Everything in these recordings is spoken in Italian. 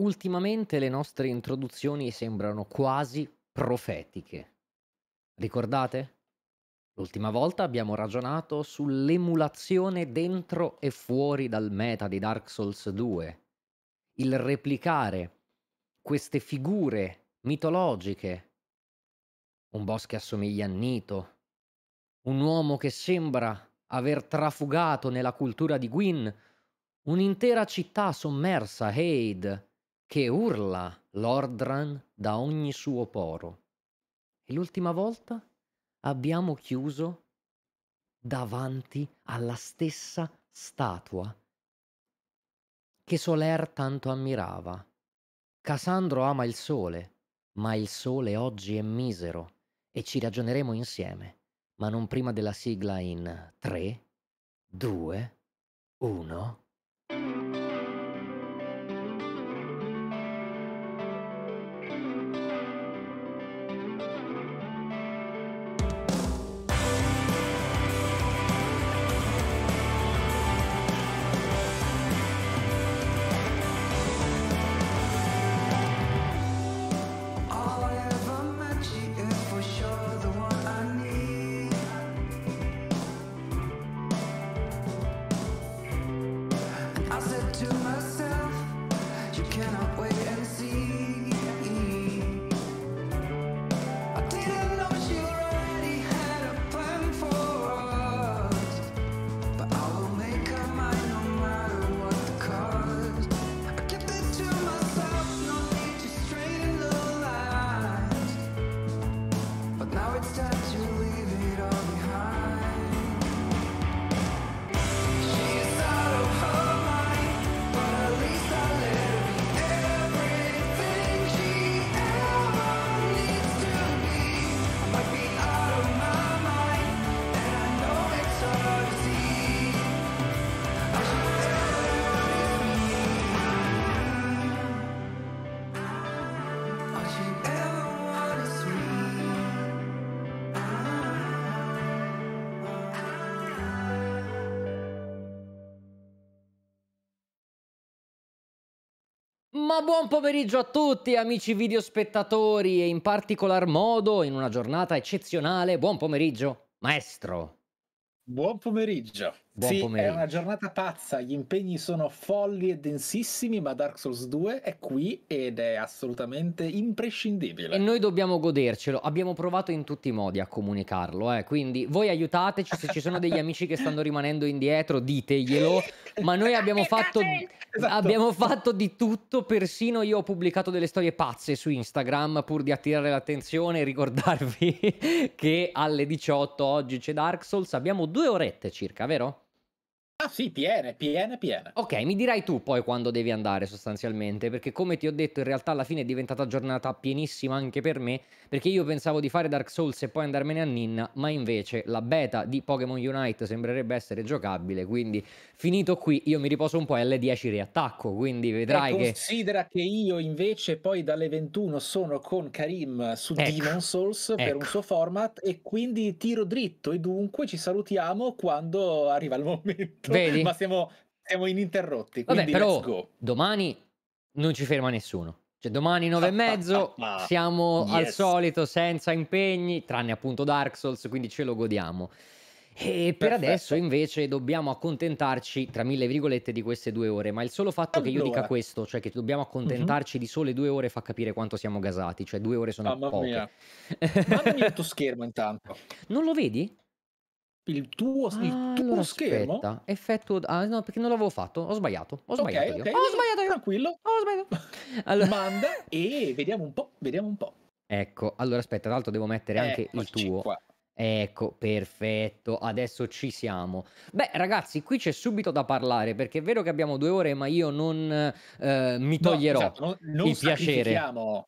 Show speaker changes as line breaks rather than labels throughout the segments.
Ultimamente le nostre
introduzioni sembrano quasi profetiche. Ricordate? L'ultima volta abbiamo ragionato sull'emulazione dentro e fuori dal meta di Dark Souls 2, il replicare queste figure mitologiche, un boss che assomiglia a Nito, un uomo che sembra aver trafugato nella cultura di Gwyn un'intera città sommersa, Hade, che urla l'Ordran da ogni suo poro. E l'ultima volta abbiamo chiuso davanti alla stessa statua che Soler tanto ammirava. Cassandro ama il sole, ma il sole oggi è misero e ci ragioneremo insieme, ma non prima della sigla in 3, 2, 1. Ma buon pomeriggio a tutti amici videospettatori e in particolar modo in una giornata eccezionale buon pomeriggio maestro.
Buon pomeriggio. Buon sì, pomeriggio. è una giornata pazza, gli impegni sono folli e densissimi, ma Dark Souls 2 è qui ed è assolutamente imprescindibile.
E noi dobbiamo godercelo, abbiamo provato in tutti i modi a comunicarlo, eh. quindi voi aiutateci, se ci sono degli amici che stanno rimanendo indietro diteglielo, ma noi abbiamo fatto, esatto.
abbiamo fatto
di tutto, persino io ho pubblicato delle storie pazze su Instagram pur di attirare l'attenzione e ricordarvi che alle 18 oggi c'è Dark Souls, abbiamo due orette circa, vero?
Ah, sì, piena,
piena, piena. Ok, mi dirai tu poi quando devi andare sostanzialmente, perché come ti ho detto in realtà alla fine è diventata giornata pienissima anche per me, perché io pensavo di fare Dark Souls e poi andarmene a Ninna, ma invece la beta di Pokémon Unite sembrerebbe essere giocabile, quindi finito qui io mi riposo un po' e alle 10 riattacco, quindi vedrai che...
Considera che io invece poi dalle 21 sono con Karim su ecco, Demon Souls ecco. per un ecco. suo format e quindi tiro dritto e dunque ci salutiamo quando arriva il momento. Vedi? ma siamo, siamo ininterrotti. Vabbè, però
domani non ci ferma nessuno. Cioè, domani 9 e mezzo siamo yes. al solito senza impegni, tranne appunto Dark Souls, quindi ce lo godiamo.
E per Perfetto. adesso
invece dobbiamo accontentarci, tra mille virgolette, di queste due ore. Ma il solo fatto allora. che io dica questo, cioè che dobbiamo accontentarci uh-huh. di sole due ore, fa capire quanto siamo gasati. Cioè, due ore sono Mamma poche. Mamma mia. Guardami il tuo schermo intanto. Non lo vedi? il tuo, ah, il tuo allora schermo. Aspetta. Effetto. Ah, no, perché non l'avevo fatto. Ho sbagliato. Ho sbagliato. Okay, okay. Ho
sbagliato io. Tranquillo. Ho sbagliato. Allora. Manda e vediamo un po'. Vediamo un po'.
Ecco, allora aspetta, tra l'altro devo mettere anche Eccoci il tuo. Qua. Ecco, perfetto, adesso ci siamo. Beh, ragazzi, qui c'è subito da parlare perché è vero che abbiamo due ore, ma io non eh, mi toglierò no, esatto, non, non il piacere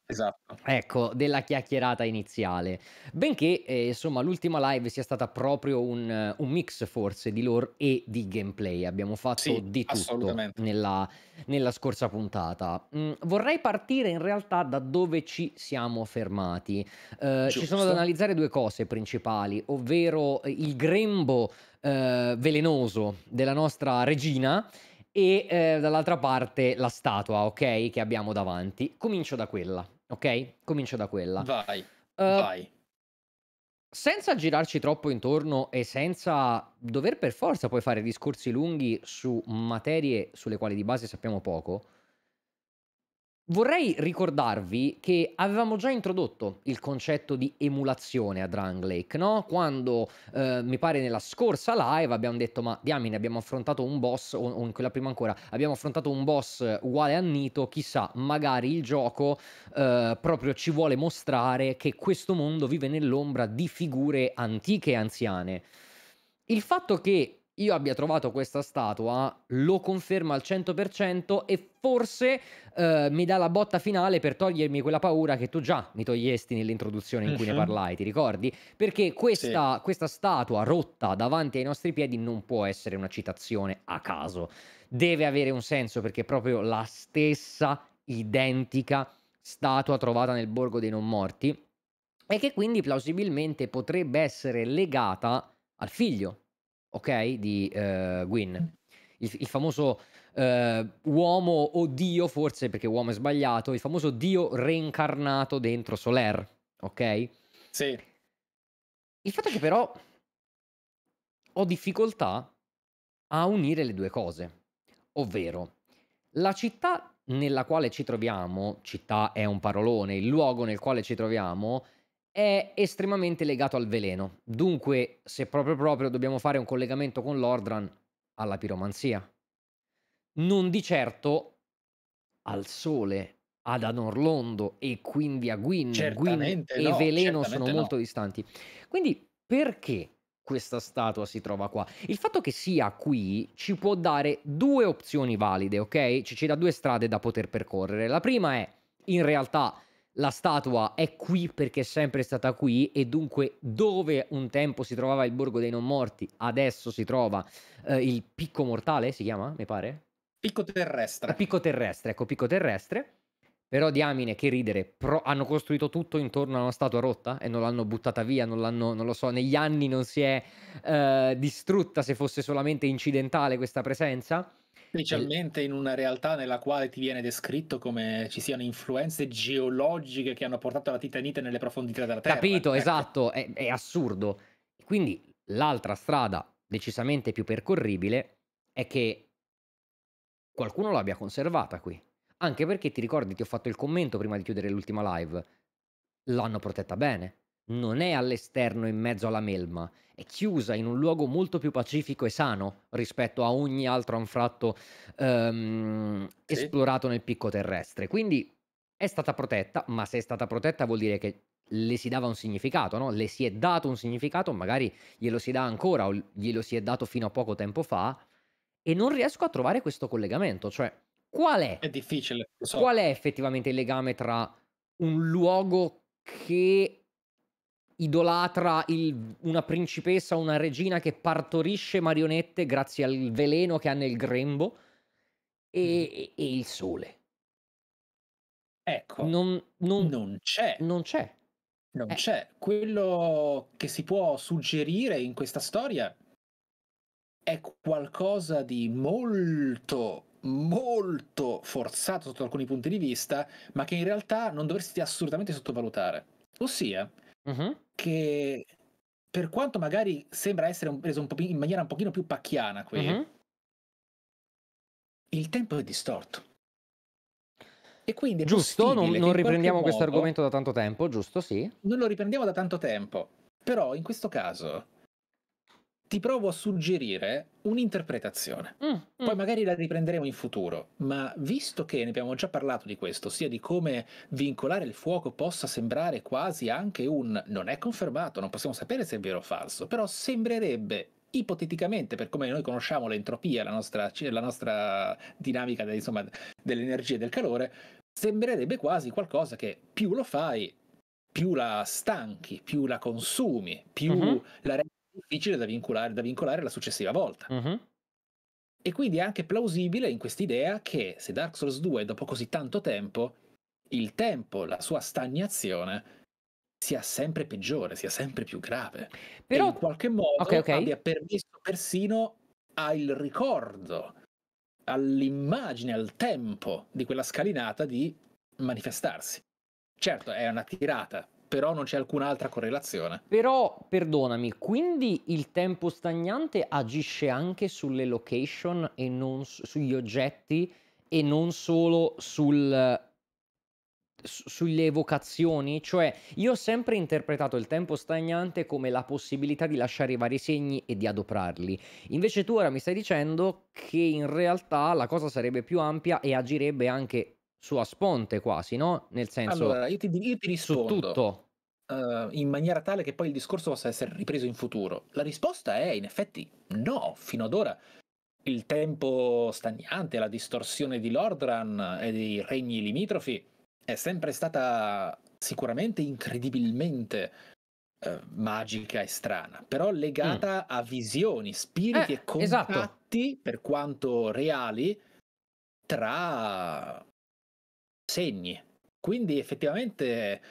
esatto. ecco, della chiacchierata iniziale. Benché, eh, insomma, l'ultima live sia stata proprio un, eh, un, mix forse di lore e di gameplay. Abbiamo fatto sì, di tutto nella, nella, scorsa puntata. Mm, vorrei partire in realtà da dove ci siamo fermati. Eh, ci sono da analizzare due cose principali naturali, ovvero eh, il grembo eh, velenoso della nostra regina e eh, dall'altra parte la statua, ok, che abbiamo davanti. Comincio da quella, ok? Comincio da quella. Vai, uh, vai. Senza girarci troppo intorno e senza dover per forza poi fare discorsi lunghi su materie sulle quali di base sappiamo poco, Vorrei ricordarvi che avevamo già introdotto il concetto di emulazione a Drang Lake, no? Quando, eh, mi pare nella scorsa live, abbiamo detto, ma diamine, abbiamo affrontato un boss, o, o in quella prima ancora, abbiamo affrontato un boss uguale a Nito, chissà, magari il gioco eh, proprio ci vuole mostrare che questo mondo vive nell'ombra di figure antiche e anziane. Il fatto che io abbia trovato questa statua lo conferma al 100% e forse eh, mi dà la botta finale per togliermi quella paura che tu già mi togliesti nell'introduzione in cui ne mhm. parlai, ti ricordi? Perché questa, sì. questa statua rotta davanti ai nostri piedi non può essere una citazione a caso, deve avere un senso perché è proprio la stessa identica statua trovata nel borgo dei non morti e che quindi plausibilmente potrebbe essere legata al figlio ok? Di eh, Gwyn. Mm. Il, il famoso eh, uomo o dio, forse perché uomo è sbagliato, il famoso dio reincarnato dentro Soler, ok? Sì. Il fatto è che però ho difficoltà a unire le due cose, ovvero la città nella quale ci troviamo, città è un parolone, il luogo nel quale ci troviamo, è estremamente legato al veleno. Dunque, se proprio proprio dobbiamo fare un collegamento con l'Ordran, alla piromanzia. Non di certo al sole, ad Anorlondo e quindi a Gwyn. Certamente Gwyn no, e veleno sono no. molto distanti. Quindi perché questa statua si trova qua? Il fatto che sia qui ci può dare due opzioni valide, ok? Ci, ci dà due strade da poter percorrere. La prima è, in realtà la statua è qui perché è sempre stata qui e dunque dove un tempo si trovava il borgo dei non morti, adesso si trova eh, il picco mortale, si chiama, mi pare? Picco terrestre. Ah, picco terrestre, ecco, picco terrestre. Però diamine, che ridere, Pro hanno costruito tutto intorno a una statua rotta e non l'hanno buttata via, non l'hanno, non lo so, negli anni non si è eh, distrutta se fosse solamente incidentale questa presenza. Specialmente
in una realtà nella quale ti viene descritto come ci siano influenze geologiche che hanno portato la titanite nelle profondità della Terra. Capito, ecco.
esatto, è, è assurdo. Quindi l'altra strada decisamente più percorribile è che qualcuno l'abbia conservata qui. Anche perché ti ricordi, ti ho fatto il commento prima di chiudere l'ultima live, l'hanno protetta bene non è all'esterno in mezzo alla melma, è chiusa in un luogo molto più pacifico e sano rispetto a ogni altro anfratto um, sì. esplorato nel picco terrestre. Quindi è stata protetta, ma se è stata protetta vuol dire che le si dava un significato, no? le si è dato un significato, magari glielo si dà ancora o glielo si è dato fino a poco tempo fa, e non riesco a trovare questo collegamento, cioè qual
è? È difficile. So.
Qual è effettivamente il legame tra un luogo che idolatra il, una principessa, o una regina che partorisce marionette grazie al veleno che ha nel grembo mm. e, e il sole.
Ecco, non, non, non c'è. Non c'è. Non eh. c'è. Quello che si può suggerire in questa storia è qualcosa di molto molto forzato sotto alcuni punti di vista, ma che in realtà non dovresti assolutamente sottovalutare. Ossia, uh-huh. che per quanto magari sembra essere preso in maniera un pochino più pacchiana qui, uh-huh. il tempo è distorto. E quindi giusto, non, non riprendiamo questo argomento da tanto tempo, giusto? Sì. Non lo riprendiamo da tanto tempo, però in questo caso ti provo a suggerire un'interpretazione. Mm, mm, Poi magari la riprenderemo in futuro, ma visto che ne abbiamo già parlato di questo, sia di come vincolare il fuoco possa sembrare quasi anche un non è confermato, non possiamo sapere se è vero o falso, però sembrerebbe ipoteticamente, per come noi conosciamo l'entropia, la nostra, la nostra dinamica insomma, dell'energia e del calore, sembrerebbe quasi qualcosa che più lo fai, più la stanchi, più la consumi, più mm-hmm. la rendi difficile da vincolare, da vincolare la successiva volta. Uh-huh. E quindi è anche plausibile in quest'idea che se Dark Souls 2 dopo così tanto tempo, il tempo, la sua stagnazione sia sempre peggiore, sia sempre più grave. Però e in qualche modo okay, okay. abbia permesso persino al ricordo, all'immagine, al tempo di quella scalinata di manifestarsi. Certo, è una tirata però non c'è alcun'altra correlazione. Però, perdonami,
quindi il tempo stagnante agisce anche sulle location e non sugli oggetti e non solo sul sulle evocazioni, cioè io ho sempre interpretato il tempo stagnante come la possibilità di lasciare i vari segni e di adoprarli. Invece tu ora mi stai dicendo che in realtà la cosa sarebbe più ampia e agirebbe anche su a sponte quasi, no? Nel senso... Allora, io
ti, io ti rispondo. Su tutto. Uh, in maniera tale che poi il discorso possa essere ripreso in futuro. La risposta è, in effetti, no. Fino ad ora il tempo stagnante, la distorsione di Lordran e dei regni limitrofi è sempre stata sicuramente incredibilmente eh, magica e strana, però legata mm. a visioni, spiriti eh, e esatto. contatti, esatto. per quanto reali, tra segni. Quindi effettivamente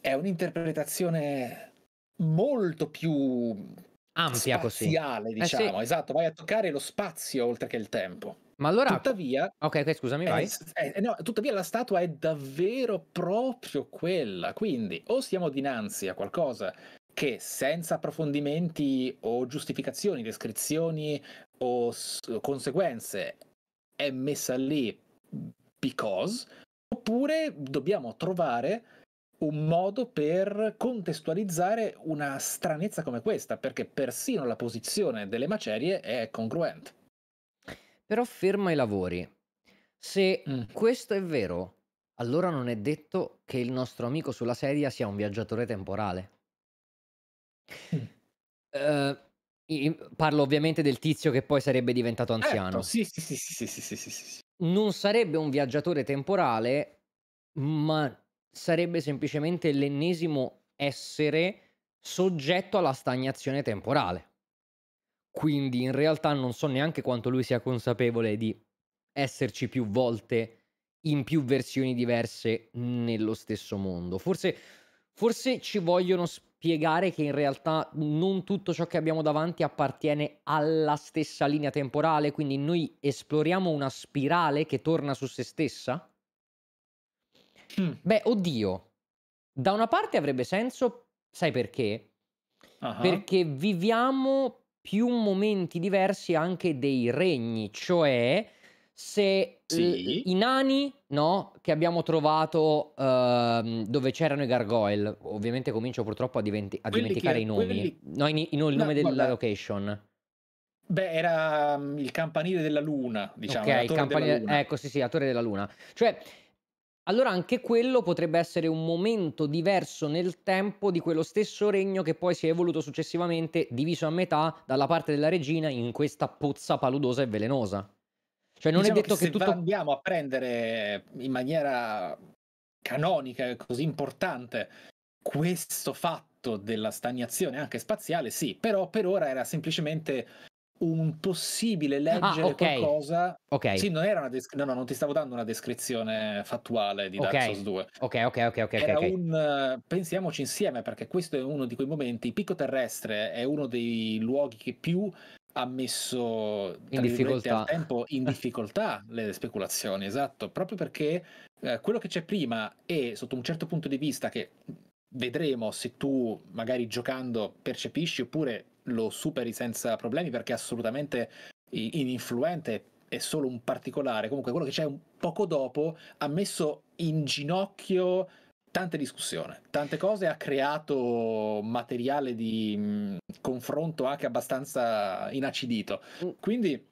è un'interpretazione molto più ampia spaziale, così. diciamo, eh sì. Diciamo. esatto, vai a toccare lo spazio oltre che il tempo. Ma allora tuttavia Ok, okay scusami, eh, vai. È, è, eh, no, tuttavia la statua è davvero proprio quella, quindi o siamo dinanzi a qualcosa che senza approfondimenti o giustificazioni, descrizioni o s- conseguenze è messa lì because Oppure dobbiamo trovare un modo per contestualizzare una stranezza come questa, perché persino la posizione delle macerie è congruente. Però ferma
i lavori. Se mm. questo è vero, allora non è detto che il nostro amico sulla sedia sia un viaggiatore temporale. Mm. Uh, parlo ovviamente del tizio che poi sarebbe diventato anziano. Certo, sì, sì, sì, sì,
sì, sì, sì, sì
non sarebbe un viaggiatore temporale, ma sarebbe semplicemente l'ennesimo essere soggetto alla stagnazione temporale. Quindi in realtà non so neanche quanto lui sia consapevole di esserci più volte in più versioni diverse nello stesso mondo. Forse, forse ci vogliono spiegare spiegare che in realtà non tutto ciò che abbiamo davanti appartiene alla stessa linea temporale, quindi noi esploriamo una spirale che torna su se stessa? Mm. Beh, oddio, da una parte avrebbe senso, sai perché? Uh-huh. Perché viviamo più momenti diversi anche dei regni, cioè se sì. I nani, no? Che abbiamo trovato uh, dove c'erano i gargoyle. Ovviamente comincio purtroppo a, diventi- a dimenticare che, i nomi. Quelli... No, in, in, il nome no, della location.
Beh, era um, il campanile della luna, diciamo. Ok, il campanile... Ecco,
sì, sì, la torre della luna. Cioè, allora anche quello potrebbe essere un momento diverso nel tempo di quello stesso regno che poi si è evoluto successivamente, diviso a metà, dalla parte della regina in questa pozza paludosa e velenosa. Cioè non diciamo è detto che, che tutto...
andiamo a prendere in maniera canonica e così importante questo fatto della stagnazione anche spaziale, sì, però per ora era semplicemente un possibile ah, leggere ah, okay. qualcosa. Ok. Sì, non era una des- no, no, non ti stavo dando una descrizione fattuale di Dark Souls 2. Ok, ok, ok, ok. Era okay. un pensiamoci insieme perché questo è uno di quei momenti, il picco terrestre è uno dei luoghi che più ha messo in difficoltà. tempo in difficoltà le speculazioni, esatto, proprio perché eh, quello che c'è prima è sotto un certo punto di vista che vedremo se tu magari giocando percepisci oppure lo superi senza problemi perché è assolutamente ininfluente è solo un particolare, comunque quello che c'è un poco dopo ha messo in ginocchio tante discussioni, tante cose, ha creato materiale di mh, mm, confronto anche abbastanza inacidito. Mm. Quindi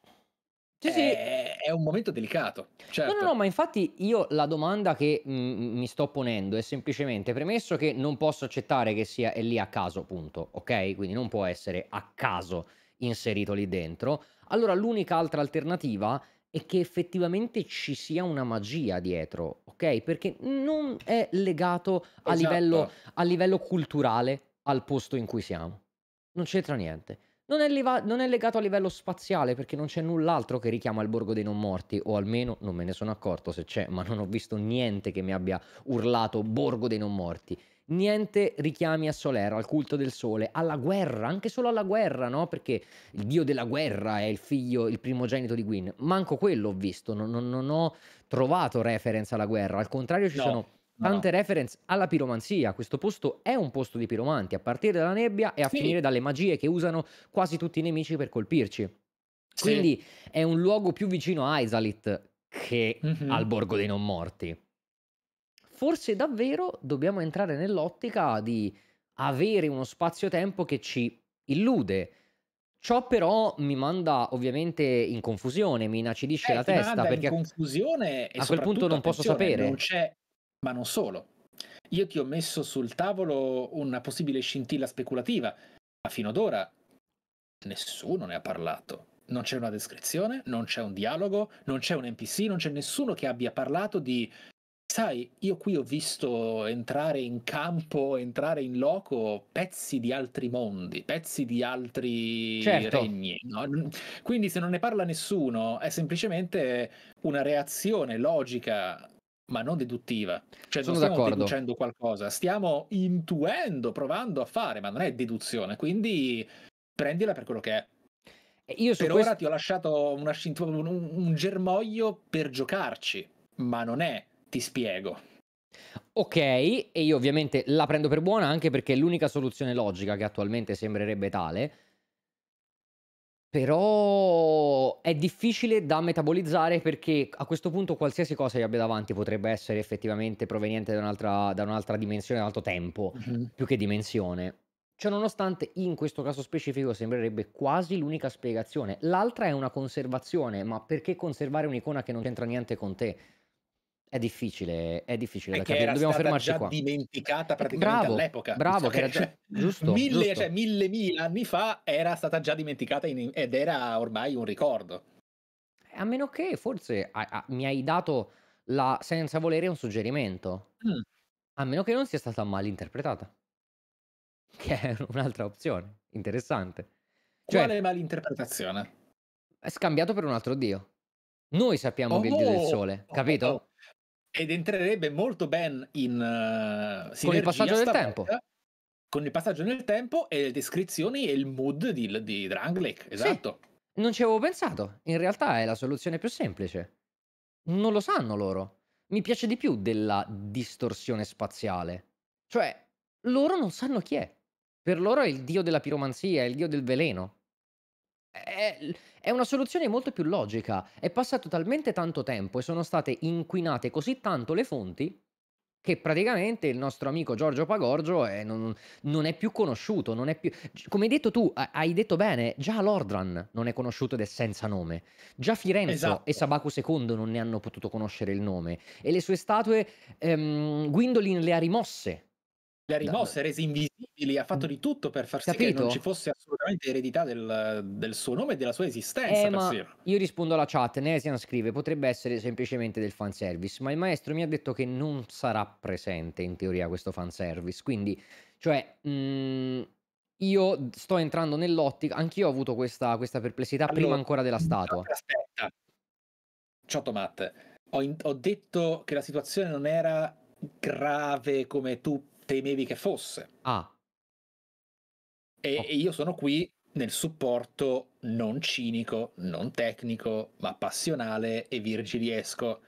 sì, sì. È, è, un momento delicato.
Certo. No, no, certo. no, ma infatti io la domanda che mh, mm, mi sto ponendo è semplicemente premesso che non posso accettare che sia lì a caso, punto, ok? Quindi non può essere a caso inserito lì dentro. Allora l'unica altra alternativa è e che effettivamente ci sia una magia dietro, ok? Perché non è legato a, esatto. livello, a livello, culturale al posto in cui siamo. Non c'entra niente. Non è, leva- non è legato a livello spaziale perché non c'è null'altro che richiama il borgo dei non morti, o almeno non me ne sono accorto se c'è, ma non ho visto niente che mi abbia urlato borgo dei non morti niente richiami a Solera, al culto del sole, alla guerra, anche solo alla guerra, no? Perché il dio della guerra è il figlio, il primogenito di Gwyn. Manco quello ho visto, non, non, non ho trovato reference alla guerra, al contrario ci no. sono tante no. reference alla piromanzia. Questo posto è un posto di piromanti, a partire dalla nebbia e a sì. finire dalle magie che usano quasi tutti i nemici per colpirci. Sì. Quindi è un luogo più vicino a Isalith che mm-hmm. al borgo dei non morti forse davvero dobbiamo entrare nell'ottica di avere uno spazio-tempo che ci illude. Ciò però mi manda ovviamente in confusione, mi inacidisce eh, la testa perché in confusione
a quel punto non posso sapere. Non ma non solo. Io ti ho messo sul tavolo una possibile scintilla speculativa, ma fino ad ora nessuno ne ha parlato. Non c'è una descrizione, non c'è un dialogo, non c'è un NPC, non c'è nessuno che abbia parlato di Sai, io qui ho visto entrare in campo, entrare in loco pezzi di altri mondi, pezzi di altri certo. regni. No? Quindi se non ne parla nessuno è semplicemente una reazione logica, ma non deduttiva. Cioè Sono non stiamo d'accordo. deducendo qualcosa, stiamo intuendo, provando a fare, ma non è deduzione. Quindi prendila per quello che è. Io per questo... ora ti ho lasciato una, un, un germoglio per giocarci, ma non è ti spiego.
Ok, e io ovviamente la prendo per buona anche perché è l'unica soluzione logica che attualmente sembrerebbe tale. Però è difficile da metabolizzare perché a questo punto qualsiasi cosa che abbia davanti potrebbe essere effettivamente proveniente da un'altra, da un'altra dimensione, da un altro tempo, mm-hmm. più che dimensione. Ciononostante, in questo caso specifico sembrerebbe quasi l'unica spiegazione. L'altra è una conservazione, ma perché conservare un'icona che non c'entra niente con te? È difficile, è difficile è da capire. Dobbiamo fermarci qua.
dimenticata eh, praticamente bravo, all'epoca. Bravo, cioè, che era giusto, mille, giusto. Cioè, mille mila anni fa era stata già dimenticata in, ed era ormai un ricordo. A meno che
forse a, a, mi hai dato la, senza volere un suggerimento. Mm. A meno che non sia stata malinterpretata. Che è un'altra opzione interessante.
Cioè, Quale malinterpretazione?
È scambiato per un altro dio. Noi sappiamo oh, che è il dio del oh, sole, oh, oh, capito? Oh, oh
ed entrerebbe molto ben in uh, con il passaggio del tempo. Con il passaggio nel tempo e le descrizioni e il mood di, di Drangleic, esatto.
Sì, non ci avevo pensato, in realtà è la soluzione più semplice. Non lo sanno loro. Mi piace di più della distorsione spaziale. Cioè, loro non sanno chi è. Per loro è il dio della piromanzia, è il dio del veleno è, una soluzione molto più logica. È passato talmente tanto tempo e sono state inquinate così tanto le fonti che praticamente il nostro amico Giorgio Pagorgio è, non, non, è più conosciuto, non è più... Come hai detto tu, hai detto bene, già Lordran non è conosciuto ed è senza nome, già Firenze esatto. e Sabaco II non ne hanno potuto conoscere il nome e le sue statue ehm, Gwindolin le ha rimosse
le ha rimosse, no. rese invisibili, ha fatto di tutto per far sì che non ci fosse assolutamente eredità del, del suo nome e della sua esistenza. Eh,
io rispondo alla chat, Nesian scrive, potrebbe essere semplicemente del fanservice, ma il maestro mi ha detto che non sarà presente in teoria questo fanservice, quindi, cioè... Mh, mhmm, io sto entrando nell'ottica, anch'io ho avuto questa, questa perplessità allora, prima ancora della statua.
Aspetta, Ciotto Matt, ho, in, ho detto che la situazione non era grave come tu temevi che fosse. Ah. e, oh. e io sono qui nel supporto non cinico, non tecnico, ma passionale e virgiliesco.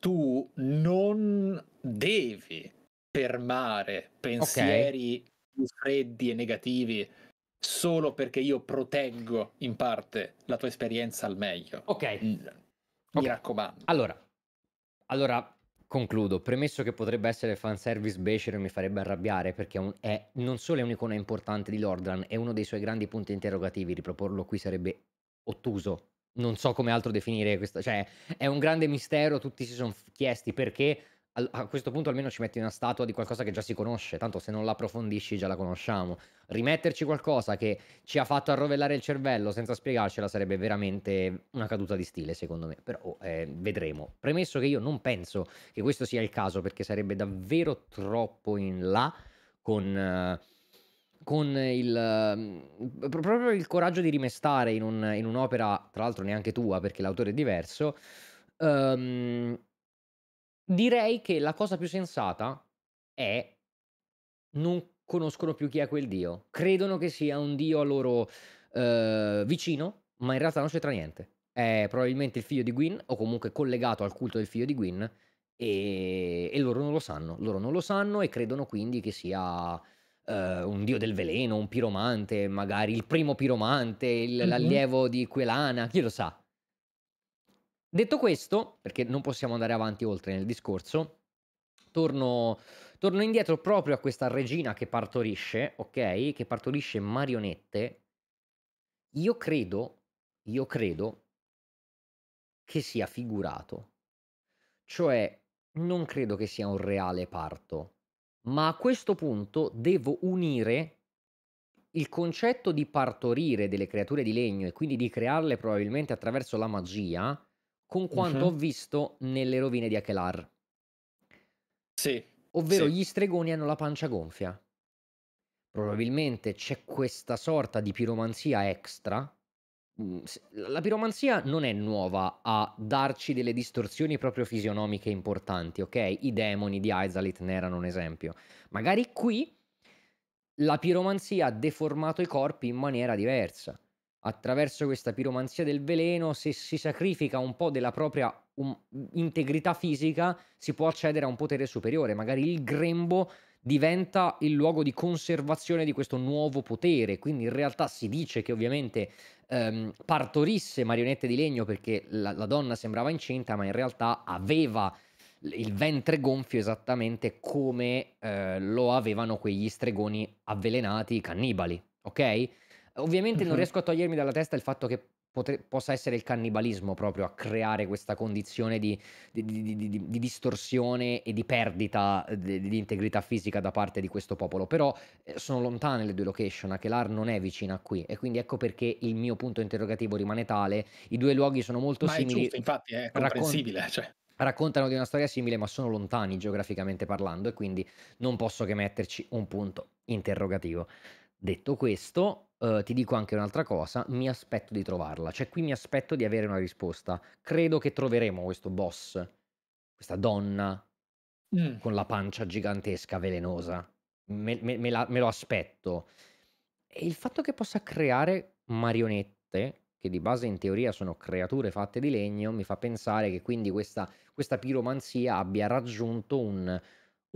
Tu non devi fermare pensieri okay. freddi e negativi solo perché io proteggo in parte la tua esperienza al meglio. Ok. Mi okay. raccomando.
Allora, allora Concludo, premesso che potrebbe essere fanservice becero mi farebbe arrabbiare perché è un, è, non solo è un'icona importante di Lordran, è uno dei suoi grandi punti interrogativi, riproporlo qui sarebbe ottuso, non so come altro definire questo. cioè è un grande mistero, tutti si sono chiesti perché a questo punto almeno ci metti una statua di qualcosa che già si conosce, tanto se non la approfondisci già la conosciamo. Rimetterci qualcosa che ci ha fatto arrovellare il cervello senza spiegarcela sarebbe veramente una caduta di stile, secondo me. Però eh, vedremo. Premesso che io non penso che questo sia il caso, perché sarebbe davvero troppo in là con... Eh, con il, mm, proprio il coraggio di rimestare in, un, in un'opera, tra l'altro neanche tua perché l'autore è diverso, um, Direi che la cosa più sensata è non conoscono più chi è quel dio. Credono che sia un dio a loro eh, vicino, ma in realtà non c'entra niente. È probabilmente il figlio di Gwyn o comunque collegato al culto del figlio di Gwyn e, e loro non lo sanno. Loro non lo sanno e credono quindi che sia eh, un dio del veleno, un piromante, magari il primo piromante, il, mm-hmm. l'allievo di Quelana, chi lo sa. Detto questo, perché non possiamo andare avanti oltre nel discorso, torno, torno indietro proprio a questa regina che partorisce, ok? Che partorisce marionette. Io credo, io credo che sia figurato. Cioè, non credo che sia un reale parto, ma a questo punto devo unire il concetto di partorire delle creature di legno e quindi di crearle probabilmente attraverso la magia con quanto uh-huh. ho visto nelle rovine di Akelar.
Sì. Ovvero sì.
gli stregoni hanno la pancia gonfia. Probabilmente c'è questa sorta di piromanzia extra. Mhmm, la piromanzia non è nuova a darci delle distorsioni proprio fisionomiche importanti, ok? I demoni di Aizalit ne erano un esempio. Magari qui la piromanzia ha deformato i corpi in maniera diversa attraverso questa piromanzia del veleno, se si sacrifica un po' della propria um- integrità fisica, si può accedere a un potere superiore. Magari il grembo diventa il luogo di conservazione di questo nuovo potere. Quindi in realtà si dice che ovviamente ehm, partorisse marionette di legno perché la, la donna sembrava incinta, ma in realtà aveva il ventre gonfio esattamente come eh, lo avevano quegli stregoni avvelenati cannibali, ok? Ovviamente non riesco a togliermi dalla testa il fatto che potre- possa essere il cannibalismo proprio a creare questa condizione di, di, di, di distorsione e di perdita eh, di, integrità fisica da parte di questo popolo. Però eh, sono lontane le due location, Achelar non è vicina qui e quindi ecco perché il mio punto interrogativo rimane tale. I due luoghi sono molto Ma simili. È giusto, infatti è comprensibile. Raccon- cioè raccontano di una storia simile ma sono lontani geograficamente parlando e quindi non posso che metterci un punto interrogativo. Detto questo, eh, ti dico anche un'altra cosa, mi aspetto di trovarla, cioè qui mi aspetto di avere una risposta. Credo che troveremo questo boss, questa donna mm. con la pancia gigantesca velenosa. Me, me, me, la, me lo aspetto. E il fatto che possa creare marionette che di base in teoria sono creature fatte di legno, mi fa pensare che quindi questa, questa piromanzia abbia raggiunto un,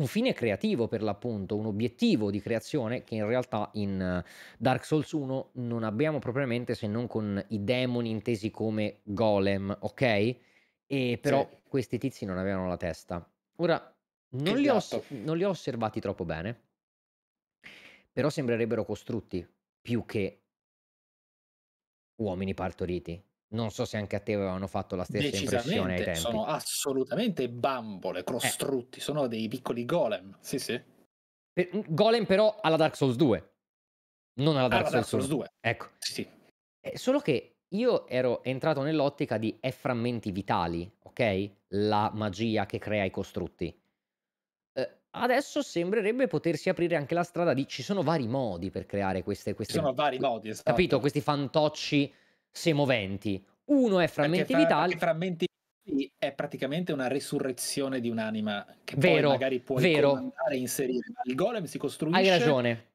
un fine creativo per l'appunto, un obiettivo di creazione che in realtà in eh, Dark Souls 1 non abbiamo propriamente se non con i demoni intesi come golem, ok? E però sì. questi tizi non avevano la testa. Ora, non li, ho, esatto. non li ho osservati troppo bene, però sembrerebbero costrutti più che uomini partoriti. Non so se anche a te avevano fatto la stessa impressione ai tempi. Sono
assolutamente bambole, crostrutti, eh. sono dei piccoli golem. Sì, sì. Per,
golem però alla Dark Souls 2. Non alla ah, Dark, alla Souls, Dark Souls 2.
Ecco. Sì, sì.
Eh, solo che io ero entrato nell'ottica di è frammenti vitali, ok? La magia che crea i costrutti. Eh, adesso sembrerebbe potersi aprire anche la strada di ci sono vari modi per creare queste... queste ci sono vari modi, esatto. Capito? Questi fantocci semoventi.
Uno è frammenti fra, vitali. Frammenti è praticamente una risurrezione di un'anima che vero, poi magari puoi vero. e inserire. Ma il golem si costruisce. Hai ragione.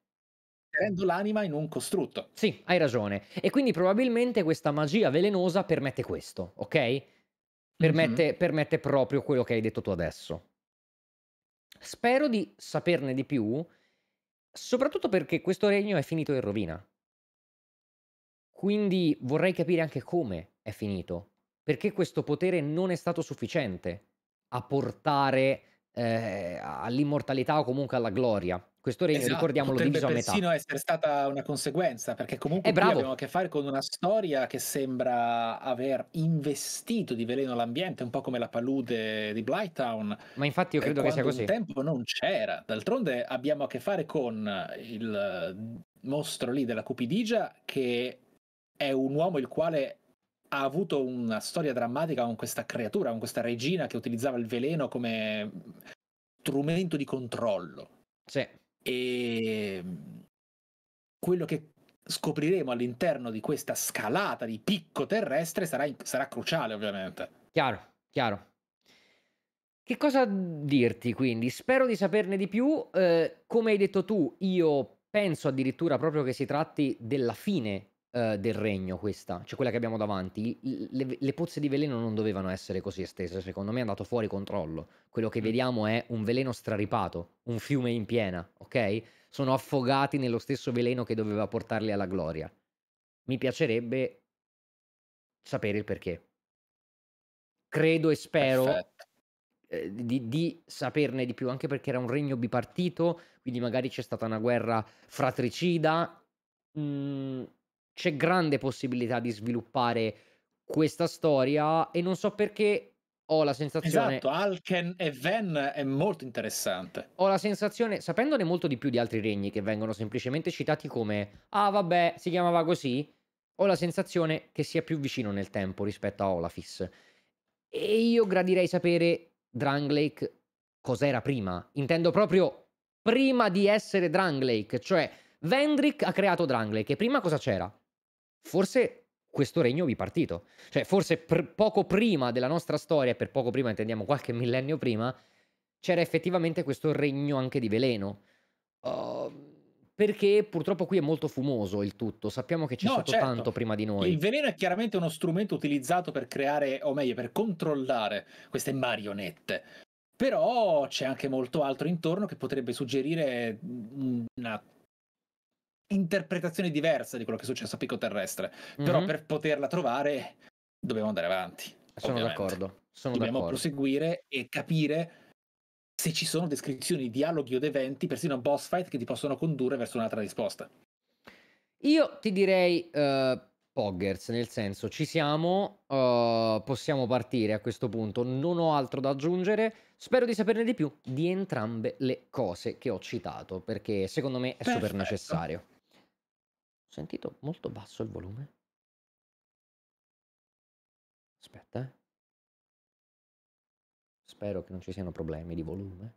Prendo l'anima in un costrutto.
Sì, hai ragione. E quindi probabilmente questa magia velenosa permette questo, ok? Permette, mm-hmm. permette proprio quello che hai detto tu adesso. Spero di saperne di più, soprattutto perché questo regno è finito in rovina. Quindi vorrei capire anche come è finito, perché questo potere non è stato sufficiente a portare eh, all'immortalità o comunque alla gloria. Questo regno, esatto, ricordiamolo, diviso a metà. Potrebbe
essere stata una conseguenza, perché comunque eh, abbiamo a che fare con una storia che sembra aver investito di veleno l'ambiente, un po' come la palude di Blighttown. Ma infatti io credo che sia così. Il tempo non c'era. D'altronde abbiamo a che fare con il mostro lì della Cupidigia che è un uomo il quale ha avuto una storia drammatica con questa creatura, con questa regina che utilizzava il veleno come strumento di controllo. Sì. E quello che scopriremo all'interno di questa scalata di picco terrestre sarà, sarà cruciale, ovviamente. Chiaro, chiaro. Che cosa
dirti quindi? Spero di saperne di più. Eh, come hai detto tu, io penso addirittura proprio che si tratti della fine Uhm, del regno questa, cioè quella che abbiamo davanti, le, le, pozze di veleno non dovevano essere così estese, secondo me è andato fuori controllo. Quello che vediamo è un veleno straripato, un fiume in piena, ok? Sono affogati nello stesso veleno che doveva portarli alla gloria. Mi piacerebbe sapere il perché. Credo e spero ehm, Di, di, saperne di più, anche perché era un regno bipartito, quindi magari c'è stata una guerra fratricida. Mm, c'è grande possibilità di sviluppare questa storia e non so
perché
ho la sensazione. Esatto,
Alken e Ven è molto interessante.
Ho la sensazione, sapendone molto di più di altri regni che vengono semplicemente citati come
ah vabbè, si
chiamava così, ho la sensazione che sia più vicino nel tempo rispetto a Olafis. E io gradirei sapere Dranglake cos'era prima. Intendo proprio prima di essere Dranglake, cioè Vendrick ha creato Dranglake e prima cosa c'era? forse questo regno vi è partito. Cioè, forse per poco prima della nostra storia, per poco prima intendiamo qualche millennio prima, c'era effettivamente questo regno anche di veleno. Uh, perché purtroppo qui è molto fumoso il tutto, sappiamo che c'è no, stato certo. tanto prima di noi. Il
veleno è chiaramente uno strumento utilizzato per creare, o meglio, per controllare queste marionette. Però c'è anche molto altro intorno che potrebbe suggerire una interpretazione diversa di quello che è successo a Picco Terrestre. Mm-hmm. Però mhm. per poterla trovare dobbiamo andare avanti. Sono ovviamente. d'accordo. Sono dobbiamo d'accordo. proseguire e capire se ci sono descrizioni, dialoghi o eventi, persino boss fight, che ti possono condurre verso un'altra risposta. Io
ti direi uh, Poggers, nel senso ci siamo, uh, possiamo partire a questo punto, non ho altro da aggiungere, spero di saperne di più di entrambe le cose che ho citato, perché secondo me è Perfetto. super necessario sentito
molto basso il volume. Aspetta, eh. Spero che non ci siano problemi di volume.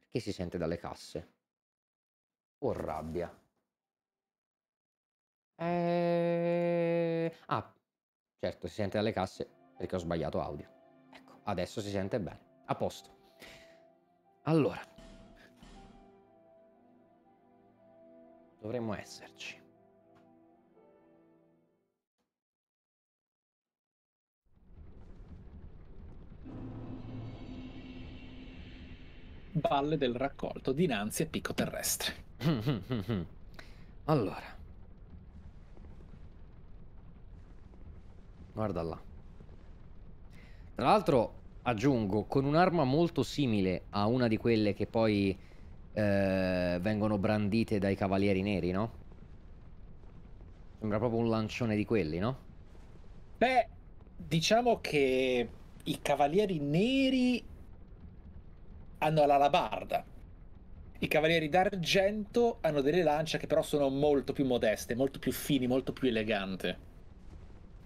Perché
si sente dalle casse? O oh, rabbia? Eh... Ah, certo, si sente dalle casse perché ho sbagliato audio. Ecco, adesso si sente bene. A posto. Allora. Dovremmo esserci.
Valle del raccolto dinanzi a picco terrestre. allora.
Guarda là. Tra l'altro aggiungo, con un'arma molto simile a una di quelle che poi eh, vengono brandite dai cavalieri neri, no?
Sembra proprio un lancione di quelli, no? Beh, diciamo che i cavalieri neri hanno l'alabarda. I cavalieri d'argento hanno delle lance che però sono molto più modeste, molto più fini, molto più elegante.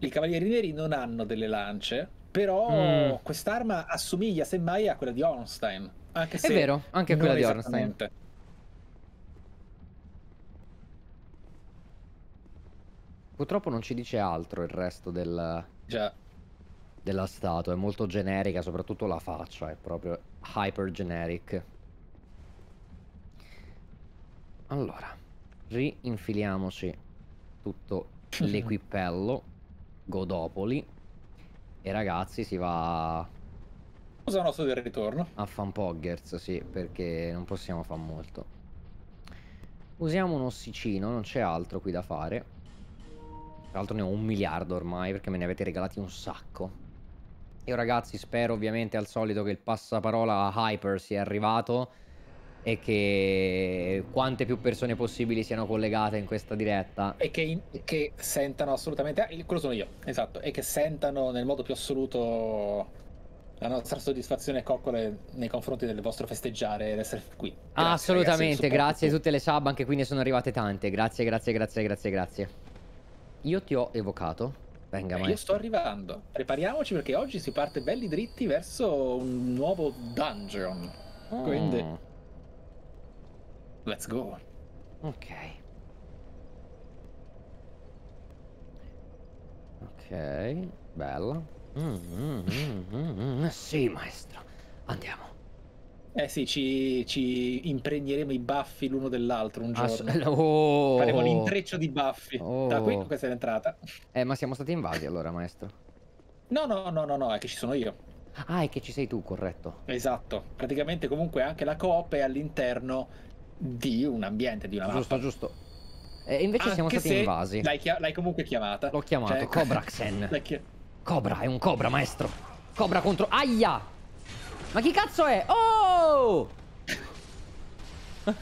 I cavalieri neri non hanno delle lance, però mm. quest'arma assomiglia semmai a quella di Ornstein. Anche se È vero, anche quella di Ornstein.
Purtroppo non ci dice altro il resto del... Già. della statua, è molto generica, soprattutto la faccia, è proprio hyper generic. Allora, rinfiliamoci tutto l'equipello Godopoli. E ragazzi si va...
Cosa nostro del ritorno?
A fan poggers, sì, perché non possiamo far molto. Usiamo un ossicino, non c'è altro qui da fare. Tra l'altro ne ho un miliardo ormai, perché me ne avete regalati un sacco. Io ragazzi spero ovviamente al solito che il passaparola a Hyper sia arrivato e che quante più persone possibili siano collegate in questa diretta
e che, in, che sentano assolutamente ah, quello sono io esatto e che sentano nel modo più assoluto la nostra soddisfazione coccole nei confronti del vostro festeggiare ed essere qui
grazie, assolutamente ragazzi, grazie a tutte le sub anche qui ne sono arrivate tante grazie grazie grazie grazie grazie io ti ho evocato Venga, eh, Io sto
arrivando. Prepariamoci perché oggi si parte belli dritti verso un nuovo dungeon. Oh. Quindi Let's go. Ok. Ok, bella. Mm, mm, mm, sì, maestro. Andiamo. Eh sì, ci, ci impregneremo i baffi l'uno dell'altro un giorno. Ass oh. Faremo l'intreccio di baffi. Oh. Da qui oh. questa è l'entrata.
Eh, ma siamo stati invasi allora, maestro.
No, no, no, no, no, è che ci sono io.
Ah, è che ci sei tu, corretto.
Esatto. Praticamente comunque anche la coop è all'interno di un ambiente, di una mappa. Giusto, giusto. E invece Anche siamo stati invasi. L'hai,
chia comunque chiamata. L'ho chiamato cioè, Cobra Xen. Cobra, è un cobra, maestro. Cobra contro. Aia! Ma chi cazzo è? Oh!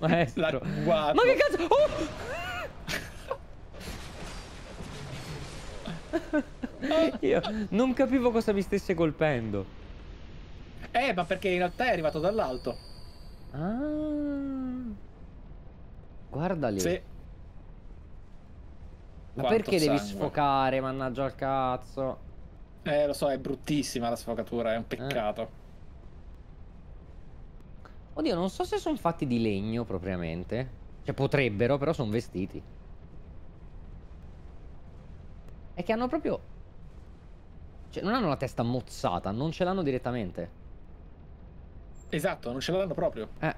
maestro. Ma che cazzo? Oh! Io non capivo
cosa mi stesse colpendo.
Eh, ma perché in realtà è arrivato dall'alto.
Ah. Guarda lì. Sì.
Ma Quanto perché sangue. devi
sfocare, mannaggia al cazzo?
Eh, lo so, è bruttissima la sfocatura, è un peccato. Eh.
Oddio, non so se sono fatti di legno propriamente. Cioè, potrebbero, però sono vestiti. È che hanno proprio... Cioè, non hanno la testa mozzata, non ce l'hanno direttamente.
Esatto, non ce l'hanno proprio.
Eh.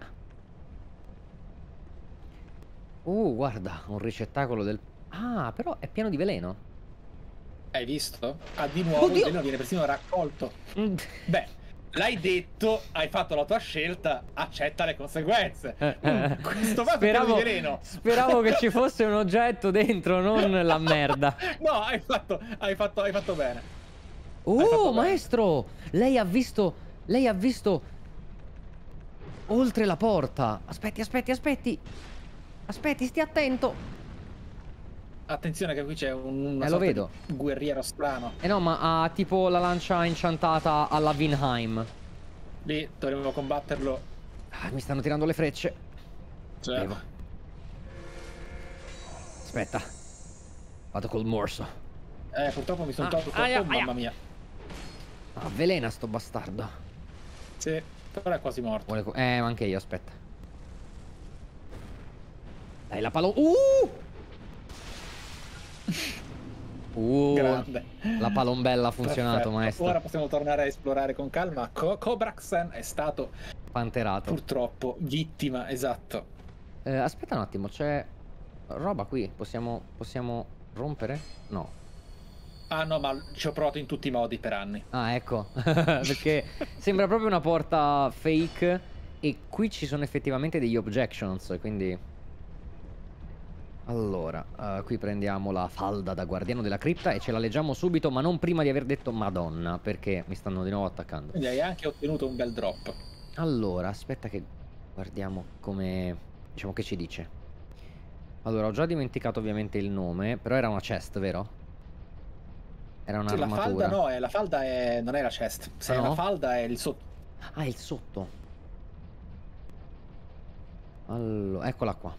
Uh, guarda, un ricettacolo del... Ah, però è pieno di veleno.
Hai visto? Ah, di nuovo Oddio. il veleno viene persino raccolto. Mm. Beh, l'hai detto, hai fatto la tua scelta, accetta le conseguenze. Eh, eh, mm, eh. questo fatto speravo, di veleno. Speravo che ci fosse un oggetto dentro, non la merda. no, hai fatto, hai fatto, hai fatto bene.
Oh, fatto maestro! Bene. Lei ha visto... Lei ha visto oltre
la porta.
Aspetti, aspetti, aspetti. Aspetti, stia attento.
Attenzione che qui c'è un... Eh, lo vedo. guerriero strano.
Eh no, ma ha tipo la lancia inchantata alla Vinheim.
Lì dovremmo combatterlo.
Ah, mi stanno tirando le frecce. Cioè. Devo. Aspetta. Vado col morso.
Eh, purtroppo mi sono ah, tolto. Aia, oh, aia. mamma mia.
Avvelena ah, sto bastardo.
Sì. Però è quasi morto. Vuole...
Eh, ma anche io, aspetta. Dai, la palomba. Uh! Uh, Grande. La palombella ha funzionato, Perfetto. maestro. Ora
possiamo tornare a esplorare con calma. Co Cobraxen è stato panterato. Purtroppo vittima, esatto.
Eh, aspetta un attimo, c'è roba qui. Possiamo, possiamo rompere? No.
Ah no, ma ci ho provato in tutti i modi per anni.
Ah, ecco. Perché sembra proprio una porta fake e qui ci sono effettivamente degli objections, quindi... Allora, uh, qui prendiamo la falda da guardiano della cripta e ce la leggiamo subito, ma non prima di aver detto Madonna, perché mi stanno di nuovo attaccando.
Quindi hai anche ottenuto un bel drop.
Allora, aspetta che guardiamo come... diciamo che ci dice. Allora, ho già dimenticato ovviamente il nome, però era una chest, vero? Era un'armatura. La falda no,
è, eh, la falda è, non è la chest. Se ah, no? è la falda è il sotto.
Ah, è il sotto. Allora, eccola qua.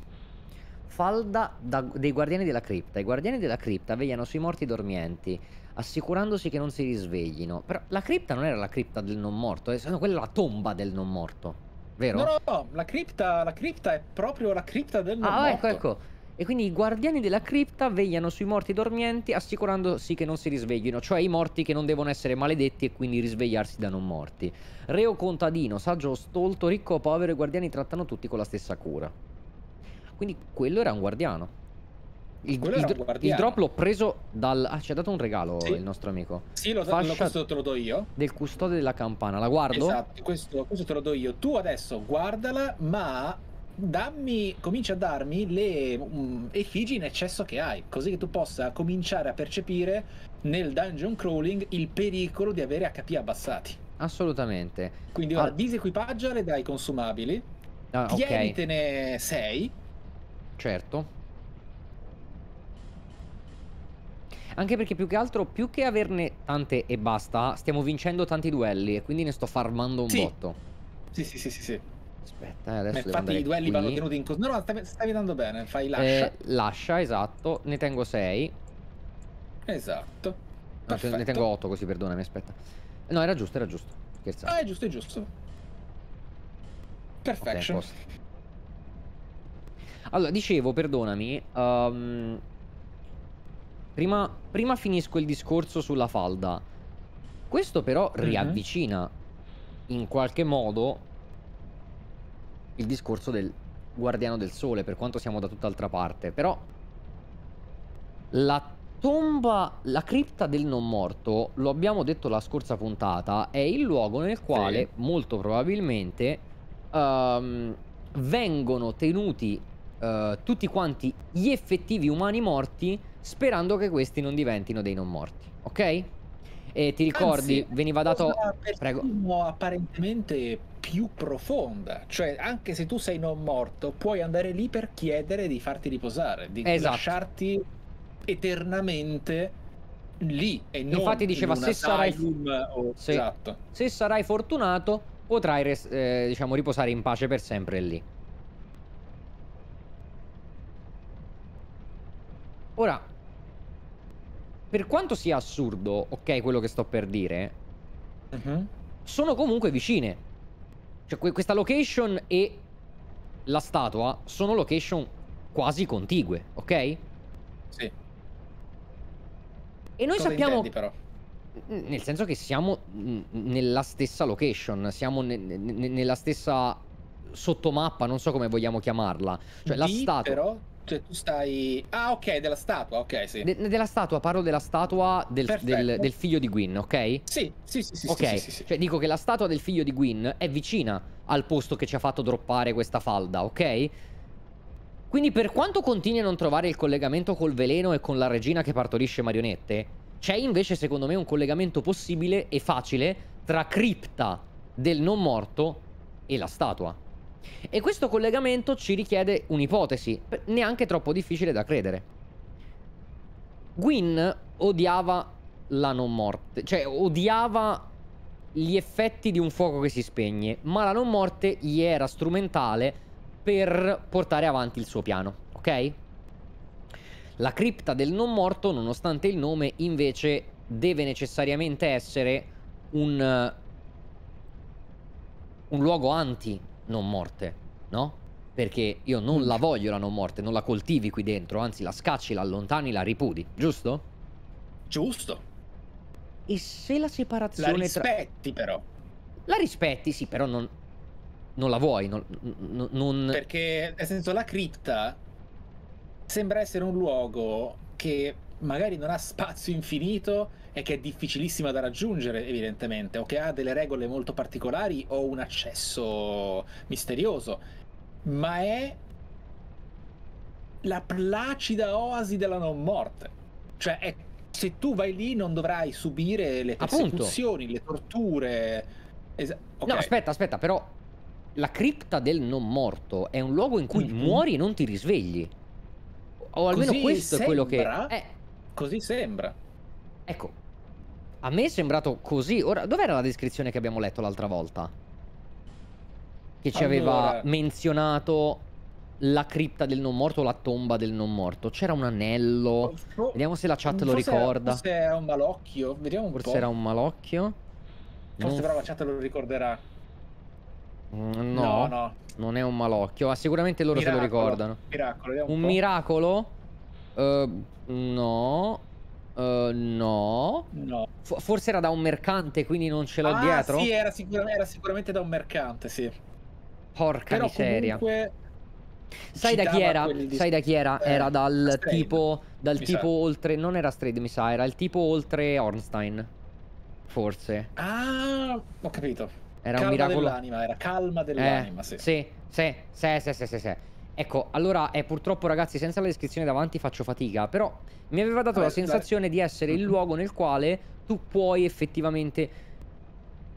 Falda da, dei guardiani della cripta. I guardiani della cripta vegliano sui morti dormienti, assicurandosi che non si risveglino. Però la cripta non era la cripta del non morto, era quella la tomba del non morto. Vero? No, no,
no, la cripta, la cripta è proprio la cripta del ah, non ah, morto. Ah, ecco, ecco.
E quindi i guardiani della cripta vegliano sui morti dormienti assicurandosi che non si risveglino, cioè i morti che non devono essere maledetti e quindi risvegliarsi da non morti. Reo contadino, saggio stolto, ricco o povero, i guardiani trattano tutti con la stessa cura. Quindi quello era un guardiano. Il, il, un guardiano. il drop l'ho preso dal... Ah, ci ha dato un regalo sì. il nostro amico. Sì, lo, Fascia questo
te lo do io.
Del custode della campana, la guardo? Esatto,
questo, questo te lo do io. Tu adesso guardala, ma dammi, comincia a darmi le um, mm, effigi in eccesso che hai, così che tu possa cominciare a percepire nel dungeon crawling il pericolo di avere HP abbassati.
Assolutamente. Quindi
ora ah. disequipaggiale dai consumabili,
ah, tienitene 6. Certo. Anche perché più che altro, più che averne tante e basta, stiamo vincendo tanti duelli e quindi ne sto farmando un sì. botto.
Sì, sì, sì, sì, sì. Aspetta,
eh, adesso Beh, infatti i duelli qui. vanno tenuti in
considerazione. No, no, stavi, stavi dando bene, fai lascia. Eh,
lascia, esatto, ne tengo 6.
Esatto.
No, cioè, ne tengo 8 così, perdonami, aspetta. No, era giusto, era giusto. Scherzavo. Ah, è
giusto, è giusto. Perfection. Okay,
allora, dicevo, perdonami. Um, prima, prima, finisco il discorso sulla falda. Questo però mm -hmm. riavvicina in qualche modo il discorso del guardiano del sole, per quanto siamo da tutt'altra parte. Però la tomba, la cripta del non morto, lo abbiamo detto la scorsa puntata, è il luogo nel quale sì. molto probabilmente um, vengono tenuti uh, tutti quanti gli effettivi umani morti sperando che questi non diventino dei non morti, ok? E ti ricordi, Anzi, veniva dato...
Prego. Apparentemente più profonda, cioè anche se tu sei non morto, puoi andare lì per chiedere di farti riposare, di esatto. lasciarti eternamente lì e non Infatti diceva in se, sarai... O... Se... Esatto.
se sarai fortunato potrai res... eh, diciamo riposare in pace per sempre lì. Ora per quanto sia assurdo, ok, quello che sto per dire, uh mhm. -huh. sono comunque vicine. Cioè, que questa location e la statua sono location quasi contigue, ok?
Sì. E noi Cosa sappiamo... Intendi,
però? Nel senso che siamo nella stessa location, siamo ne nella stessa sottomappa, non so come vogliamo chiamarla. Cioè, Di, la statua... Però
cioè, tu stai. Ah, ok, della statua, ok, sì. De
della statua, parlo della statua del, del, del, figlio di Gwyn, ok? Sì, sì, sì, sì. Ok, sì, sì, sì, cioè dico che la statua del figlio di Gwyn è vicina al posto che ci ha fatto droppare questa falda, ok? Quindi per quanto continui a non trovare il collegamento col veleno e con la regina che partorisce marionette, c'è invece secondo me un collegamento possibile e facile tra cripta del non morto e la statua. E questo collegamento ci richiede un'ipotesi, neanche troppo difficile da credere. Gwyn odiava la non morte, cioè odiava gli effetti di un fuoco che si spegne, ma la non morte gli era strumentale per portare avanti il suo piano, ok? La cripta del non morto, nonostante il nome, invece deve necessariamente essere un, eh, un luogo anti non morte, no? Perché io non mm. la voglio la non morte, non la coltivi qui dentro, anzi la scacci, la allontani, la ripudi, giusto? Giusto. E se la separazione... La rispetti
tra... però. La rispetti, sì, però non, non la vuoi, non, non... Perché, nel senso, la cripta sembra essere un luogo che magari non ha spazio infinito, e che è difficilissima da raggiungere evidentemente o che ha delle regole molto particolari o un accesso misterioso, ma è la placida oasi della non morte. Cioè è, se tu vai lì non dovrai subire le persecuzioni, Appunto. le torture. Esa- okay. No, aspetta, aspetta, però la cripta del
non morto è un luogo in cui mm-hmm. muori e non ti risvegli. O almeno così questo sembra, è quello che... Eh. Così sembra. Ecco, a me è sembrato così. Ora, dov'era la descrizione che abbiamo letto l'altra volta? Che ci allora... aveva menzionato la cripta del non morto o la tomba del non morto. C'era un anello. Oh, Vediamo se la chat lo ricorda. Forse
era un malocchio. Vediamo un Forse po'. era
un malocchio.
Forse non... però la chat lo ricorderà.
Mm, no, no, no, non è un malocchio. Ah, sicuramente loro miracolo, se lo ricordano.
Miracolo, un, un
miracolo? Uh, no. Ehm, no. no. forse era da un mercante,
quindi non ce l'ho ah, dietro. Sì, era, sicur era, sicuramente da un mercante, sì. Porca Però miseria. Comunque... Sai da chi era? Sai da chi era? Eh, era
dal Strade, tipo. Dal tipo sa. oltre. Non era Strade, mi sa, era il tipo oltre Ornstein. Forse.
Ah,
ho capito. Era calma un miracolo. Calma
dell'anima, era calma eh, dell'anima, eh, Sì,
sì, sì, sì, sì, sì. sì. Ecco, allora eh, purtroppo ragazzi senza la descrizione davanti faccio fatica, però mi aveva dato ah, la sensazione beh. di essere il mm-hmm. luogo nel quale tu puoi effettivamente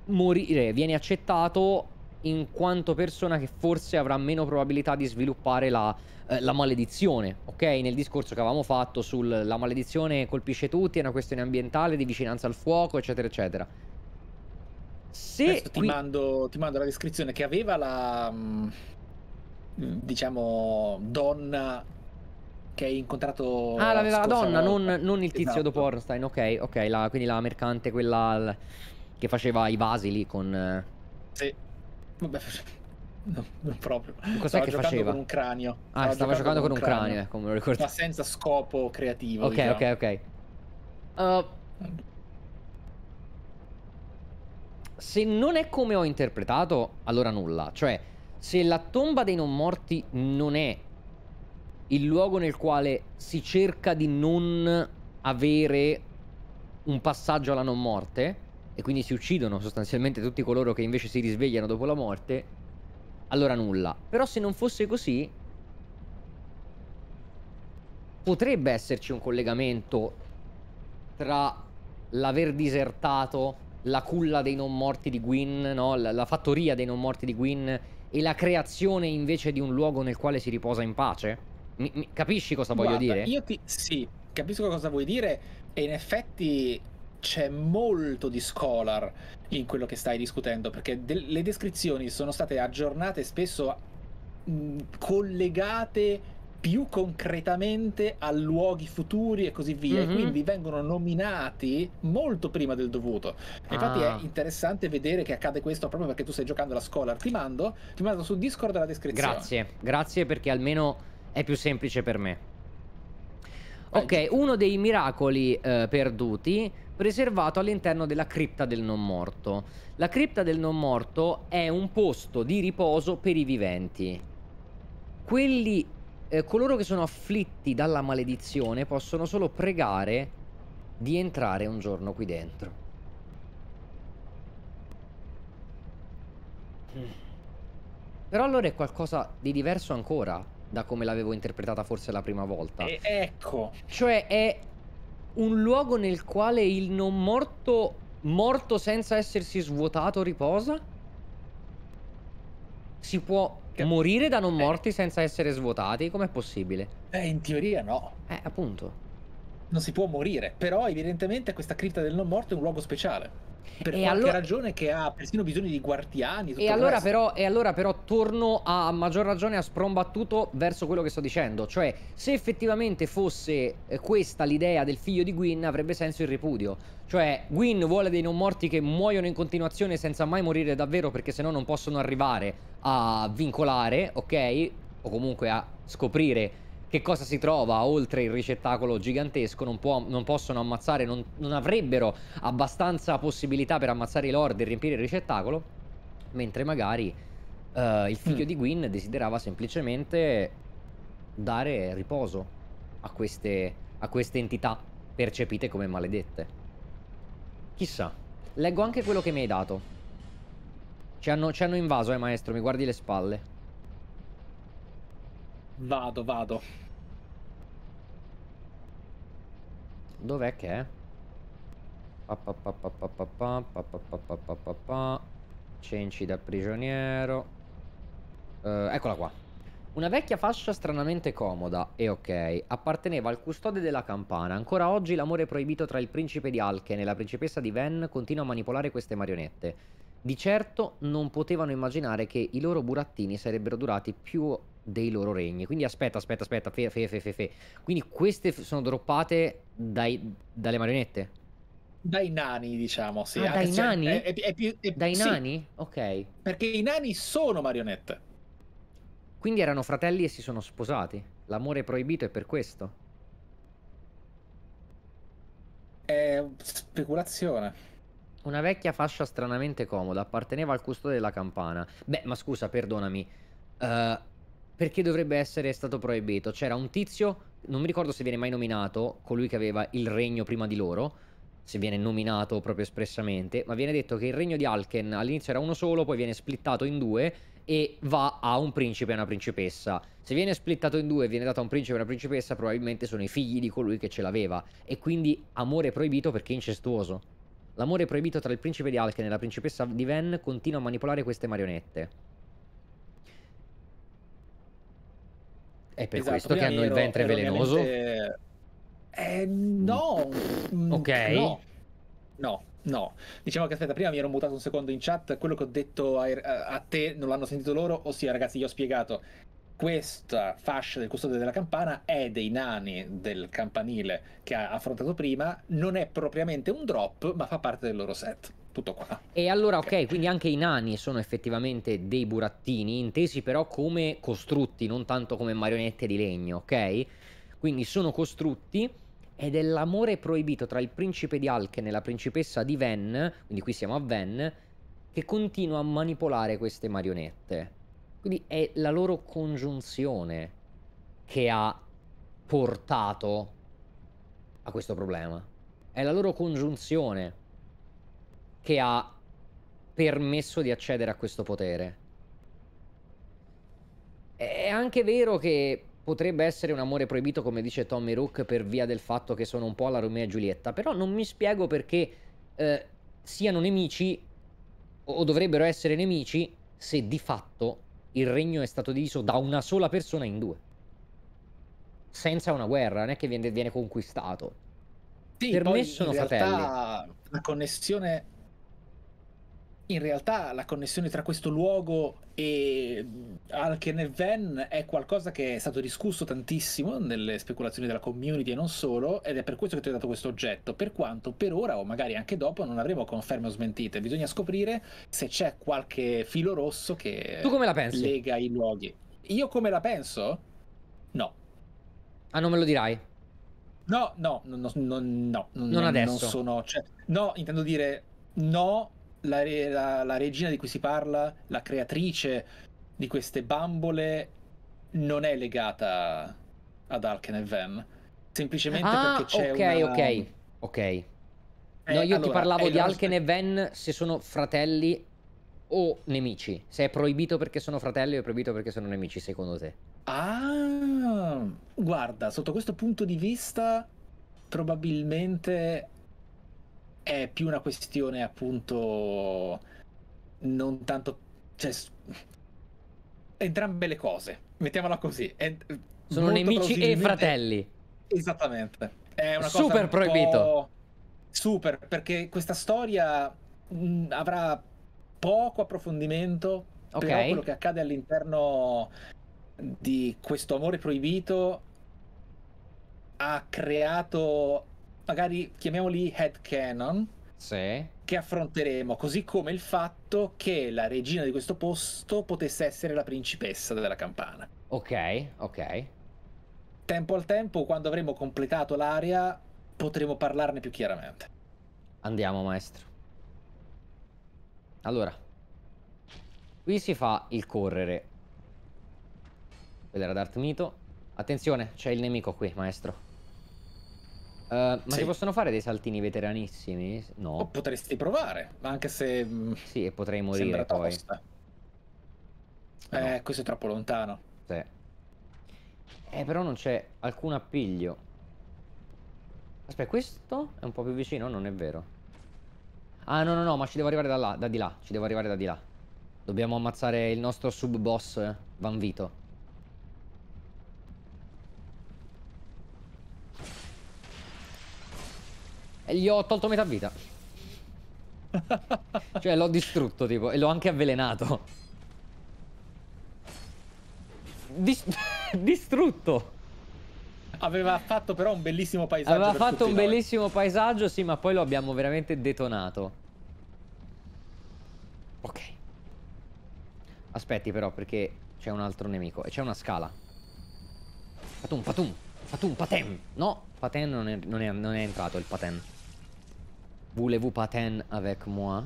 morire, vieni accettato in quanto persona che forse avrà meno probabilità di sviluppare la, eh, la maledizione, ok? Nel discorso che avevamo fatto sulla maledizione colpisce tutti, è una questione ambientale, di vicinanza al fuoco, eccetera, eccetera.
Se Adesso ti, mando, ti mando la descrizione che aveva la... Mm, diciamo, donna che hai incontrato. Ah, l'aveva la donna, non, non, il tizio esatto. dopo
Ornstein. Ok, ok, la, quindi la mercante, quella che faceva i vasi lì con. Eh,
sì, vabbè. non proprio. Cos'è che faceva? Con un cranio. Ah, stava, giocando, giocando con, con un cranio, cranio come lo ricordo. Ma senza scopo creativo. Ok, diciamo. ok, ok. Uh,
se non è come ho interpretato, allora nulla. Cioè, se la tomba dei non morti non è il luogo nel quale si cerca di non avere un passaggio alla non morte, e quindi si uccidono sostanzialmente tutti coloro che invece si risvegliano dopo la morte, allora nulla. Però se non fosse così, potrebbe esserci un collegamento tra l'aver disertato la culla dei non morti di Gwyn, no? la, la fattoria dei non morti di Gwyn e la creazione invece di un luogo nel quale si riposa in pace? Mi, mi, capisci cosa Guarda, voglio dire? Io
ti, sì, capisco cosa vuoi dire e in effetti c'è molto di scholar in quello che stai discutendo perché de- le descrizioni sono state aggiornate spesso mh, collegate più concretamente a luoghi futuri e così via. Mm-hmm. E mhm. quindi vengono nominati molto prima del dovuto. Ah. Infatti è ah. interessante vedere che accade questo proprio perché tu stai giocando alla scuola. Ti mando, ti mando su Discord la descrizione.
Grazie, grazie perché almeno è più semplice per me. Ok, uno dei miracoli eh, perduti preservato all'interno della cripta del non morto. La cripta del non morto è un posto di riposo per i viventi. Quelli eh, coloro che sono afflitti dalla maledizione possono solo pregare di entrare un giorno qui dentro. Mm. Però allora è qualcosa di diverso ancora da come l'avevo interpretata forse la prima volta. E
ecco.
Cioè è un luogo nel quale il non morto, morto senza essersi svuotato, riposa? Si può Morire da non eh. morti eh. senza essere svuotati, com'è possibile?
Eh, in teoria no. Eh, appunto. Non si può morire, però evidentemente questa cripta del non morto è un luogo speciale. Per e allora... ragione che ha persino bisogno di guardiani. E allora, però,
e allora, però, torno a maggior ragione a sprombattuto verso quello che sto dicendo. Cioè, se effettivamente fosse eh, questa l'idea del figlio di Gwyn, avrebbe senso il ripudio. Cioè, Gwyn vuole dei non morti che muoiono in continuazione senza mai morire davvero, perché sennò non possono arrivare a vincolare, ok? O comunque a scoprire che cosa si trova oltre il ricettacolo gigantesco, non, può, non possono ammazzare, non, non avrebbero abbastanza possibilità per ammazzare i lord e riempire il ricettacolo, mentre magari uh, il figlio mm. di Gwyn desiderava semplicemente dare riposo a queste, a queste entità percepite come maledette. Chissà, leggo anche quello che mi hai dato. Ci hanno, ci hanno invaso, eh, maestro, mi guardi le spalle.
Vado, vado.
Dov'è che è? Cenci da prigioniero. Eh, eccola qua. Una vecchia fascia stranamente comoda, e ok, apparteneva al custode della campana. Ancora oggi l'amore proibito tra il principe di Alken e la principessa di Ven continua a manipolare queste marionette. Di certo non potevano immaginare che i loro burattini sarebbero durati più dei loro regni. Quindi aspetta, aspetta, aspetta, fe, fe, fe, fe. Quindi queste sono droppate dai, dalle marionette?
Dai nani, diciamo, sì. Ah, ah dai nani? È, è, è più, dai sì. nani? Ok. Perché i nani sono marionette.
Quindi erano fratelli e si sono sposati. L'amore proibito è per questo.
È speculazione.
Una vecchia fascia stranamente comoda apparteneva al custode della campana. Beh, ma scusa, perdonami. Uh, perché dovrebbe essere stato proibito. C'era un tizio, non mi ricordo se viene mai nominato, colui che aveva il regno prima di loro, se viene nominato proprio espressamente, ma viene detto che il regno di Alken all'inizio era uno solo, poi viene splittato in due e va a un principe e una principessa. Se viene splittato in due e viene dato a un principe e una principessa, probabilmente sono i figli di colui che ce l'aveva. E quindi amore proibito perché è incestuoso. L'amore proibito tra il principe di Alken e la principessa di Ven continua a manipolare queste marionette.
È per esatto, questo che hanno ero, il ventre velenoso? Veramente... Eh, no. Mm, ok. No. No, no. Diciamo che aspetta, prima mi ero mutato un secondo in chat. Quello che ho detto a, eh, a te non l'hanno sentito loro. Ossia, ragazzi, io ho spiegato. Questa fascia del custode della campana è dei nani del campanile che ha affrontato prima. Non è propriamente un drop, ma fa parte del loro set tutto
qua. E allora, ok, quindi anche i nani sono effettivamente dei burattini, intesi però come costrutti, non tanto come marionette di legno, ok? Quindi sono costrutti ed è l'amore proibito tra il principe di Alken e la principessa di Ven, quindi qui siamo a Ven, che continua a manipolare queste marionette. Quindi è la loro congiunzione che ha portato a questo problema. È la loro congiunzione che ha permesso di accedere a questo potere. È anche vero che potrebbe essere un amore proibito, come dice Tommy Rook, per via del fatto che sono un po' la Romeo e Giulietta, però non mi spiego perché eh, siano nemici o dovrebbero essere nemici se di fatto il regno è stato diviso da una sola persona in due. Senza una guerra, non è che viene, viene conquistato.
Sì, per me sono fratelli. La connessione in realtà la connessione tra questo luogo e mm, Alkeneven è qualcosa che è stato discusso tantissimo nelle speculazioni della community e non solo, ed è per questo che ti ho dato questo oggetto, per quanto per ora o magari anche dopo non avremo conferme o smentite, bisogna scoprire se c'è qualche filo rosso che lega i luoghi. Io come la penso?
No. Ah, non me lo dirai?
No, no, no, no, no, non, non adesso. Non sono, cioè, no, intendo dire no la, re, la, la regina di cui si parla, la creatrice di queste bambole, non è legata ad Alken e Ven. Semplicemente ah, perché c'è okay, una... Ok, ok, ok. Eh, no, io allora, ti parlavo di Alken
e Ven se sono fratelli o nemici. Se è proibito perché sono fratelli o è proibito perché sono nemici, secondo te?
Ah, guarda, sotto questo punto di vista probabilmente è più una questione appunto non tanto cioè, entrambe le cose mettiamola così è, sono nemici e fratelli esattamente è una super cosa un proibito super perché questa storia mh, avrà poco approfondimento okay. però quello che accade all'interno di questo amore proibito ha creato magari chiamiamoli headcanon, sì. che affronteremo, così come il fatto che la regina di questo posto potesse essere la principessa della campana. Ok, ok. Tempo al tempo, quando avremo completato l'area, potremo parlarne più chiaramente.
Andiamo, maestro. Allora, qui si fa il correre. Quello era Darth Mito. Attenzione, c'è il nemico qui, maestro. Ehm, ma sì. si possono fare dei saltini veteranissimi? No. O oh, potresti provare, anche se... Mm, sì, e potrei morire poi.
Tosta. Eh, no. Eh, questo è troppo lontano.
Sì. Eh, però non c'è alcun appiglio. Aspetta, questo è un po' più vicino? Non è vero. Ah, no, no, no, ma ci devo arrivare da là, da di là. Ci devo arrivare da di là. Dobbiamo ammazzare il nostro sub-boss Van Vito. E gli ho tolto metà vita. cioè l'ho distrutto tipo e l'ho anche avvelenato.
Dis distrutto. Aveva fatto però un bellissimo paesaggio. Aveva fatto un noi.
bellissimo paesaggio, sì, ma poi lo abbiamo veramente detonato. Ok. Aspetti però perché c'è un altro nemico e c'è una scala. Patum, patum, patum, patem. No, paten non è, non è, non è entrato il paten voulez-vous paten avec moi?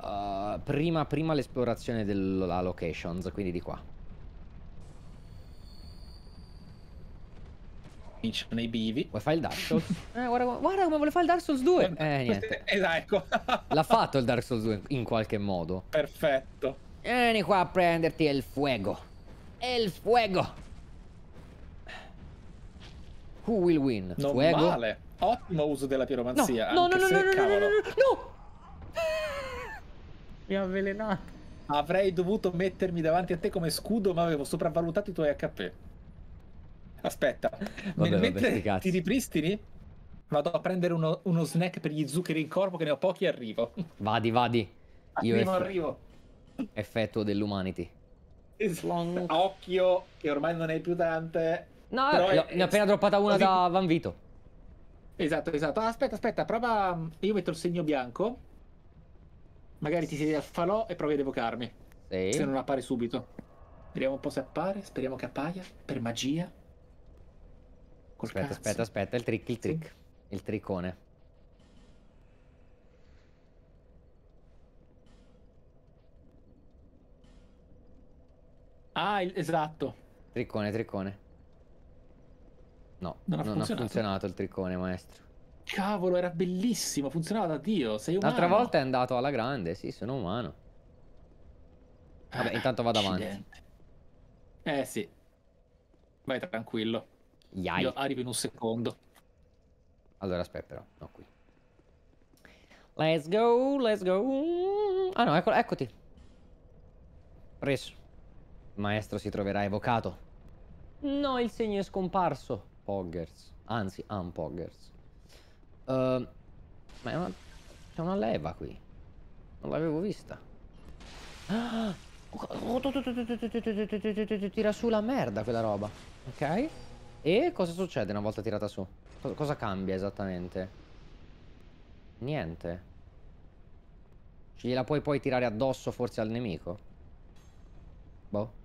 Uh, prima, prima l'esplorazione della locations, quindi di
qua. Vincono i bivi. Vuoi fare il Dark Souls?
eh, guarda, guarda, come vuole fare il Dark Souls 2.
Eh, eh, niente. Esatto.
L'ha fatto il Dark Souls 2 in qualche modo.
Perfetto.
Vieni qua a prenderti il fuego. Il fuego.
Who will win? Non fuego? Male. Ottimo uso della piromanzia. No, no, no, no, se, no, no, no, no, no, Mi ha avvelenato. Avrei dovuto mettermi davanti a te come scudo, ma avevo sopravvalutato i tuoi HP. Aspetta, vabbè, mentre vabbè, ti ripristini, vado a prendere uno, uno, snack per gli zuccheri in corpo, che ne ho pochi e arrivo. Vadi, vadi. Io arrivo, eff arrivo.
Effetto dell'umanity.
Occhio, che ormai non hai più tante. No, ne ho appena droppata una così... da Vanvito. Esatto, esatto. Ah, aspetta, aspetta, prova. Mm, io metto il segno bianco. Magari ti siedi al falò e provi ad evocarmi. Sì. Se non appare subito. Vediamo un po' se appare. Speriamo che appaia. Per magia. Col aspetta, cazzo. aspetta, aspetta.
Il trick, il trick. Sì. Il tricone.
Ah, il... esatto.
Triccone, triccone. No, non, non ha, funzionato. ha funzionato il triccone, maestro.
Cavolo, era bellissimo, funzionava da Dio. Sei umano. L'altra volta
è andato alla grande, sì, sono umano. Vabbè, eh, intanto vado avanti.
Eh sì. Vai tranquillo. Iai. Io arrivo in un secondo. Allora aspetta no qui. Let's
go, let's go. Ah no, ecco, eccoti. Preso. Il maestro si troverà evocato. No, il segno è scomparso. Poggers. Anzi, Unpoggers. Uh, ehm, ma è una... C'è una leva qui. Non l'avevo vista. Tira su la merda quella roba. Ok. E cosa succede una volta tirata su? Cosa cambia esattamente? Niente. Gliela puoi poi tirare addosso forse al nemico? Boh.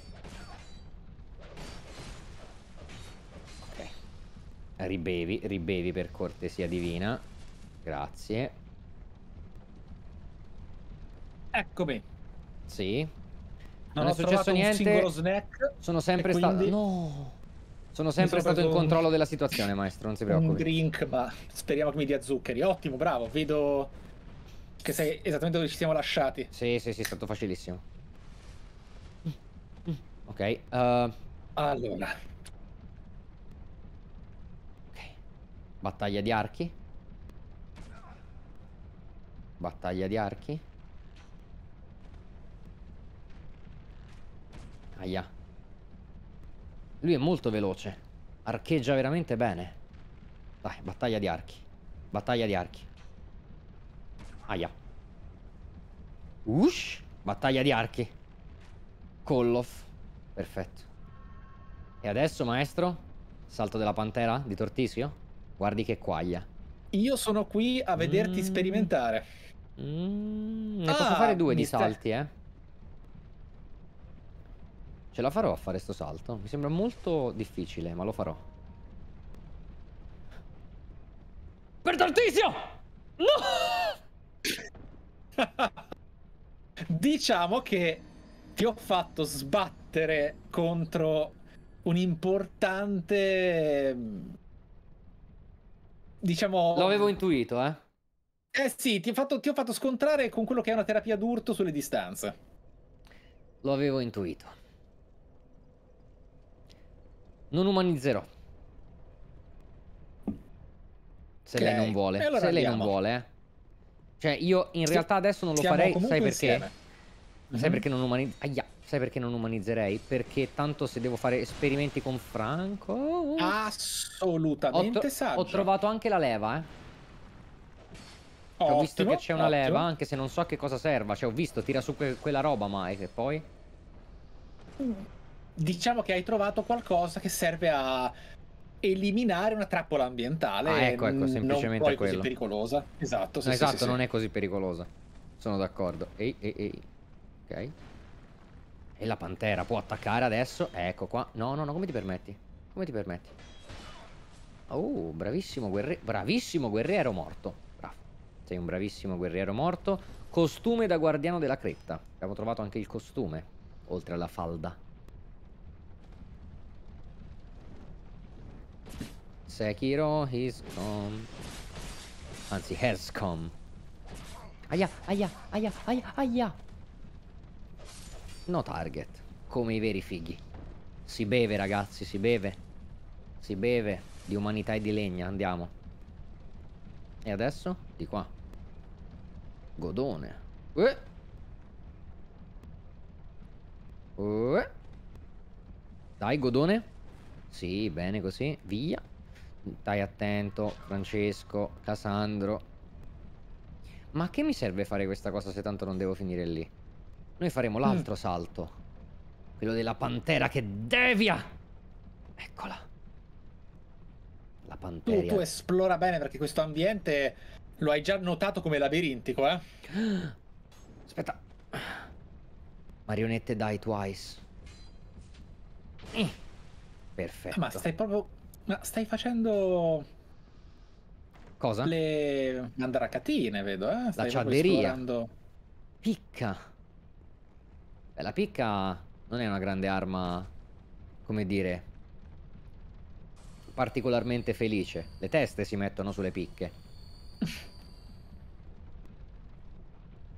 Ribevi, ribevi per cortesia divina. Grazie. Eccomi. Sì. Non, non è successo niente. Snack, sono sempre quindi... stato. No. Sono sempre stato in un... controllo della
situazione, maestro. Non si preoccupi. Un drink, ma speriamo che mi dia zuccheri. Ottimo, bravo. Vedo che sei esattamente dove ci siamo lasciati. Sì, sì, sì, è stato facilissimo. Mm, mm. Ok. Uh... Allora.
Battaglia di archi. Battaglia di archi. Aia. Lui è molto veloce. Archeggia veramente bene. Dai, battaglia di archi. Battaglia di archi. Aia. Ush. Battaglia di archi. Call Collof. Perfetto. E adesso, maestro? Salto della pantera di Tortisio? Guardi che quaglia.
Io sono qui a vederti mm. sperimentare. Mm. Ne ah, posso fare ah, due di salti,
eh. Ce la farò a fare sto salto? Mi sembra molto difficile, ma lo farò.
Per tantissimo! No! diciamo che ti ho fatto sbattere contro un importante diciamo... L'avevo intuito, eh. Eh sì, ti ho, fatto, ti ho fatto scontrare con quello che è una terapia d'urto sulle distanze. Lo avevo intuito.
Non umanizzerò. Se okay. lei non vuole. Allora se andiamo. lei non vuole, eh. Cioè, io in realtà adesso non lo Siamo farei, sai perché? Insieme. Sai mm -hmm. perché non umanizzo? Aia. Sai perché non umanizzerei? Perché tanto se devo fare esperimenti con Franco... Uh,
Assolutamente ho, tro ho trovato
anche la leva, eh.
Ottimo, cioè, ho visto che c'è una ottimo. leva, anche
se non so a che cosa serva. Cioè, ho visto, tira su que quella roba, Mike, e poi...
Diciamo che hai trovato qualcosa che serve a eliminare una trappola ambientale. Ah, ecco, ecco, semplicemente non è così pericolosa. Esatto, sì, no, esatto, sì, sì, non è
così pericolosa. Sono d'accordo. Ehi, ehi, ehi. Ok. E la pantera può attaccare adesso. Ecco qua. No, no, no, come ti permetti? Come ti permetti? Oh, bravissimo guerriero. Bravissimo guerriero morto. Bravo. Sei un bravissimo guerriero morto. Costume da guardiano della cripta. Abbiamo trovato anche il costume. Oltre alla falda. Sekiro is come. Anzi, has come. Aia, aia, aia, aia, aia. No target, come i veri fighi. Si beve ragazzi, si beve. Si beve di umanità e di legna, andiamo. E adesso? Di qua. Godone. Eh. Eh. Dai Godone. Sì, bene così. Via. Stai attento, Francesco, Cassandro Ma a che mi serve fare questa cosa se tanto non devo finire lì? Noi faremo mm. l'altro mm. salto. Quello della pantera che
devia. Eccola. La pantera. Tu, tu esplora bene perché questo ambiente lo hai già notato come labirintico, eh? Aspetta.
Marionette die twice.
Perfetto. Ma stai proprio... Ma stai facendo... Cosa? Le catine, vedo, eh? Stai La ciaderia. Esplorando... Picca.
Beh, la picca non è una grande arma, come dire, particolarmente felice. Le teste si mettono sulle picche.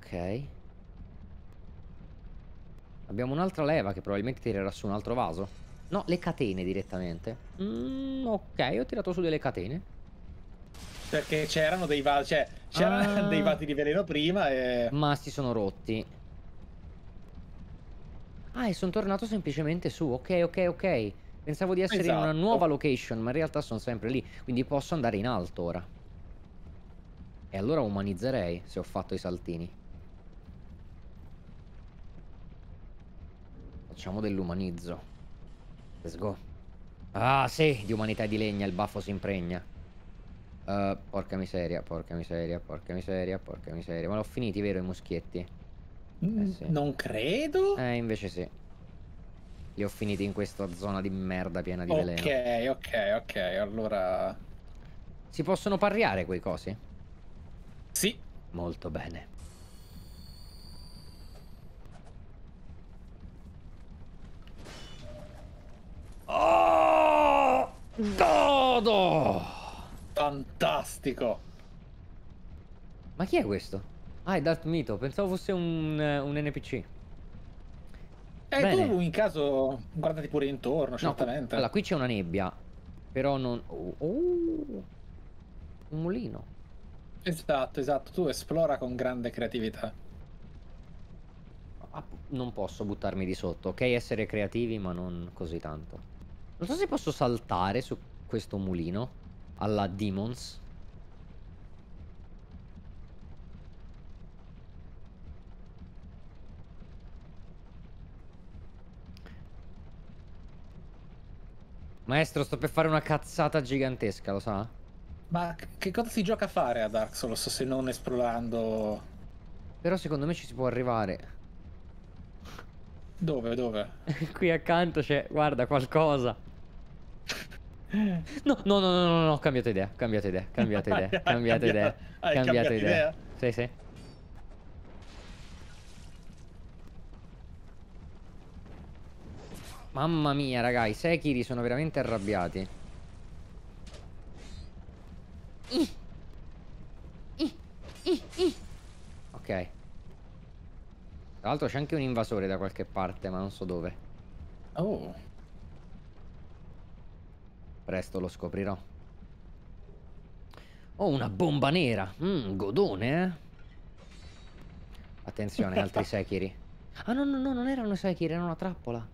ok. Abbiamo un'altra leva che probabilmente tirerà su un altro vaso. No, le catene direttamente.
Mm,
ok, ho tirato su delle catene.
Perché c'erano dei, vasi, cioè, ah, dei vasi di veleno prima e...
Ma si sono rotti. Ah, e sono tornato semplicemente su. Ok, ok, ok. Pensavo di essere esatto. in una esatto. nuova location, ma in realtà sono sempre lì. Quindi posso andare in alto ora. E allora umanizzerei se ho fatto i saltini. Facciamo dell'umanizzo. Let's go. Ah, sì, di umanità e di legna il baffo si impregna. Uh, porca miseria, porca miseria, porca miseria, porca miseria. Ma l'ho finiti, vero, i muschietti? Eh, mm, sì. Non credo. Eh, invece sì. Li ho finiti in questa zona di merda piena di okay, veleno.
Ok, ok, ok. Allora...
Si possono parriare quei cosi? Sì. Molto bene.
Oh! Dodo! Fantastico!
Ma chi è questo? Ah, è Darth Mito. Pensavo fosse un, un NPC.
Eh, tu in caso guardati pure intorno, no, certamente. Allora, qui c'è una nebbia. Però non... Oh, oh, un mulino. Esatto, esatto. Tu esplora con grande creatività.
Ah, non posso buttarmi di sotto. Ok, essere creativi, ma non così tanto. Non so se posso saltare su questo mulino. Alla Demons. Maestro, sto per fare una cazzata gigantesca, lo sa?
Ma che cosa si gioca a fare a Dark Souls se non esplorando? Però secondo me ci si può arrivare.
Dove, dove? Qui accanto c'è, guarda, qualcosa. No, no, no, no, no, no, cambiate idea, cambiate idea, cambiate idea, cambiate idea, cambiate idea. Sì, sì. Mamma mia, raga, i Sekiri sono veramente arrabbiati. Ok. Tra l'altro c'è anche un invasore da qualche parte, ma non so dove. Oh. Presto lo scoprirò. Oh, una bomba nera. Mm, godone, eh. Attenzione, altri Sekiri. Ah, no, no, no, non erano Sekiri, era una trappola.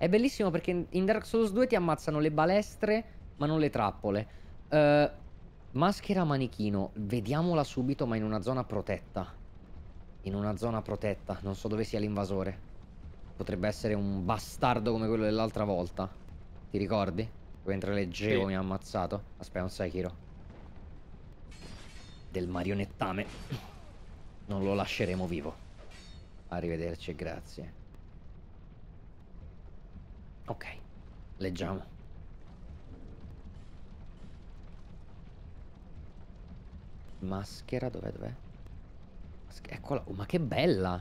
È bellissimo perché in Dark Souls 2 ti ammazzano le balestre, ma non le trappole. Uh, maschera manichino, vediamola subito, ma in una zona protetta. In una zona protetta, non so dove sia l'invasore. Potrebbe essere un bastardo come quello dell'altra volta. Ti ricordi? Mentre leggevo sì. mi ha ammazzato. Aspetta, non sai Kiro. Del marionettame. Non lo lasceremo vivo. Arrivederci e grazie. Ok, leggiamo. Maschera, dov'è, dov'è? Eccola, oh, ma che bella!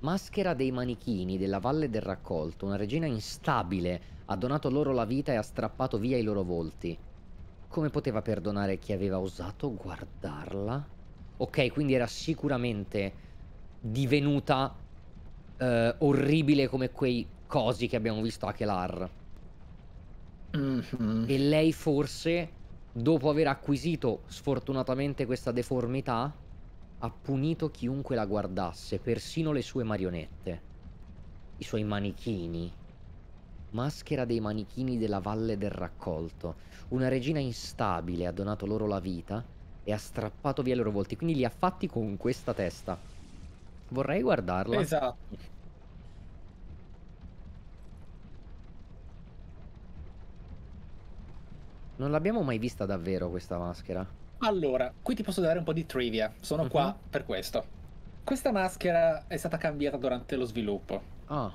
Maschera dei manichini della Valle del Raccolto, una regina instabile, ha donato loro la vita e ha strappato via i loro volti. Come poteva perdonare chi aveva osato guardarla? Ok, quindi era sicuramente divenuta eh, orribile come quei Cosi che abbiamo visto a Kelar. Mm -hmm. E lei forse, dopo aver acquisito sfortunatamente questa deformità, ha punito chiunque la guardasse, persino le sue marionette, i suoi manichini. Maschera dei manichini della Valle del Raccolto. Una regina instabile ha donato loro la vita e ha strappato via i loro volti, quindi li ha fatti con questa testa. Vorrei guardarla.
Esatto.
Non l'abbiamo mai vista davvero questa maschera.
Allora, qui ti posso dare un po' di trivia. Sono uh -huh. qua mhm. per questo. Questa maschera è stata cambiata durante lo sviluppo. Ah.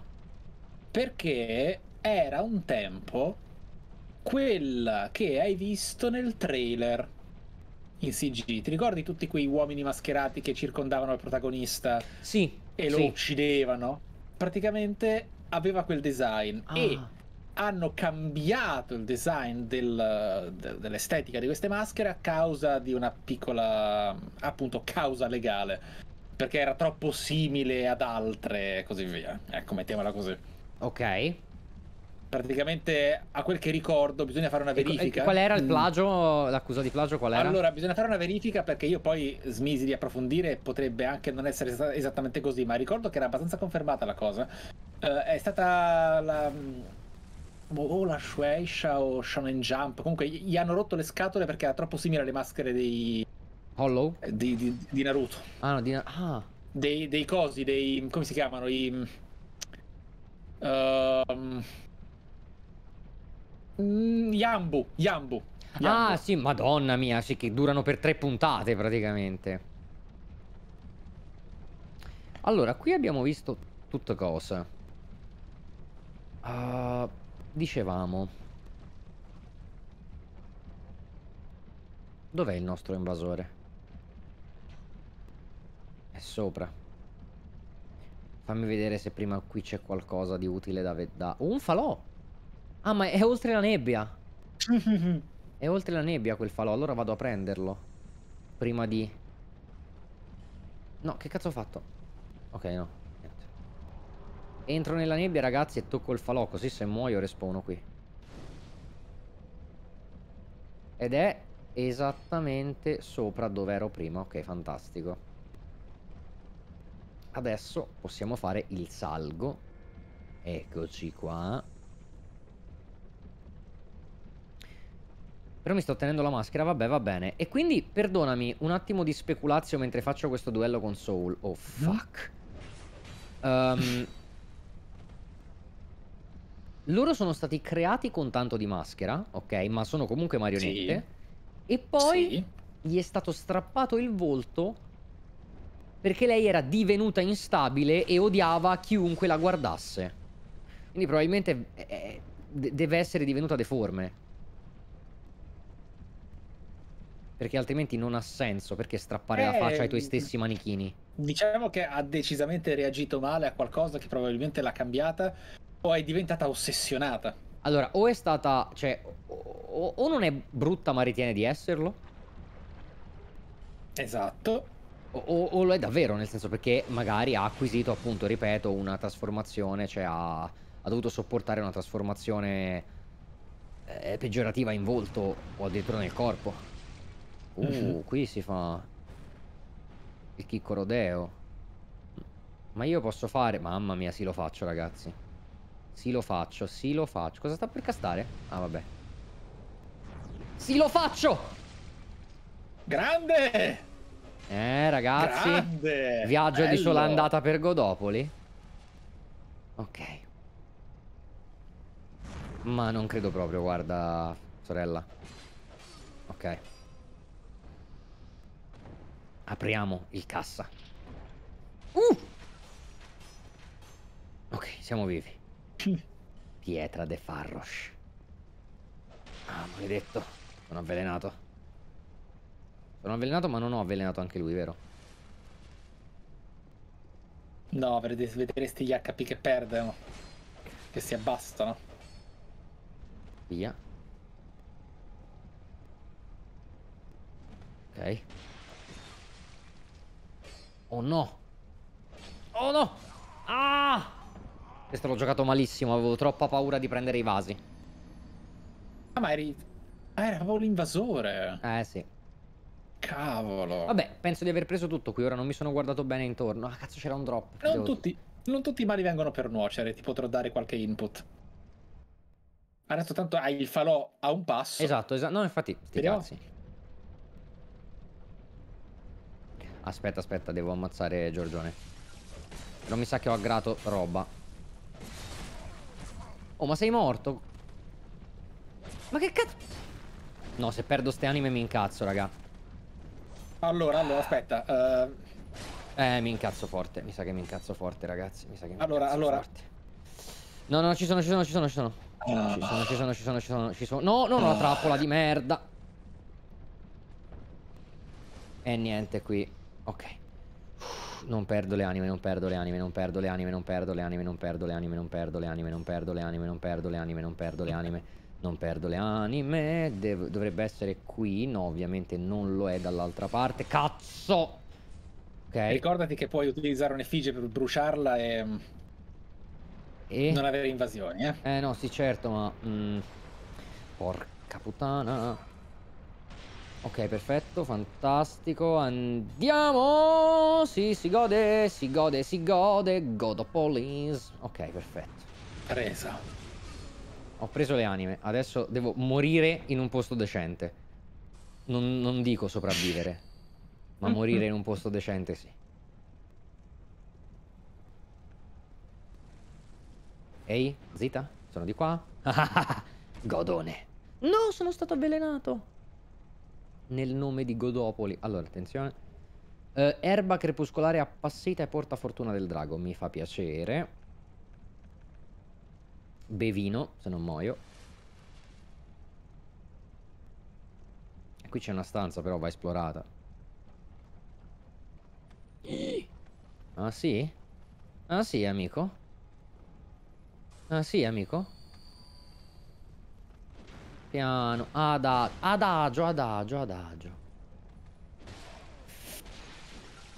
Perché era un tempo quella che hai visto nel trailer in CG. Ti ricordi tutti quei uomini mascherati che circondavano il protagonista? Sì. E lo sì. uccidevano? Praticamente aveva quel design. Ah. E hanno cambiato il design del, de, dell'estetica di queste maschere a causa di una piccola appunto causa legale perché era troppo simile ad altre e così via ecco mettiamola così ok praticamente a quel che ricordo bisogna fare una verifica. E qual era il mm. plagio? L'accusa di plagio qual era? Allora, bisogna fare una verifica perché io poi smisi di approfondire, potrebbe anche non essere esattamente così, ma ricordo che era abbastanza confermata la cosa. Uh, è stata la, Boh, o la Shueisha o Shonen Jump. Comunque gli hanno rotto le scatole perché era troppo simile alle maschere dei. Hollow? Eh, di, di, di Naruto.
Ah, no, di ah.
Dei, dei, cosi, dei. come si chiamano? I. Uh, mm, ehm, Yambu, mm, Yambu. Yambu.
Ah, sì, madonna mia, sì, che durano per tre puntate praticamente. Allora, qui abbiamo visto tutto cosa.
Uh,
Dicevamo. Dov'è il nostro invasore? È sopra. Fammi vedere se prima qui c'è qualcosa di utile da... da... Oh, un falò! Ah, ma è oltre la nebbia! è oltre la nebbia quel falò, allora vado a prenderlo. Prima di... No, che cazzo ho fatto? Ok, no. Entro nella nebbia, ragazzi, e tocco il falò, così se muoio respawno qui. Ed è esattamente sopra dove ero prima. Ok, fantastico. Adesso possiamo fare il salgo. Eccoci qua. Però mi sto tenendo la maschera, vabbè, va bene. E quindi, perdonami, un attimo di speculazio mentre faccio questo duello con Soul. Oh, fuck. Um, loro sono stati creati con tanto di maschera, ok? Ma sono comunque marionette. Sì. E poi sì. gli è stato strappato il volto perché lei era divenuta instabile e odiava chiunque la guardasse. Quindi probabilmente eh, eh deve essere divenuta deforme. Perché altrimenti non ha senso, perché strappare eh, la faccia ai tuoi eh, stessi manichini.
Diciamo che ha decisamente reagito male a qualcosa che probabilmente l'ha cambiata o è diventata ossessionata?
Allora, o è stata, cioè, o, o non è brutta ma ritiene di esserlo.
Esatto.
O, o, lo è davvero, nel senso perché magari ha acquisito, appunto, ripeto, una trasformazione, cioè ha, ha dovuto sopportare una trasformazione eh, peggiorativa in volto o addirittura nel corpo. Uh, mm -hmm. qui si fa il chicco rodeo. Ma io posso fare... Mamma mia, sì lo faccio, ragazzi. Sì lo faccio, sì lo faccio. Cosa sta per castare? Ah vabbè. Sì lo faccio!
Grande!
Eh ragazzi. Grande! Viaggio Bello. di sola andata per Godopoli. Ok. Ma non credo proprio, guarda, sorella. Ok. Apriamo il cassa. Uh! Ok, siamo vivi. Pietra de Farrosh. Ah, maledetto. Sono avvelenato. Sono avvelenato, ma non ho avvelenato anche lui, vero?
No, vedresti gli HP che perdono. Che si abbassano.
Via. Ok. Oh no!
Oh no! Ah!
Questo l'ho giocato malissimo, avevo troppa paura di prendere i vasi.
Ah, ma eri... Ah, era proprio l'invasore. Eh, sì.
Cavolo. Vabbè, penso di aver preso tutto qui, ora non mi sono guardato bene intorno. Ah, cazzo, c'era un
drop. Non Devo... tutti, non tutti i mali vengono per nuocere, ti potrò dare qualche input. Adesso tanto hai il falò a un passo. Esatto, esatto. No, infatti, ti Vediamo. cazzi.
Aspetta, aspetta, devo ammazzare Giorgione. Non mi sa che ho aggrato roba. Oh, ma sei morto? Ma che cazzo? No, se perdo ste anime mi incazzo, raga.
Allora, allora, aspetta. Uh...
Eh, mi incazzo forte. Mi sa che mi incazzo forte, ragazzi. Mi sa che mi allora, incazzo allora. forte. No, no, ci sono, ci sono, ci sono, ci sono. Ah. Ci sono, ci sono, ci sono, ci sono, ci sono. No, no, no, ah. trappola di merda. E niente qui. Ok. Non perdo le anime, non perdo le anime, non perdo le anime, non perdo le anime, non perdo le anime, non perdo le anime, non perdo le anime, non perdo le anime, non perdo le anime, non perdo le anime. dovrebbe essere qui, no, ovviamente
non lo è dall'altra parte. Cazzo! Ok. Ricordati che puoi utilizzare un'effigie per bruciarla e... e... Non avere invasioni, eh? Eh no, sì, certo,
ma... Mh, porca puttana... Ok, perfetto, fantastico. Andiamo! Sì, si gode, si gode, si gode. Godopolis. Ok, perfetto. Presa. Ho preso le anime. Adesso devo morire in un posto decente. Non, non dico sopravvivere. ma morire in un posto decente, sì. Ehi, zita, sono di qua. Godone. No, sono stato avvelenato nel nome di Godopoli. Allora, attenzione. Uh, erba crepuscolare appassita e porta fortuna del drago. Mi fa piacere. Bevino, se non muoio. E qui c'è una stanza, però va esplorata. Ah sì? Ah sì, amico? Ah sì, amico? piano. Ada adagio, adagio, adagio.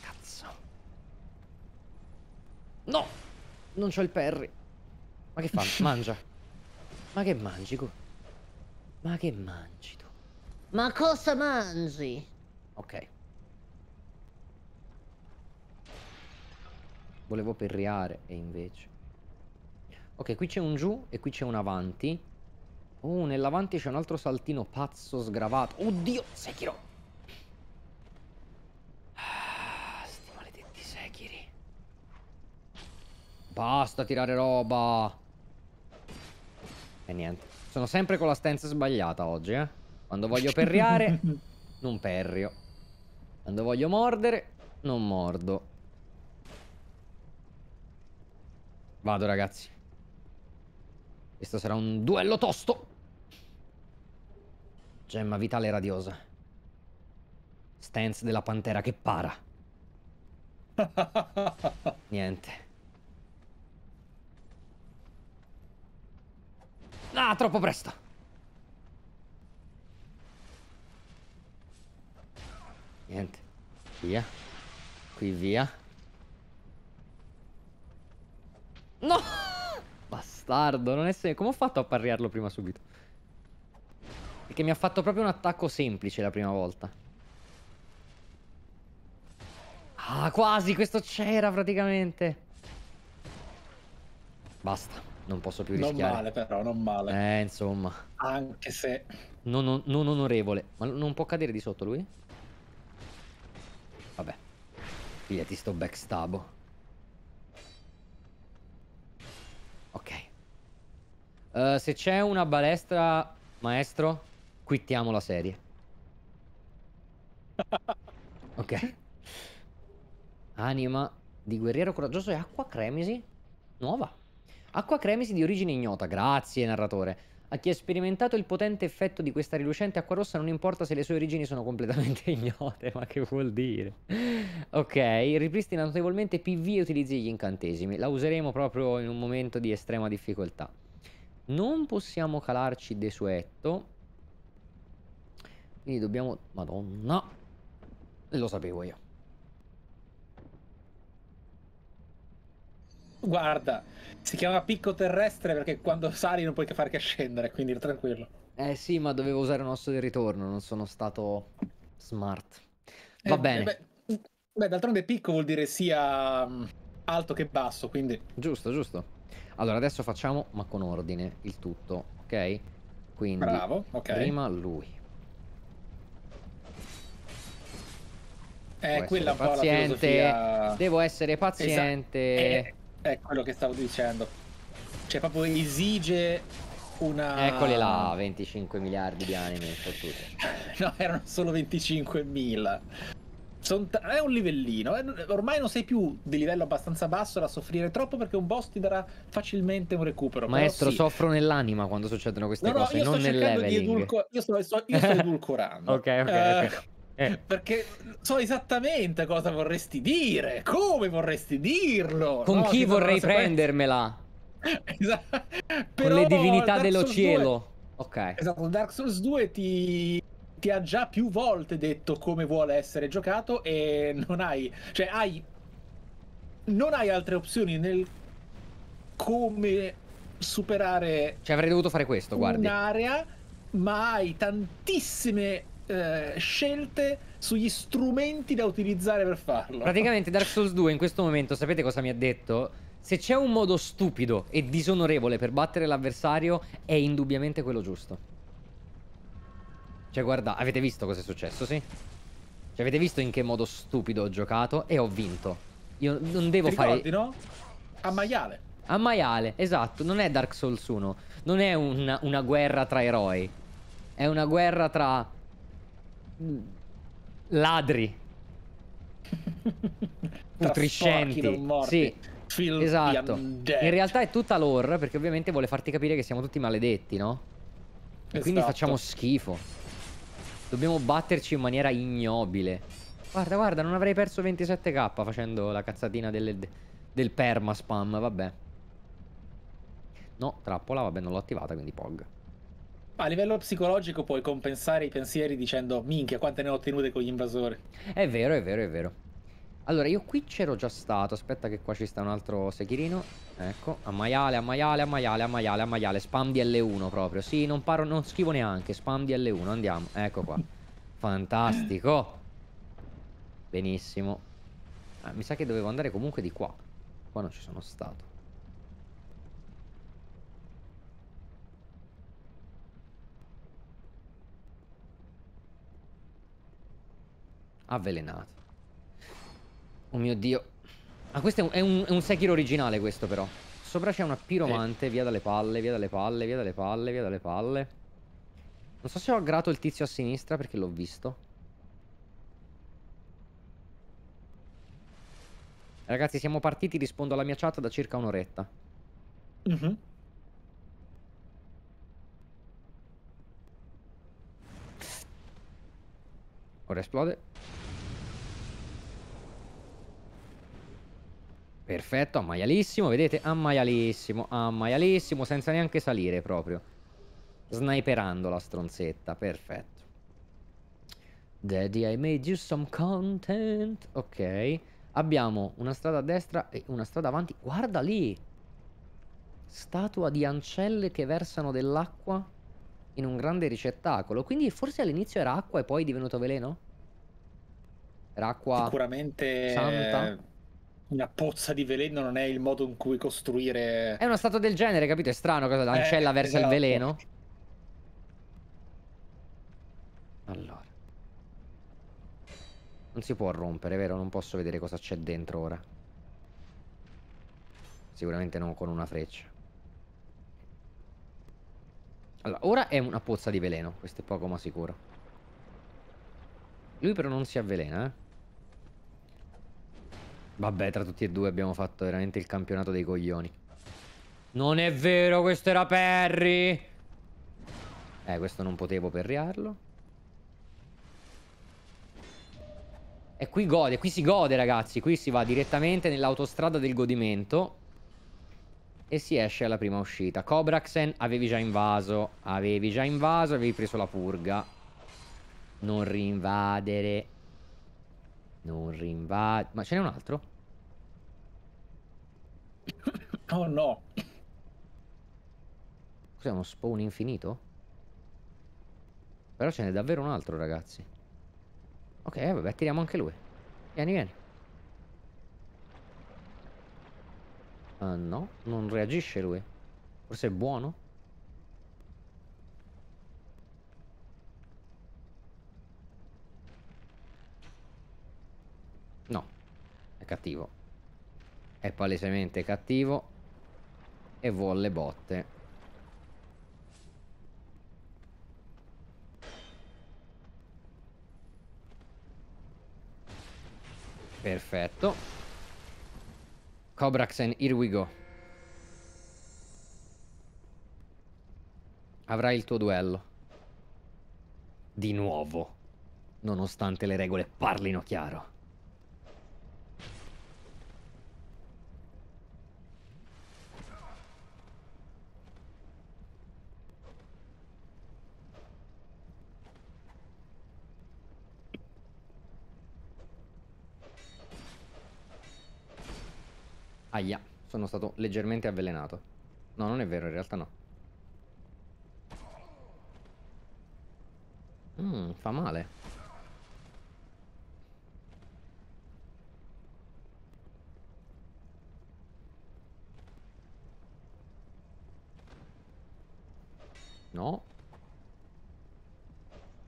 Cazzo. No! Non c'ho il perry. Ma che fa? Mangia. Ma che mangi tu? Ma che mangi tu? Ma cosa mangi? Ok. Volevo perriare e invece. Ok, qui c'è un giù e qui c'è un avanti. Oh, uh, nell'avanti c'è un altro saltino pazzo sgravato. Oddio, Sekiro! Ah, sti maledetti Sekiri. Basta tirare roba! E niente. Sono sempre con la stanza sbagliata oggi, eh. Quando voglio perriare, non perrio. Quando voglio mordere, non mordo. Vado, ragazzi. Questo sarà un duello tosto. Gemma vitale radiosa. Stance della pantera che para. Niente. Ah, troppo presto. Niente. Via. Qui via. No! Bastardo, non è se... Come ho fatto a parriarlo prima subito? Perché mi ha fatto proprio un attacco semplice la prima volta. Ah, quasi, questo c'era praticamente. Basta,
non posso più rischiare. Non male però, non male. Eh, insomma. Anche se...
Non, non, non onorevole. Ma non può cadere di sotto lui? Vabbè. Via, sto backstabo. Ok. Uh, se c'è una balestra, maestro, quittiamo la serie. ok. Anima di guerriero coraggioso e acqua cremisi nuova. Acqua cremisi di origine ignota, grazie narratore. A chi ha sperimentato il potente effetto di questa rilucente acqua rossa non importa se le sue origini sono completamente ignote, ma che vuol dire? Ok, ripristina notevolmente PV e utilizzi gli incantesimi. La useremo proprio in un momento di estrema difficoltà. Non possiamo calarci desueto, quindi dobbiamo... Madonna. lo sapevo io.
Guarda, si chiama picco terrestre perché quando sali non puoi che far che scendere, quindi tranquillo.
Eh sì, ma dovevo usare un osso di ritorno, non sono stato smart. Va eh, bene. Eh
beh, beh d'altronde picco vuol dire sia mm, alto che basso, quindi... Giusto, giusto.
Allora, adesso facciamo, ma con ordine, il tutto, ok? Quindi, Bravo, ok. prima lui.
È eh, quella un po' paziente, la filosofia... Devo
essere paziente. Esa
è, è quello che stavo dicendo. Cioè, proprio esige una... Eccole là,
25 miliardi di anime fottute.
no, erano solo 25 mila. È un livellino, eh, ormai non sei più di livello abbastanza basso da soffrire troppo perché un boss ti darà facilmente un recupero. Maestro, sì. soffro
nell'anima quando
succedono queste no, no, cose, non nel leveling. Edulco... Io, sto, io sto edulcorando. ok, ok, uh, ok. Eh. Perché so esattamente cosa vorresti dire, come vorresti dirlo. Con no, chi vorrei
prendermela?
esatto. Però, Con le divinità Dark dello Souls cielo. 2... Ok. Esatto, Dark Souls 2 ti... ti ha già più volte detto come vuole essere giocato e non hai... Cioè hai... Non hai altre opzioni nel come superare... Cioè avrei dovuto fare questo, guarda. Un'area, ma hai tantissime eh, scelte sugli strumenti da utilizzare per farlo. Praticamente
Dark Souls 2 in questo momento, sapete cosa mi ha detto? Se c'è un modo stupido e disonorevole per battere l'avversario, è indubbiamente quello giusto. Cioè, guarda, avete visto cosa è successo, sì? Cioè, avete visto in che modo stupido ho giocato e ho vinto. Io non devo Ti ricordi, fare...
no? A maiale.
A maiale, esatto. Non è Dark Souls 1. Non è una, una guerra tra eroi. È una guerra tra ladri putriscenti sì Feel esatto in realtà è tutta lore perché ovviamente vuole farti capire che siamo tutti maledetti no? e esatto. quindi facciamo schifo dobbiamo batterci in maniera ignobile guarda guarda non avrei perso 27k facendo la cazzatina delle, del perma spam vabbè no trappola vabbè non l'ho attivata quindi pog
ma a livello psicologico puoi compensare i pensieri dicendo minchia quante ne ho ottenute con gli invasori.
È vero, è vero, è vero. Allora, io qui c'ero già stato. Aspetta che qua ci sta un altro seghirino. Ecco, a maiale, a maiale, a maiale, a maiale, a maiale. Spam di L1 proprio. Sì, non paro, non schivo neanche. Spam di L1, andiamo. Ecco qua. Fantastico. Benissimo. Ah, mi sa che dovevo andare comunque di qua. Qua non ci sono stato. Avvelenato. Oh mio dio. Ah, questo è un, è un, è un Sekiro originale questo però. Sopra c'è una piromante, eh. via dalle palle, via dalle palle, via dalle palle, via dalle palle. Non so se ho aggrato il tizio a sinistra perché l'ho visto. Ragazzi, siamo partiti, rispondo alla mia chat da circa un'oretta. Mm -hmm. Ora esplode. Perfetto, ammaialissimo, vedete? Ammaialissimo, ammaialissimo, senza neanche salire proprio. Sniperando la stronzetta, perfetto. Daddy, I made you some content. Ok. Abbiamo una strada a destra e una strada avanti. Guarda lì! Statua di ancelle che versano dell'acqua in un grande ricettacolo. Quindi forse all'inizio era acqua e poi è divenuto veleno? Era acqua
Sicuramente... santa? una pozza di veleno non è il modo in cui costruire. È
uno stato del genere, capito? È strano cosa eh, l'ancella eh, verso esatto. il veleno. Allora. Non si può rompere, vero? Non posso vedere cosa c'è dentro ora. Sicuramente non con una freccia. Allora, ora è una pozza di veleno, questo è poco ma sicuro. Lui però non si avvelena, eh. Vabbè, tra tutti e due abbiamo fatto veramente il campionato dei coglioni. Non è vero, questo era Perry! Eh, questo non potevo perriarlo. E qui gode, qui si gode ragazzi, qui si va direttamente nell'autostrada del godimento e si esce alla prima uscita. Cobraxen avevi già invaso, avevi già invaso, avevi preso la purga. Non rinvadere. Non rinvadi. Ma ce n'è un altro?
Oh no.
Cos'è uno spawn infinito? Però ce n'è davvero un altro, ragazzi. Ok, eh, vabbè, tiriamo anche lui. Vieni, vieni. uh, no, non reagisce lui. Forse è buono? cattivo. È palesemente cattivo. E vuole le botte. Perfetto. Cobraxen, here we go. Avrai il tuo duello. Di nuovo. Nonostante le regole parlino chiaro. Aia, sono stato leggermente avvelenato. No, non è vero, in realtà no. Mmm, fa male. No.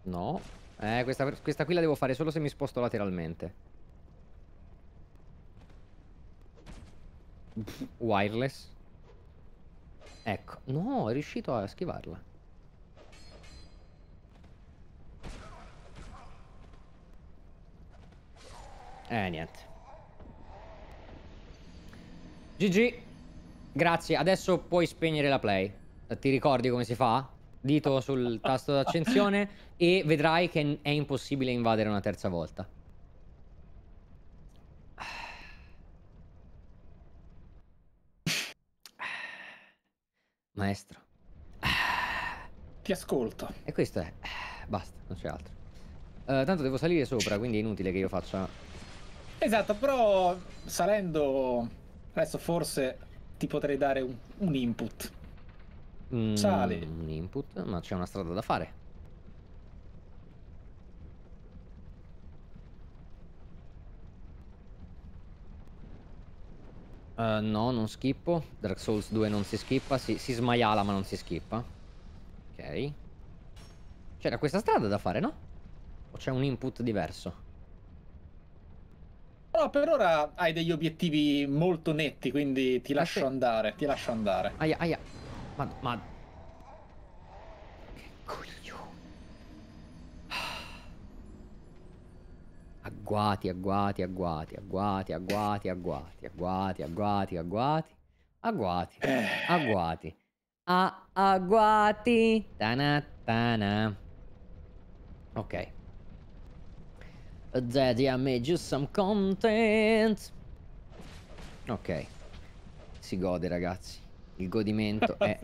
No. Eh, questa, questa qui la devo fare solo se mi sposto lateralmente. wireless. Ecco. No, è riuscito a schivarla. Eh, niente. GG. Grazie. Adesso puoi spegnere la play. Ti ricordi come si fa? Dito sul tasto d'accensione e vedrai che è impossibile invadere una terza volta. Maestro.
Ah, ti ascolto.
E questo è. Basta, non c'è altro. Uh, tanto devo salire sopra, quindi è inutile che io faccia...
Esatto, però salendo adesso forse ti potrei dare un, un input.
Mm, Sali. Un input, ma c'è una strada da fare. Eh, no, non schippo. Dark Souls 2 non si schippa. Si, si smaiala ma non si schippa. Ok. C'era questa strada da fare, no? O c'è un input diverso?
Però per ora hai degli obiettivi molto netti, quindi ti ah, lascio ah, andare. Ti lascio andare. Aia, aia. Ma, ma
Agguati, agguati, agguati, agguati, agguati, agguati, agguati, agguati, agguati, agguati, eh. agguati. A agguati. Tanatana. Ok. Daddy, I made you some content. Ok. Si gode, ragazzi. Il godimento è...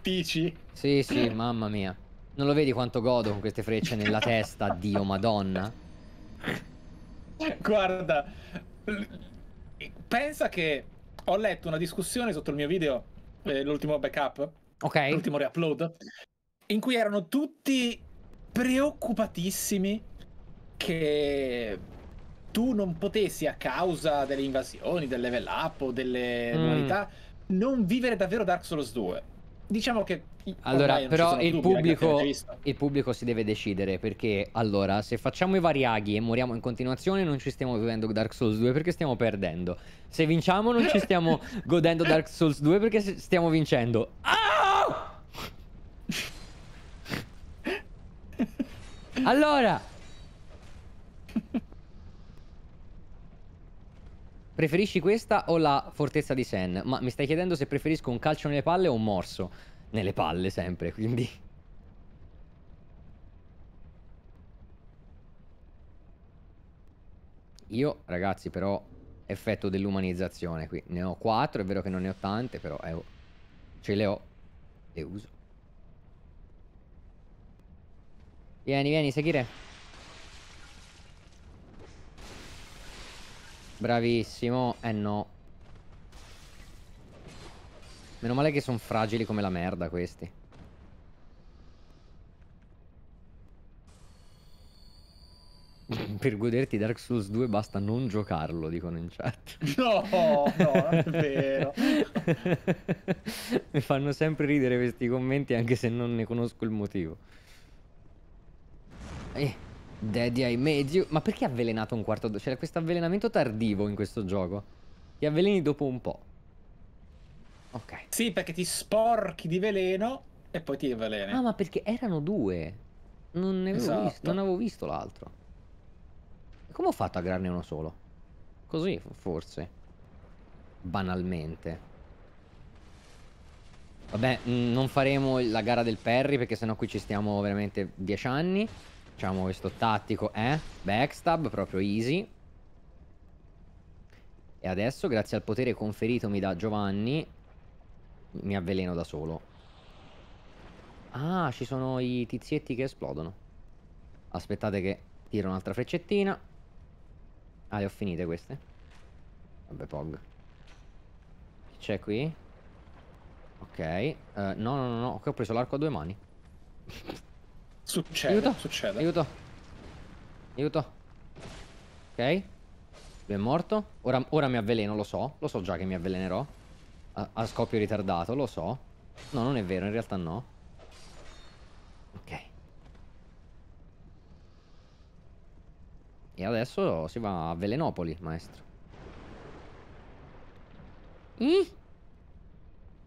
Tici. Sì, sì, mamma mia. Non lo vedi quanto godo con queste frecce nella testa, Dio, Madonna?
Guarda, pensa che ho letto una discussione sotto il mio video, eh, l'ultimo backup, okay. l'ultimo reupload, in cui erano tutti preoccupatissimi che tu non potessi a causa delle invasioni, del level up o delle mm. modalità non vivere davvero Dark Souls 2 diciamo che... Allora, però il, pubblico,
il pubblico si deve decidere perché, allora, se facciamo i variaghi e moriamo in continuazione non ci stiamo vivendo Dark Souls 2 perché stiamo perdendo. Se vinciamo non ci stiamo godendo Dark Souls 2 perché stiamo vincendo. Ah! Allora... Preferisci questa o la fortezza di Sen? Ma mi stai chiedendo se preferisco un calcio nelle palle o un morso? Nelle palle sempre, quindi... Io, ragazzi, però, effetto dell'umanizzazione qui. Ne ho quattro, è vero che non ne ho tante, però eh, oh, ce le ho. e uso. Vieni, vieni, seguire. Bravissimo. Eh no. Meno male che sono fragili come la merda questi. per goderti Dark Souls 2 basta non giocarlo, dicono in chat.
No, no, non è vero.
Mi fanno sempre ridere questi commenti anche se non ne conosco il motivo. Eh. Daddy I made you. Ma perché avvelenato un quarto d'ora? C'era cioè, questo avvelenamento tardivo in questo gioco. Ti avveleni dopo un po'.
Ok. Sì, perché ti sporchi di veleno e poi ti avveleni. Ah,
ma perché erano due. Non ne avevo esatto. visto, visto l'altro. Come ho fatto a grarne uno solo? Così, forse. Banalmente. Vabbè, mm, non faremo la gara del Perry perché sennò qui ci stiamo veramente dieci anni. Facciamo questo tattico, eh? Backstab, proprio easy. E adesso, grazie al potere conferitomi da Giovanni, mi avveleno da solo. Ah, ci sono i tizietti che esplodono. Aspettate che tiro un'altra freccettina. Ah, le ho finite queste. Vabbè, Pog. Chi c'è qui? Ok. Uh, no, no, no, no. Qui ho preso l'arco a due mani. Succede, Aiuto. succede. Aiuto. Aiuto. Ok. Lui è morto. Ora, ora, mi avveleno, lo so. Lo so già che mi avvelenerò. A, a scoppio ritardato, lo so. No, non è vero, in realtà no. Ok. E adesso si va a Velenopoli, maestro. Mm?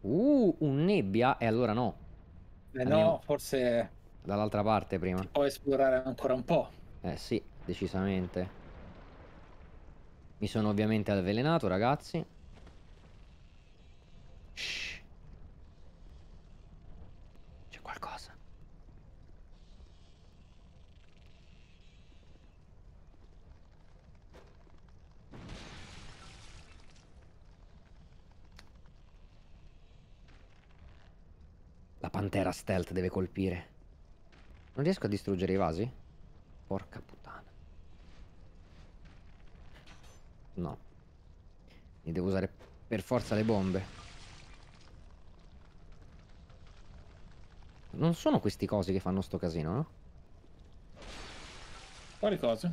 Uh, un nebbia? E allora no.
Eh Andiamo. no, forse
dall'altra parte prima.
Può esplorare ancora un po'.
Eh sì, decisamente. Mi sono ovviamente avvelenato, ragazzi. C'è qualcosa. La pantera stealth deve colpire. Non riesco a distruggere i vasi? Porca puttana. No. Mi devo usare per forza le bombe. Non sono questi cosi che fanno sto casino, no? Quali cose?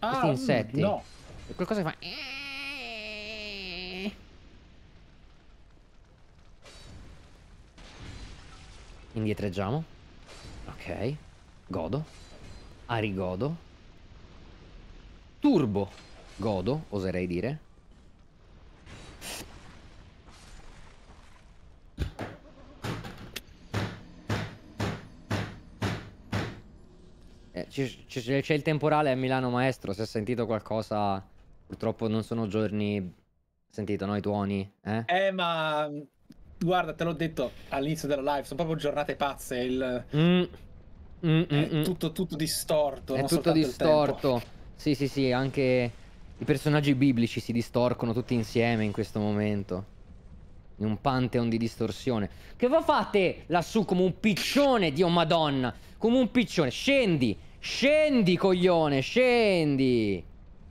Ah, questi mm, insetti. No. È qualcosa che fa... Indietreggiamo. Ok godo, arigodo, turbo godo, oserei dire. Eh, c'è il temporale a Milano Maestro, se ha sentito qualcosa, purtroppo non sono giorni... Sentito, noi tuoni, eh?
Eh, ma... Guarda, te l'ho detto all'inizio della live, sono proprio giornate pazze, il... Mm. Mm, mm, mm, tutto, tutto, distorto. È tutto distorto.
Sì, sì, sì, anche i personaggi biblici si distorcono tutti insieme in questo momento. In un pantheon di distorsione. Che va fate lassù come un piccione, Dio Madonna? Come un piccione. Scendi, scendi, coglione, scendi.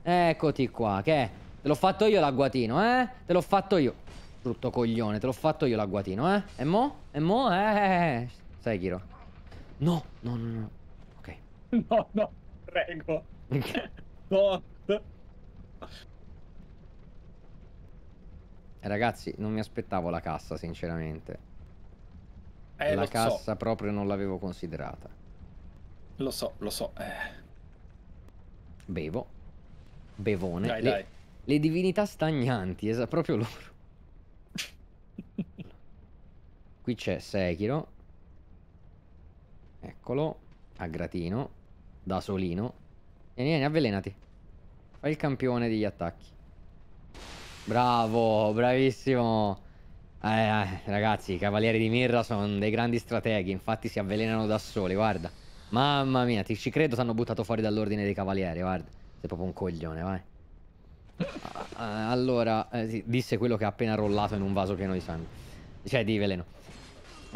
Eccoti qua, che è? Te l'ho fatto io l'agguatino, eh? Te l'ho fatto io. Brutto coglione, te l'ho fatto io l'agguatino, eh? E mo? E mo? Eh? eh, eh, eh. Sai, Chiro. No, no, no, no. Ok. No, no, prego. no. Eh, ragazzi, non mi aspettavo la cassa, sinceramente. Eh, la cassa so. proprio non l'avevo considerata.
Lo so, lo so. Eh.
Bevo. Bevone. Dai, le, dai. le divinità stagnanti, esatto, proprio loro. Qui c'è Sekiro, Eccolo. A gratino. Da solino. Vieni, vieni, avvelenati. Fai il campione degli attacchi. Bravo, bravissimo. Eh, eh, ragazzi, i cavalieri di Mirra sono dei grandi strateghi. Infatti si avvelenano da soli, guarda. Mamma mia, ti ci credo, ti hanno buttato fuori dall'ordine dei cavalieri, guarda. Sei proprio un coglione, vai. Ah, ah, allora, eh, disse quello che ha appena rollato in un vaso pieno di sangue. Cioè, di veleno.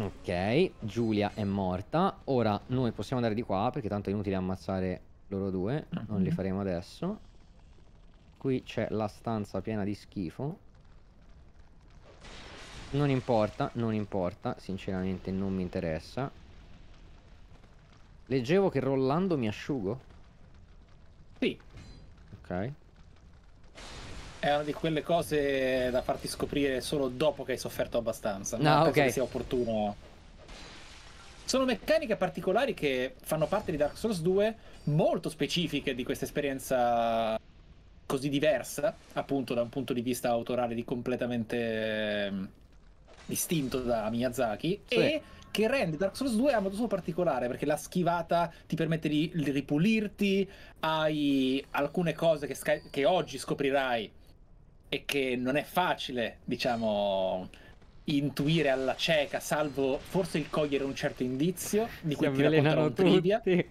Ok, Giulia è morta. Ora noi possiamo andare di qua perché tanto è inutile ammazzare loro due. Non li mhm. faremo adesso. Qui c'è la stanza piena di schifo. Non importa, non importa. Sinceramente non mi interessa. Leggevo che rollando mi asciugo.
Sì. Ok è una di quelle cose da farti scoprire solo dopo che hai sofferto abbastanza. No, non okay. sia opportuno. Sono meccaniche particolari che fanno parte di Dark Souls 2, molto specifiche di questa esperienza così diversa, appunto da un punto di vista autorale di completamente ehm, distinto da Miyazaki sì. e che rende Dark Souls 2 a modo suo particolare perché la schivata ti permette di ripulirti, hai alcune cose che, che oggi scoprirai e che non è facile, diciamo, intuire alla cieca, salvo forse il cogliere un certo indizio di cui si tira trivia.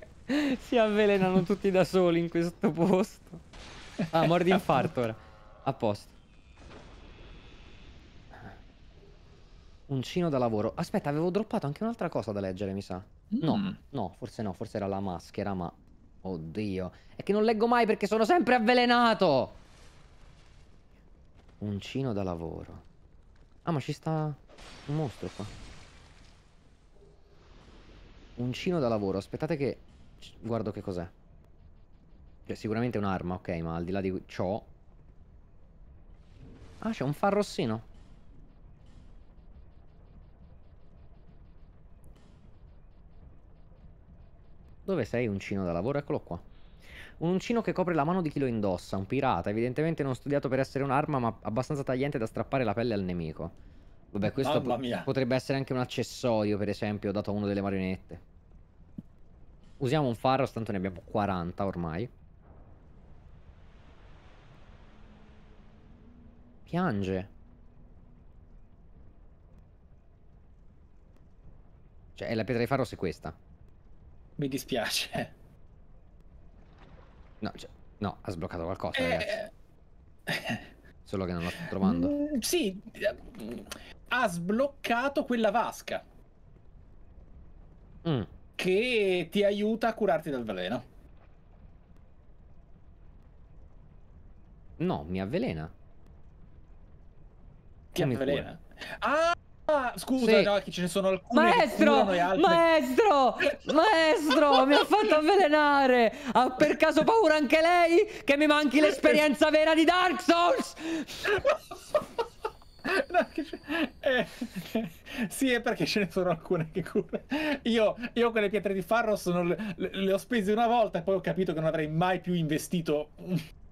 Si avvelenano tutti da soli in questo posto.
Ah, mordi infarto ora. A posto. Uncino da lavoro. Aspetta, avevo droppato anche un'altra cosa da leggere, mi sa. No, mm. no, forse no, forse era la maschera, ma... Oddio. È che non leggo mai perché sono sempre avvelenato! Uncino da lavoro. Ah, ma ci sta un mostro qua. Uncino da lavoro. Aspettate che... Guardo che cos'è. Cioè, sicuramente un'arma, ok, ma al di là di ciò... Ah, c'è un farrossino. Dove sei, uncino da lavoro? Eccolo qua. Un uncino che copre la mano di chi lo indossa, un pirata, evidentemente non studiato per essere un'arma, ma abbastanza tagliente da strappare la pelle al nemico. Vabbè, questo po potrebbe essere anche un accessorio, per esempio, dato a uno delle marionette. Usiamo un faro, tanto ne abbiamo 40 ormai. Piange. Cioè, la pietra di faro è questa.
Mi dispiace.
No, cioè, no, ha sbloccato qualcosa, eh... ragazzi. Eh. Solo che non lo sto trovando.
Mm, sì, eh, ha sbloccato quella vasca. Mm. Che ti aiuta a curarti dal veleno.
No, mi avvelena. Ti
avvelena. Ah! Ah, scusa, sì. no, che ce ne sono alcuni. Maestro, maestro,
maestro, mi ha fatto avvelenare. Ha per caso paura anche lei che mi manchi l'esperienza vera di Dark Souls?
No, eh, sì, è perché ce ne sono alcune che cure. Io, io quelle pietre di farro sono, le, le, ho spese una volta e poi ho capito che non avrei mai più investito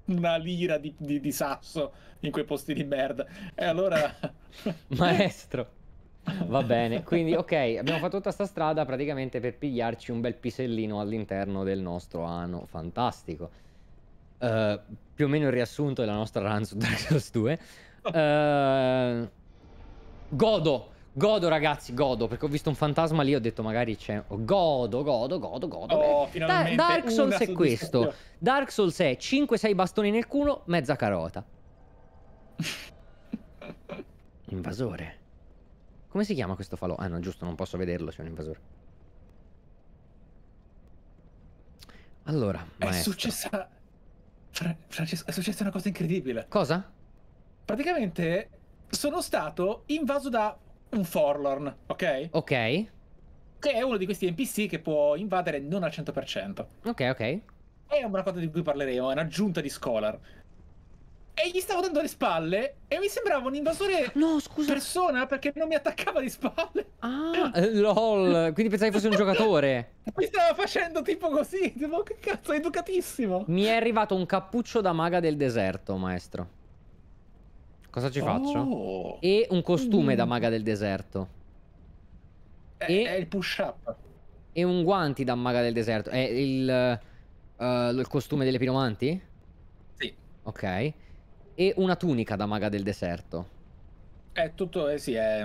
una lira di, di, di sasso in quei posti di merda. E allora...
Maestro. Va bene, quindi ok, abbiamo fatto tutta questa strada praticamente per pigliarci un bel pisellino all'interno del nostro anno fantastico. Uh, più o meno il riassunto della nostra run su Dark Souls 2. Uh, eh, godo, godo ragazzi, godo, perché ho visto un fantasma lì ho detto magari c'è... Godo, godo, godo, godo. Oh, da Dark Souls è questo. Dark Souls è 5-6 bastoni nel culo, mezza carota. Invasore. Come si chiama questo falò? Ah no, giusto, non posso vederlo, c'è un invasore. Allora,
È successa... Fra... Francesco, è successa una cosa incredibile. Cosa? Praticamente sono stato invaso da un Forlorn, ok? Ok. Che è uno di questi NPC che può invadere non al 100%. Ok, ok. È una cosa di cui parleremo, è un'aggiunta di Scholar e gli stavo dando le spalle e mi sembrava un invasore no, scusa. persona perché non mi attaccava di spalle. Ah,
eh, lol, quindi pensavi fosse un giocatore.
Mi stava facendo tipo così, tipo che cazzo, educatissimo.
Mi è arrivato un cappuccio da maga del deserto, maestro. Cosa ci faccio? Oh. E un costume mm. da maga del deserto.
È, e... è il push up.
E un guanti da maga del deserto. È il, uh, il costume delle piromanti? Sì. Ok e una tunica da maga del deserto.
È tutto, eh sì, è...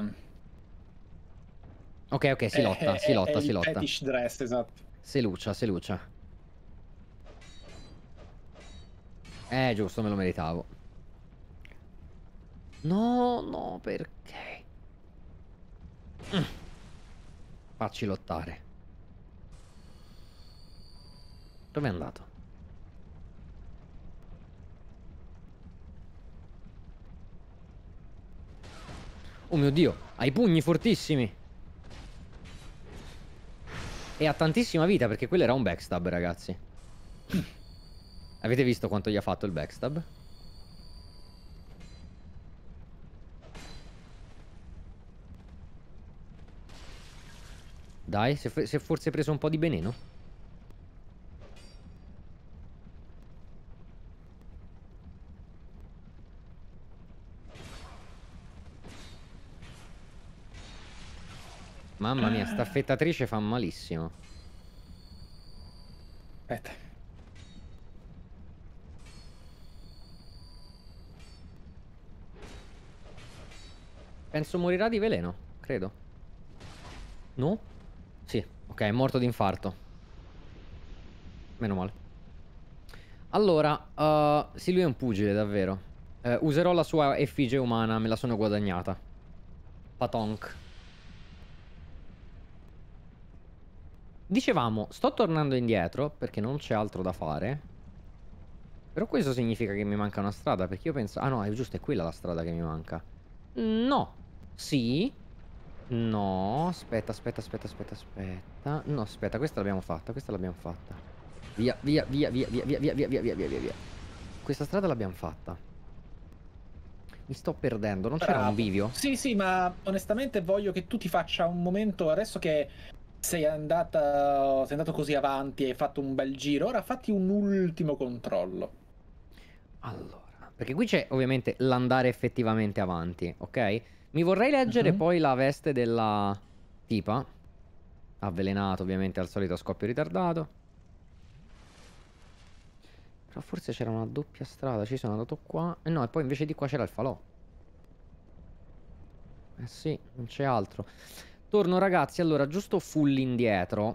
Ok, ok, si è, lotta, è, si lotta, è si lotta. Fetish
dress, esatto.
Se lucia, se lucia. Eh, giusto, me lo meritavo. No, no, perché? Mm. Facci lottare. Dove è andato? Oh mio dio, ha i pugni fortissimi. E ha tantissima vita perché quello era un backstab, ragazzi. Avete visto quanto gli ha fatto il backstab? Dai, si è forse preso un po' di veneno. Mamma mia, sta ah. affettatrice fa malissimo. Aspetta. Penso morirà di veleno, credo. No? Sì, ok, è morto di infarto. Meno male. Allora, uh, sì, lui è un pugile, davvero. Uh, userò la sua effigie umana, me la sono guadagnata. Patonk. Dicevamo, sto tornando indietro perché non c'è altro da fare. Però questo significa che mi manca una strada, perché io penso... Ah no, è giusto, è quella la strada che mi manca. No. Sì. No, aspetta, aspetta, aspetta, aspetta, aspetta. No, aspetta, questa l'abbiamo fatta, questa l'abbiamo fatta. Via, via, via, via, via, via, via, via, via, via, via. Questa strada l'abbiamo fatta. Mi sto perdendo, non c'era un bivio?
Sì, sì, ma onestamente voglio che tu ti faccia un momento, adesso che sei, andata, sei andato così avanti, hai fatto un bel giro, ora fatti un ultimo controllo.
Allora, perché qui c'è ovviamente l'andare effettivamente avanti, ok? Mi vorrei leggere uh mhm. -huh. poi la veste della tipa. Avvelenato ovviamente al solito scoppio ritardato. Però forse c'era una doppia strada, ci sono andato qua. E eh no, e poi invece di qua c'era il falò. Eh sì, non c'è altro. Torno ragazzi, allora giusto full indietro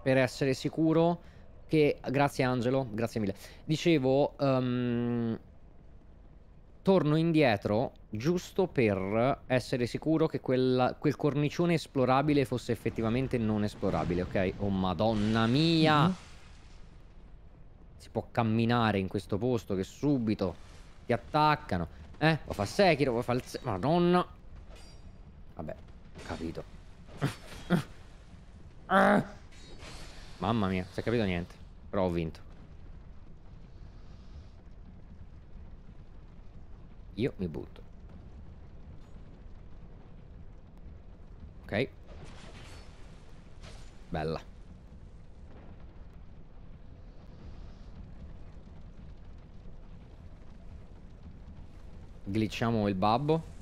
per essere sicuro che... Grazie Angelo, grazie mille. Dicevo, um, torno indietro giusto per essere sicuro che quella, quel cornicione esplorabile fosse effettivamente non esplorabile, ok? Oh madonna mia! Mm -hmm. Si può camminare in questo posto che subito ti attaccano. Eh, lo fa Sekiro, lo fa il... Madonna! Vabbè, ho capito. Mamma mia, non si è capito niente. Però ho vinto. Io mi butto. Ok. Bella. Glitchiamo il babbo.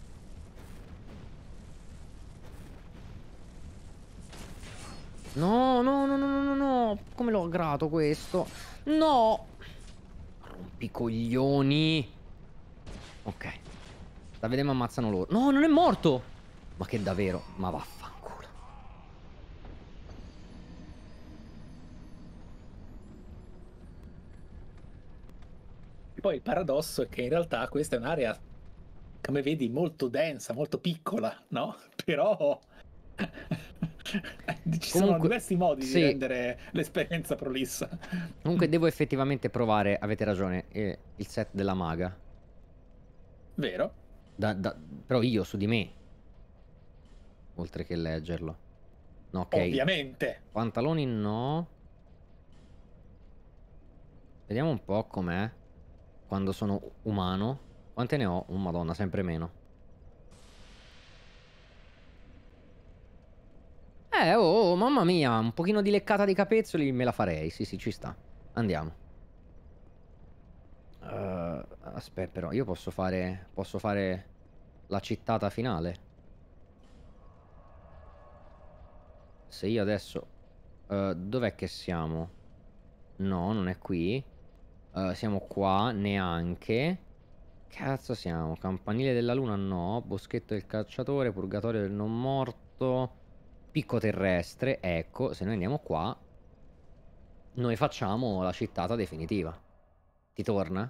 No, no, no, no, no, no, Come l'ho aggrato questo? No! Rompicoglioni! Ok. La vedere ammazzano loro. No, non è morto! Ma che davvero? Ma vaffanculo.
Poi il paradosso è che in realtà questa è un'area, come vedi, molto densa, molto piccola, no? Però... Ci Comunque, sono diversi modi sì. di rendere l'esperienza prolissa.
Comunque devo effettivamente provare, avete ragione, eh, il set della maga. Vero. Da, da, però io su di me. Oltre che leggerlo. No, ok. Ovviamente. Pantaloni no. Vediamo un po' com'è. Quando sono umano. Quante ne ho? Un oh, madonna, sempre meno. Eh, oh, oh, mamma mia, un pochino di leccata di capezzoli me la farei. Sì, sì, ci sta. Andiamo. Uh, aspetta, però, io posso fare... Posso fare la cittata finale? Se io adesso... Uh, Dov'è che siamo? No, non è qui. Uh, siamo qua, neanche. Cazzo siamo? Campanile della luna? No. Boschetto del cacciatore, purgatorio del non morto... Picco terrestre, ecco, se noi andiamo qua, noi facciamo la cittata definitiva. Ti torna?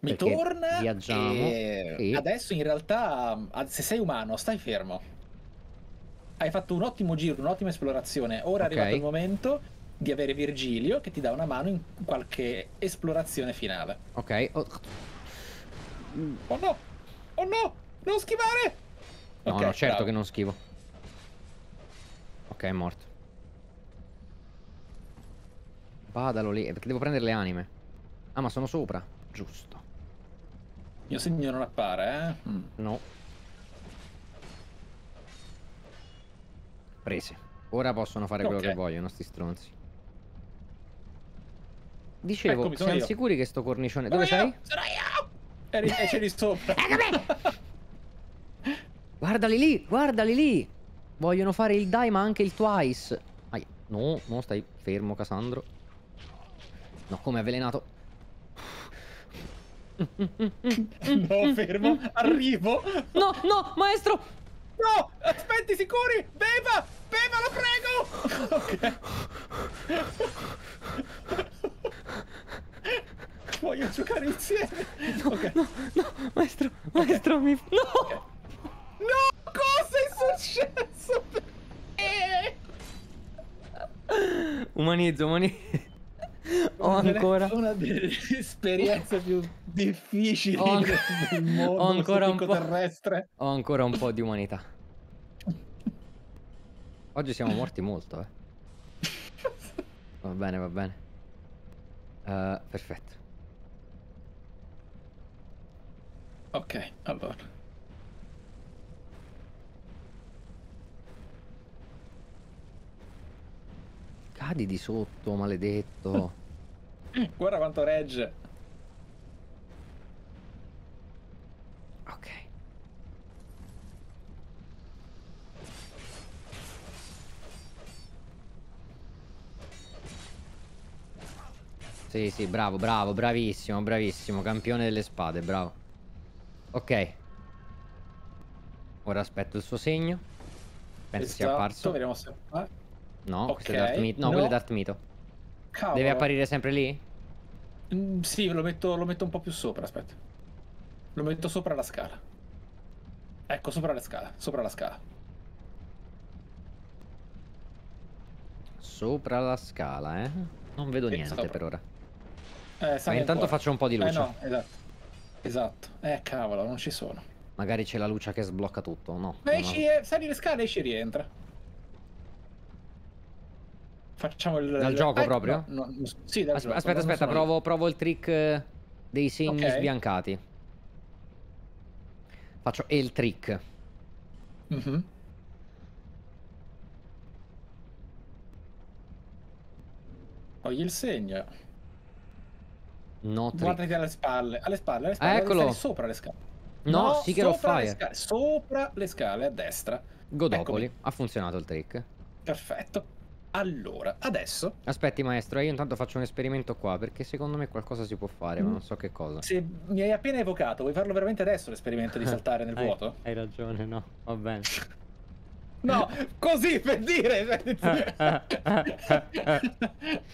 Mi Perché torna. Viaggiamo. E... E... Adesso in realtà, ah, se sei umano, stai fermo. Hai fatto un ottimo giro, un'ottima esplorazione. Ora okay. è arrivato il momento di avere Virgilio che ti dà una mano in qualche esplorazione finale. Ok. Oh, oh no! Oh no! Non schivare!
No, okay, no certo bravo. che non schivo ok, è morto. Vadalo lì, perché devo prendere le anime. Ah, ma sono sopra. Giusto.
mio segno non appare,
eh? Mm. No. Prese. Ora possono fare okay. quello che vogliono, sti stronzi. Dicevo, Eccomi, siamo sicuri che sto cornicione... Dove sei? Io,
sono io! Eri, eri sopra. Eccomi!
guardali lì, guardali lì! Vogliono fare il die ma anche il twice. Ai, no, no, stai fermo Casandro. No, come avvelenato.
No, fermo, arrivo. No, no, maestro. No, aspetti, sicuri. Beva, beva, lo prego. Ok. Voglio giocare insieme. No, okay. no, no, maestro, maestro, okay. mi... No! Okay. No! Cosa è successo? Eh.
Umanizzo, umanizzo.
Ho ancora una delle esperienze più difficili ho an... del mondo ho ancora un po' terrestre.
Ho ancora un po' di umanità. Oggi siamo morti molto, eh. Va bene, va bene. Uh, perfetto.
Ok, allora.
Cadi di sotto, maledetto.
Guarda quanto regge. Ok.
Sì, sì, bravo, bravo, bravissimo, bravissimo. Campione delle spade, bravo. Ok. Ora aspetto il suo segno. Penso esatto. sia apparso.
Vediamo se... Eh?
No, okay. questo è Darth Mito. No, no, quello è Darth Mito.
Cavolo. Deve apparire sempre lì? Mm, sì, lo metto, lo metto un po' più sopra, aspetta. Lo metto sopra la scala. Ecco, sopra la scala, sopra la scala.
Sopra la scala, eh? Non vedo e niente sopra. per ora.
Eh, Ma intanto ancora. faccio un po' di eh, luce. Eh no, esatto. Esatto. Eh, cavolo, non ci sono.
Magari c'è la luce che sblocca tutto, no? Ma esci,
non... Eh, sali le scale e esci rientra. Facciamo il... Dal gioco pack? proprio? No, no, sì, dal Asp gioco, Aspetta, aspetta, provo, provo, il
trick eh, dei segni okay. sbiancati. Faccio il trick.
Mm -hmm. Togli il segno.
No Guardati
alle spalle, alle spalle, alle spalle. Ah, eccolo. sopra le scale. No, no sì che lo fai. Sopra le scale a destra. Godopoli, Eccomi.
ha funzionato il trick.
Perfetto.
Allora, adesso... Aspetti maestro, io intanto faccio un esperimento qua, perché secondo me qualcosa si può fare, mm. ma non so che cosa. Se
mi hai appena evocato, vuoi farlo veramente adesso l'esperimento di saltare nel hai, vuoto?
Hai ragione, no, va bene.
No, così per dire.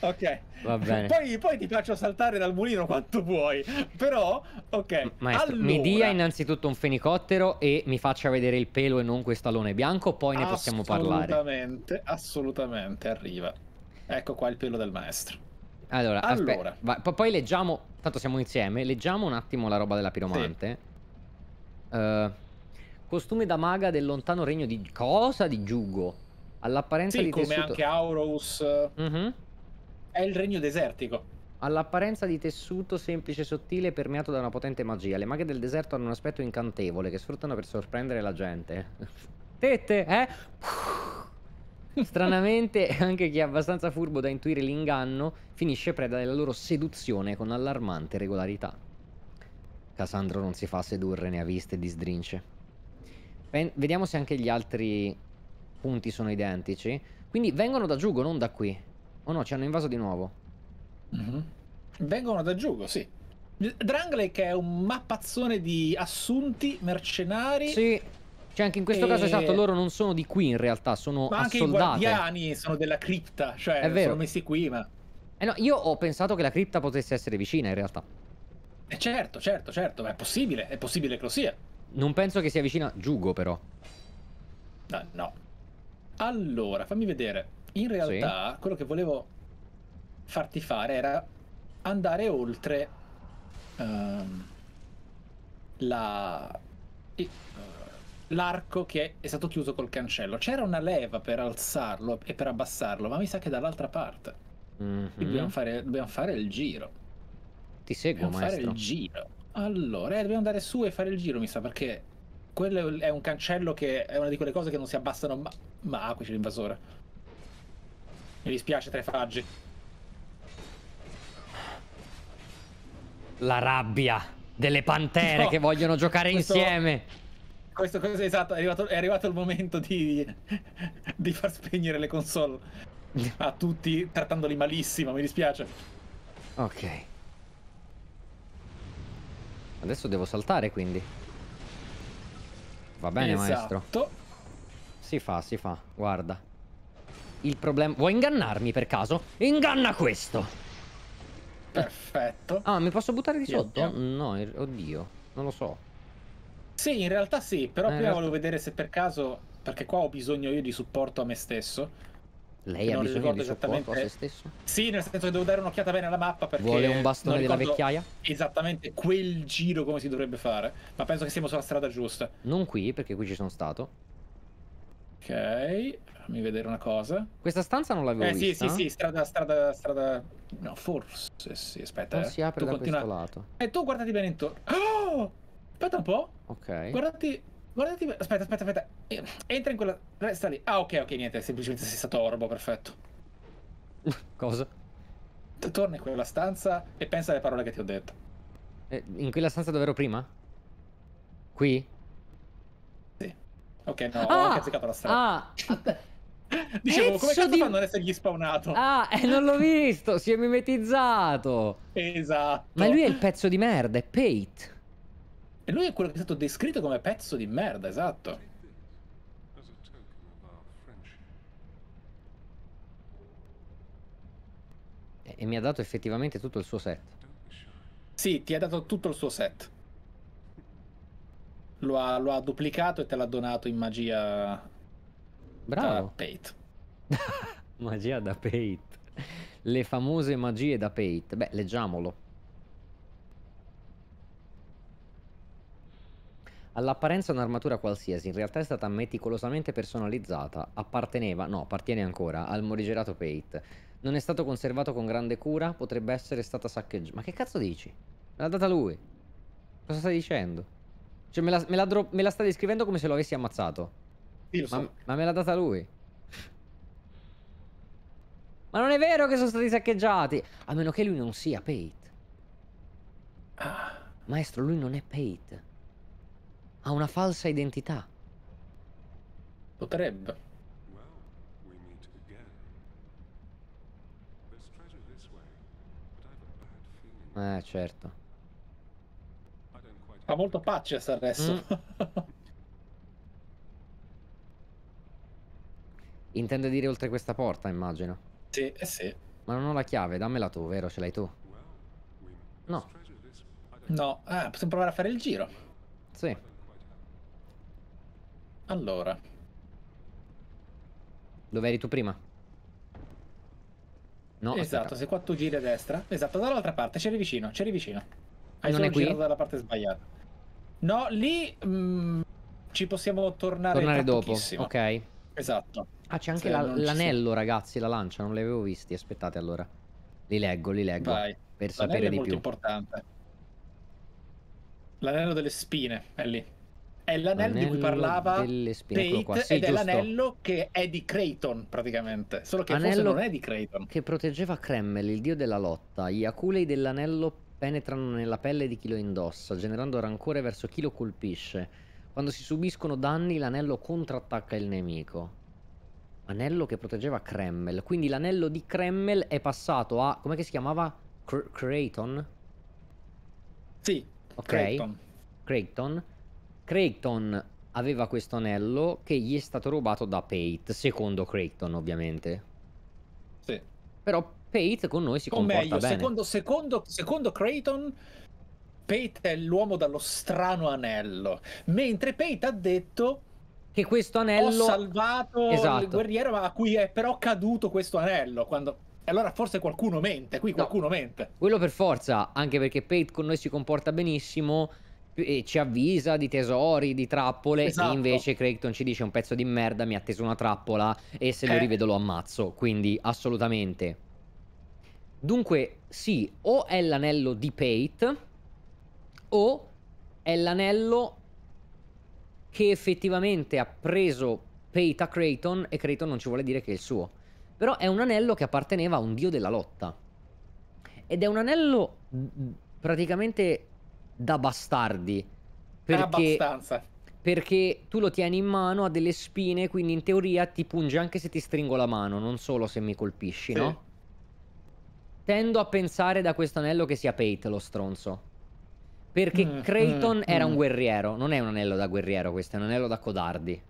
ok. Va bene. Poi, poi, ti faccio saltare dal mulino quanto vuoi. Però, ok. Maestro, allora... mi
dia innanzitutto un fenicottero e mi faccia vedere il pelo e non questo alone bianco, poi ne possiamo parlare.
Assolutamente, assolutamente, arriva. Ecco qua il pelo del maestro.
Allora, allora. Aspetta, va, poi leggiamo, tanto siamo insieme, leggiamo un attimo la roba della piromante. Sì. Uh, Costume da maga del lontano regno di... Cosa? Di Giugo? All'apparenza sì, di tessuto... Sì, come anche
Aurus. Uh mm-hmm. -huh. È il regno desertico.
All'apparenza di tessuto semplice e sottile permeato da una potente magia. Le maghe del deserto hanno un aspetto incantevole che sfruttano per sorprendere la gente. Tette, eh? Stranamente, anche chi è abbastanza furbo da intuire l'inganno finisce preda della loro seduzione con allarmante regolarità. Cassandro non si fa sedurre né a viste e disdrince. Vediamo se anche gli altri punti sono identici. Quindi vengono da Giugo, non da qui. Oh no, ci hanno invaso di nuovo.
Mm -hmm. Vengono da Giugo, sì. Dranglake è un mappazzone di assunti, mercenari. Sì. Cioè, anche in questo e... caso, esatto, loro
non sono di qui in realtà, sono ma anche assoldate. i guardiani sono
della cripta, cioè è vero. sono
messi qui, ma... Eh no, io ho pensato che la cripta potesse essere vicina in
realtà. Eh certo, certo, certo, ma è possibile, è possibile che lo sia. Non penso che sia vicina Giugo però. No, no. Allora, fammi vedere. In realtà sì. quello che volevo farti fare era andare oltre um, la eh, l'arco che è stato chiuso col cancello. C'era una leva per alzarlo e per abbassarlo, ma mi sa che dall'altra parte. Mm -hmm. dobbiamo fare, dobbiamo fare, il giro. Ti seguo, dobbiamo maestro. fare il giro. Allora, eh, dobbiamo andare su e fare il giro, mi sa, perché quello è un cancello che è una di quelle cose che non si abbassano ma... Ma ah, qui c'è l'invasore. Mi dispiace, tre faggi. La rabbia
delle pantere no, che vogliono giocare questo, insieme.
Questo, questo è esatto, è arrivato, è arrivato il momento di, di far spegnere le console a tutti trattandoli malissimo, mi dispiace. Ok.
Adesso devo saltare quindi. Va bene esatto. maestro. Si fa, si fa. Guarda. Il problema... Vuoi ingannarmi per caso? Inganna questo! Perfetto. Ah, mi posso buttare di sotto? No, oddio. Non lo so.
Sì, in realtà sì, però eh, prima realtà... volevo vedere se per caso... Perché qua ho bisogno io di supporto a me stesso. Lei ha bisogno di supporto a se stesso? Sì, nel senso che devo dare un'occhiata bene alla mappa perché... Vuole un bastone della vecchiaia? Esattamente quel giro come si dovrebbe fare. Ma penso che siamo sulla strada giusta. Non qui, perché qui ci sono stato. Ok, fammi vedere una cosa.
Questa stanza non l'avevo eh, vista. Eh sì, sì, sì,
strada, strada, strada... No, forse sì, aspetta. Non eh. si apre tu da continua... questo lato. E eh, tu guardati bene intorno. Oh! Aspetta un po'. Ok. Guardati... Guardati, aspetta, aspetta, aspetta. Eh, entra in quella... Resta eh, lì. Ah, ok, ok, niente, semplicemente sei stato orbo, perfetto. Cosa? Torna in quella stanza e pensa alle parole che ti ho detto. Eh, in quella stanza dove ero prima? Qui? Sì. Ok, no, ah! ho cazzicato la strada.
Ah! Dicevo, Ezzo come cazzo di... fanno ad
essergli spawnato? Ah, eh, non l'ho visto, si è mimetizzato! Esatto. Ma lui è il pezzo di merda, è Pate. E lui è quello che è stato descritto come pezzo di merda, esatto.
E mi ha dato effettivamente tutto il suo set.
Sì, ti ha dato tutto il suo set. Lo ha, lo ha duplicato e te l'ha donato in magia. Bravo. Da Pate.
magia da Pate. Le famose magie da Pate. Beh, leggiamolo. All'apparenza un'armatura qualsiasi, in realtà è stata meticolosamente personalizzata, apparteneva, no, appartiene ancora, al morigerato Pate. Non è stato conservato con grande cura, potrebbe essere stata saccheggiata. Ma che cazzo dici? Me l'ha data lui. Cosa stai dicendo? Cioè, me la, me la, me la sta descrivendo come se lo avessi ammazzato. Io ma, so. ma me l'ha data lui. Ma non è vero che sono stati saccheggiati! A meno che lui non sia Pate. Ah. Maestro, lui non è Pate ha una falsa identità.
Potrebbe. Eh, certo. Fa molto pace sta adesso. Mm.
Intende dire oltre questa porta, immagino.
Sì, eh sì.
Ma non ho la chiave, dammela tu, vero? Ce l'hai tu?
No. No, ah, possiamo provare a fare il giro. Sì. Allora. Dove eri tu prima? No, esatto, aspetta. se qua tu giri a destra. Esatto, dall'altra parte, c'eri vicino, c'eri vicino. Hai non solo è qui? girato dalla parte sbagliata. No, lì mh, mm, ci possiamo tornare, tornare dopo. Ok. Esatto. Ah, c'è anche l'anello,
la, ragazzi, la lancia, non li avevo visti. Aspettate allora. Li leggo, li leggo. Vai. Per sapere di più. L'anello è molto
importante. L'anello delle spine è lì è l'anello di cui parlava Tate sì, ed è l'anello che è di Creighton praticamente, solo che anello non è di
Creighton. Che proteggeva Kremmel, il dio della lotta. Gli aculei dell'anello penetrano nella pelle di chi lo indossa, generando rancore verso chi lo colpisce. Quando si subiscono danni, l'anello contrattacca il nemico. Anello che proteggeva Kremmel. Quindi l'anello di Kremmel è passato a... Come si chiamava? Creighton? Sì, Ok. Creighton. Creighton Creighton aveva questo anello che gli è stato rubato da Pate, secondo Creighton ovviamente. Sì. Però Pate con noi si o comporta meglio, bene. Secondo,
secondo, secondo Creighton, Pate è l'uomo dallo strano anello, mentre Pate ha detto che questo anello... Ho salvato esatto. il guerriero a cui è però caduto questo anello, quando... E allora forse qualcuno mente, qui qualcuno no. mente.
Quello per forza, anche perché Pate con noi si comporta benissimo e eh, ci avvisa di tesori, di trappole, esatto. e invece Creighton ci dice un pezzo di merda, mi ha teso una trappola e se eh. lo rivedo lo ammazzo, quindi assolutamente. Dunque, sì, o è l'anello di Pate o è l'anello che effettivamente ha preso Pate a Creighton e Creighton non ci vuole dire che è il suo. Però è un anello che apparteneva a un dio della lotta. Ed è un anello praticamente da bastardi. Perché, perché tu lo tieni in mano, ha delle spine, quindi in teoria ti punge anche se ti stringo la mano, non solo se mi colpisci, sì. no? Tendo a pensare da questo anello che sia Pate lo stronzo. Perché mm, Creighton mm, era mm. un guerriero, non è un anello da guerriero questo, è un anello da codardi.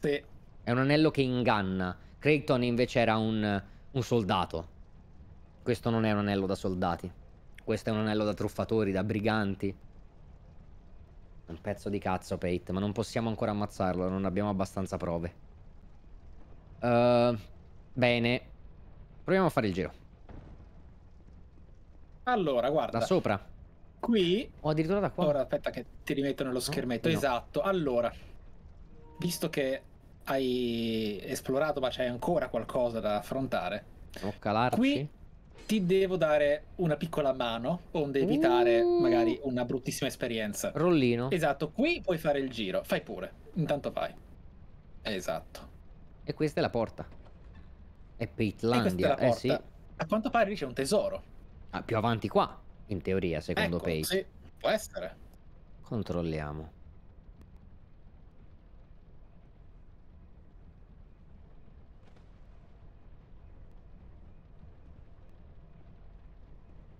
Sì. È un anello che inganna. Creighton invece era un, un soldato. Questo non è un anello da soldati. Questo è un anello da truffatori, da briganti. Un pezzo di cazzo, Pate, ma non possiamo ancora ammazzarlo, non abbiamo abbastanza prove. Uh, bene. Proviamo a fare il giro.
Allora, guarda. Da sopra. Qui. O addirittura da qua. Ora aspetta che ti rimetto nello schermetto. No, no. Esatto. Allora, visto che hai esplorato ma c'è ancora qualcosa da affrontare. O
calarci. Qui
ti devo dare una piccola mano, onde evitare uh. magari una bruttissima esperienza. Rollino. Esatto, qui puoi fare il giro, fai pure, intanto vai. Esatto.
E questa è la porta. È Peitlandia, è eh sì.
A quanto pare lì c'è un tesoro.
Ah, più avanti qua, in teoria, secondo ecco, Pate. Sì, può essere. Controlliamo.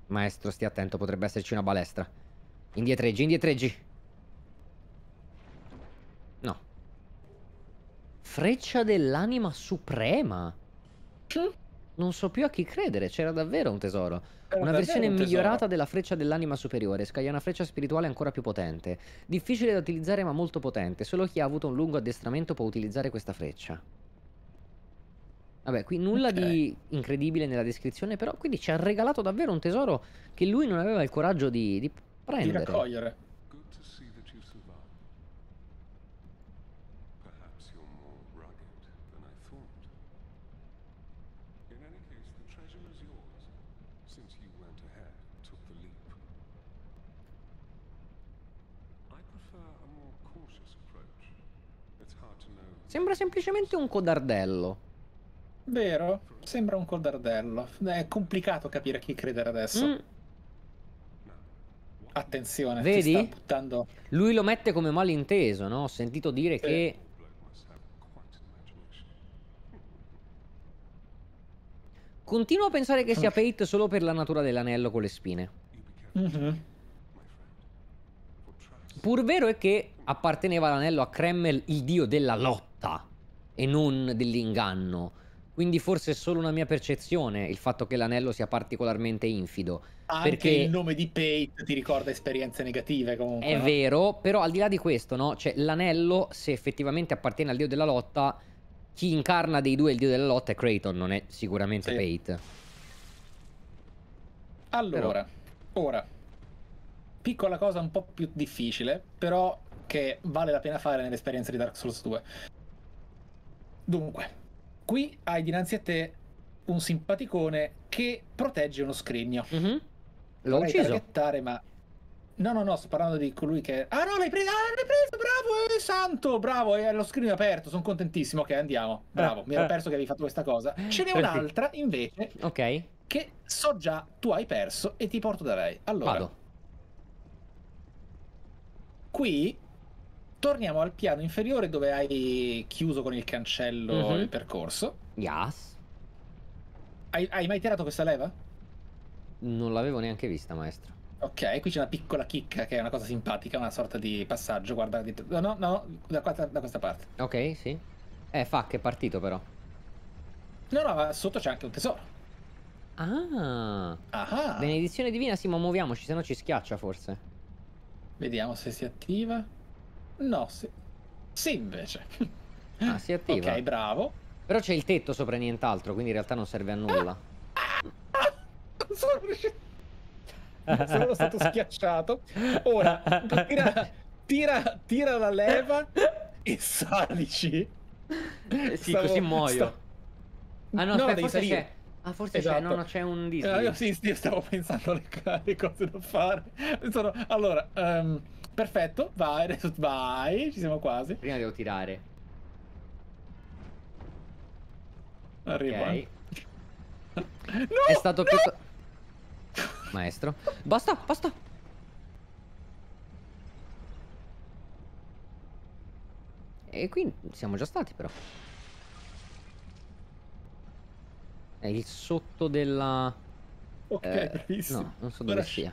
Maestro, stia attento, potrebbe esserci una balestra. Indietreggi, indietreggi. No. Freccia dell'anima suprema. Hm? Non so più a chi credere, c'era davvero un tesoro. Era una versione un migliorata della freccia dell'anima superiore, scaglia una freccia spirituale ancora più potente. Difficile da utilizzare ma molto potente, solo chi ha avuto un lungo addestramento può utilizzare questa freccia. Vabbè, qui nulla okay. di incredibile nella descrizione, però quindi ci ha regalato davvero un tesoro che lui non aveva il coraggio di, di prendere. Di raccogliere. Sembra semplicemente un codardello.
Vero, sembra un codardello. È complicato capire chi credere adesso. Mm. Attenzione, Vedi? Buttando...
Lui lo mette come malinteso, no? Ho sentito dire eh. che... Continuo a pensare che sia Fate solo per la natura dell'anello con le spine. Mm -hmm. Pur vero è che apparteneva l'anello a Kreml, il dio della lotta, e non dell'inganno. Quindi forse è solo una mia percezione il fatto che l'anello sia particolarmente infido. Anche perché il
nome di Pate ti ricorda esperienze negative comunque. È no?
vero, però al di là di questo, no? Cioè l'anello, se effettivamente appartiene al dio della lotta, chi incarna dei due il dio della lotta è Creighton, non è sicuramente sì. Pate.
Allora, però... ora, piccola cosa un po' più difficile, però che vale la pena fare nell'esperienza di Dark Souls 2. Dunque, qui hai dinanzi a te un simpaticone che protegge uno scrigno. Mm-hmm. L'ho Vorrei ucciso. ma... No, no, no, sto parlando di colui che... Ah no, l'hai preso, ah, l'hai preso, bravo, eh, santo, bravo, è eh, lo scrigno aperto, sono contentissimo, ok, andiamo. Bravo, eh, mi ero eh, eh. perso che avevi fatto questa cosa. Eh, Ce n'è un'altra, invece, Ok. che so già tu hai perso e ti porto da lei. Allora... Vado. Qui Torniamo al piano inferiore dove hai chiuso con il cancello mm-hmm. il percorso. Yes.
Hai, hai, mai tirato questa leva? Non l'avevo neanche vista, maestro.
Ok, qui c'è una piccola chicca che è una cosa simpatica, una sorta di passaggio. Guarda, dietro. no, no, da, qua, da questa parte.
Ok, sì. Eh, fa che è partito però.
No, no, sotto c'è anche un tesoro.
Ah. Aha. Benedizione divina, sì, ma muoviamoci, se no ci schiaccia forse. Vediamo se si attiva. No, sì. Sì, invece. Ah, si attiva. Ok, bravo. Però c'è il tetto sopra nient'altro, quindi in realtà non serve a nulla.
Sono riuscito... Sono stato schiacciato. Ora, tira, tira, tira la leva e salici. Eh sì, Stavo, così muoio.
Sta... Ah no, no aspetta, forse c'è... Ah, forse esatto. c'è, no, esatto. no, c'è un
disco. Eh, io sì, sì, stavo pensando alle, alle cose da fare. Sono... Allora, um... Perfetto, vai, vai, ci siamo quasi. Prima devo tirare.
Arriva. Okay. no, È stato no! più... Maestro. Basta, basta. E qui siamo già stati però. È il sotto della... Ok, eh, No, non so dove Ora... sia.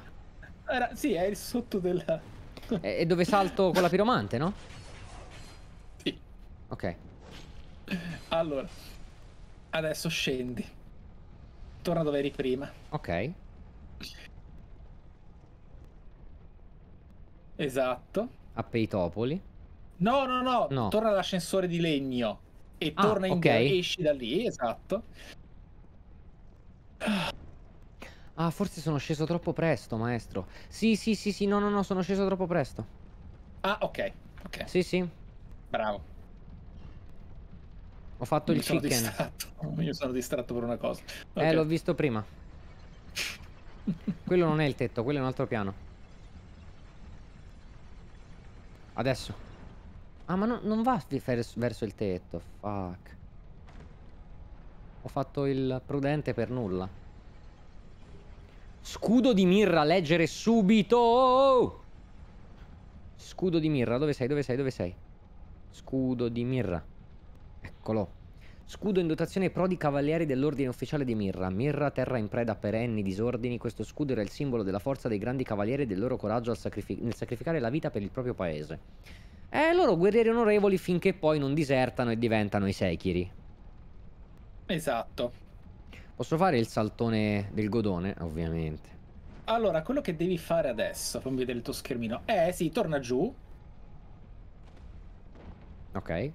Era... Sì, è il sotto della... E dove salto con la piromante, no? Sì. Ok.
Allora, adesso scendi. Torna dove eri prima. Ok. Esatto.
A Peitopoli.
No, no, no, no. torna all'ascensore di legno. E ah, torna in okay. esci da lì, esatto.
Ok. Ah, forse sono sceso troppo presto, maestro. Sì, sì, sì, sì, no, no, no, sono sceso troppo presto. Ah, ok. Ok. Sì, sì. Bravo. Ho fatto Mi il chicken. Distratto.
Mi sono distratto per una cosa. Eh, okay. Eh, l'ho
visto prima. quello non è il tetto, quello è un altro piano. Adesso. Ah, ma no, non va verso il tetto. Fuck. Ho fatto il prudente per nulla. Scudo di mirra, leggere subito! Scudo di mirra, dove sei, dove sei, dove sei? Scudo di mirra. Eccolo. Scudo in dotazione pro di cavalieri dell'ordine ufficiale di Mirra. Mirra, terra in preda a perenni disordini, questo scudo era il simbolo della forza dei grandi cavalieri e del loro coraggio sacrific nel sacrificare la vita per il proprio paese. Eh, loro guerrieri onorevoli finché poi non disertano e diventano i Sekiri.
Esatto.
Posso fare il saltone del godone, ovviamente.
Allora, quello che devi fare adesso, fammi vedere il tuo schermino. Eh, sì, torna giù. Ok.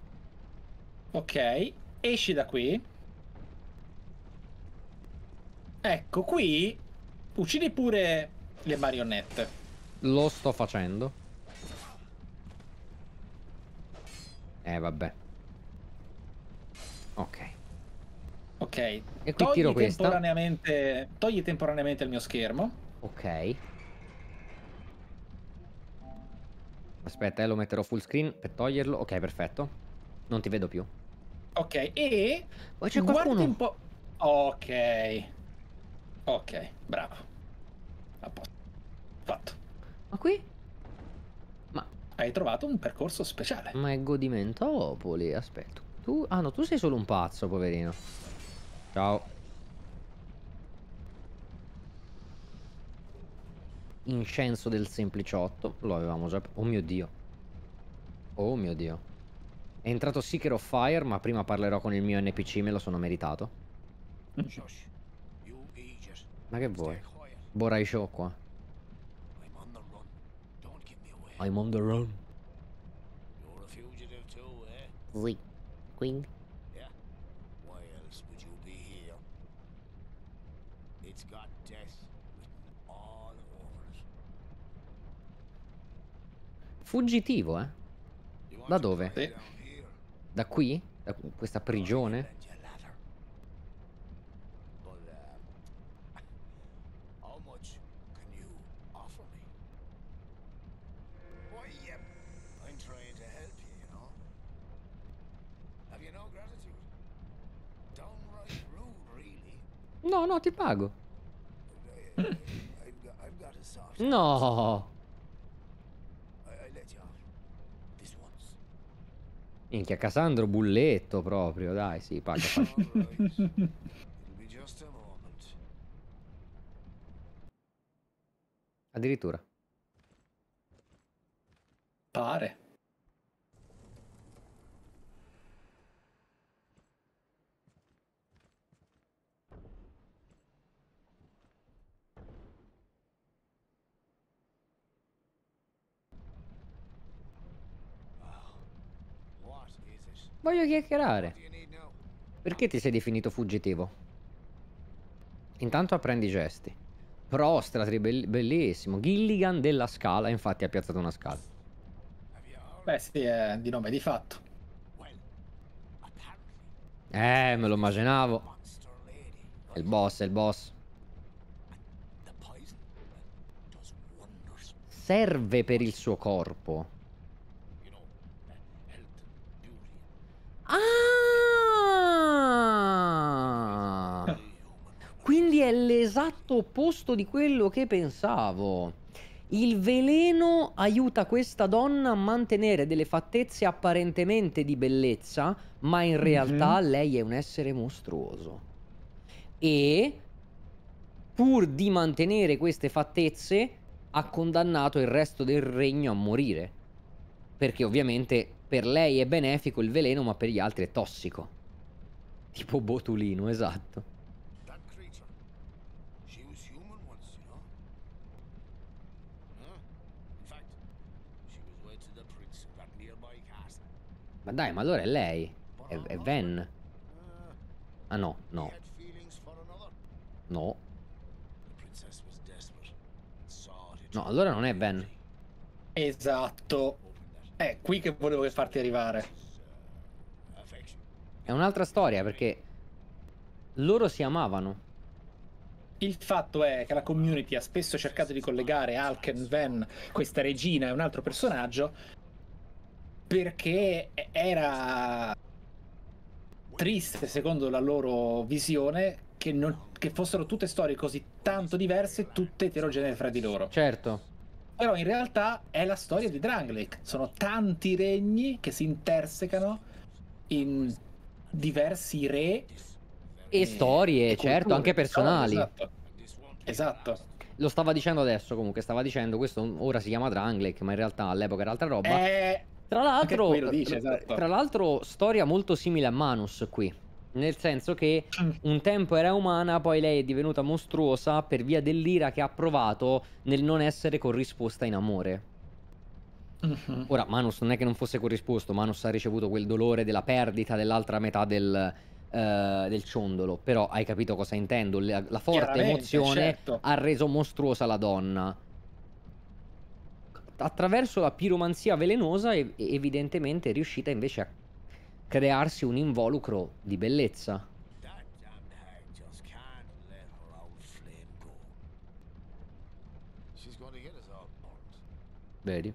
Ok, esci da qui. Ecco, qui uccidi pure le marionette.
Lo sto facendo. Eh, vabbè. Ok.
Ok. E qui togli tiro temporaneamente, questa. Togli temporaneamente il mio schermo.
Ok. Aspetta, eh, lo metterò full screen per toglierlo. Ok, perfetto. Non ti vedo più.
Ok, e... Ma c'è qualcuno? Un po'... Ok. Ok, bravo. A posto. Fatto. Ma qui? Ma... Hai trovato un percorso
speciale. Ma è godimentopoli, aspetta. Tu... Ah no, tu sei solo un pazzo, poverino. Ciao. Incenso del sempliciotto. Lo avevamo già... Oh mio Dio. Oh mio Dio. È entrato Seeker of Fire, ma prima parlerò con il mio NPC, me lo sono meritato.
ma
che vuoi? Borai show qua. I'm on the run. Sì. Eh? Quindi? It's got death written all over it. Fuggitivo, eh? Da dove? Sì. Da qui? Da questa prigione? No, no, ti pago.
No!
Minchia, Cassandro bulletto proprio, dai, sì, paga. paga. Addirittura. Pare. Voglio chiacchierare. Perché ti sei definito fuggitivo? Intanto apprendi i gesti. Prostratri, bell bellissimo. Gilligan della scala, infatti ha piazzato una scala.
Beh sì, è di nome di fatto.
Eh, me lo immaginavo. È il boss, è il boss. Serve per il suo corpo. Ah! Quindi è l'esatto opposto di quello che pensavo. Il veleno aiuta questa donna a mantenere delle fattezze apparentemente di bellezza, ma in mhm. realtà mm -hmm. lei è un essere mostruoso. E pur di mantenere queste fattezze, ha condannato il resto del regno a morire. Perché ovviamente per lei è benefico il veleno, ma per gli altri è tossico. Tipo botulino, esatto. Ma dai, ma allora è lei. È, è Van. Ah no, uh, no. No. No, allora non è Ven.
Esatto. È qui che volevo farti arrivare.
È un'altra storia perché
loro si amavano. Il fatto è che la community ha spesso cercato di collegare Alken Van, questa regina e un altro personaggio, perché era triste, secondo la loro visione, che, non, che fossero tutte storie così tanto diverse, tutte eterogenee fra di loro. Certo. Però in realtà è la storia di Dranglic. Sono tanti regni che si intersecano in diversi re. E, e
storie, e certo, anche personali. esatto. esatto. Lo stava dicendo adesso comunque, stava dicendo questo ora si chiama Dranglic, ma in realtà all'epoca era altra roba.
Eh, tra l'altro, dice, esatto. tra
l'altro, storia molto simile a Manus qui. Nel senso che mm. un tempo era umana, poi lei è divenuta mostruosa per via dell'ira che ha provato nel non essere corrisposta in amore. Uh mm-hmm. -huh. Ora, Manus non è che non fosse corrisposto, Manus ha ricevuto quel dolore della perdita dell'altra metà del, uh, del, ciondolo, però hai capito cosa intendo, la, la forte emozione certo. ha reso mostruosa la donna. Attraverso la piromanzia velenosa evidentemente è riuscita invece a crearsi un involucro di bellezza.
Vedi?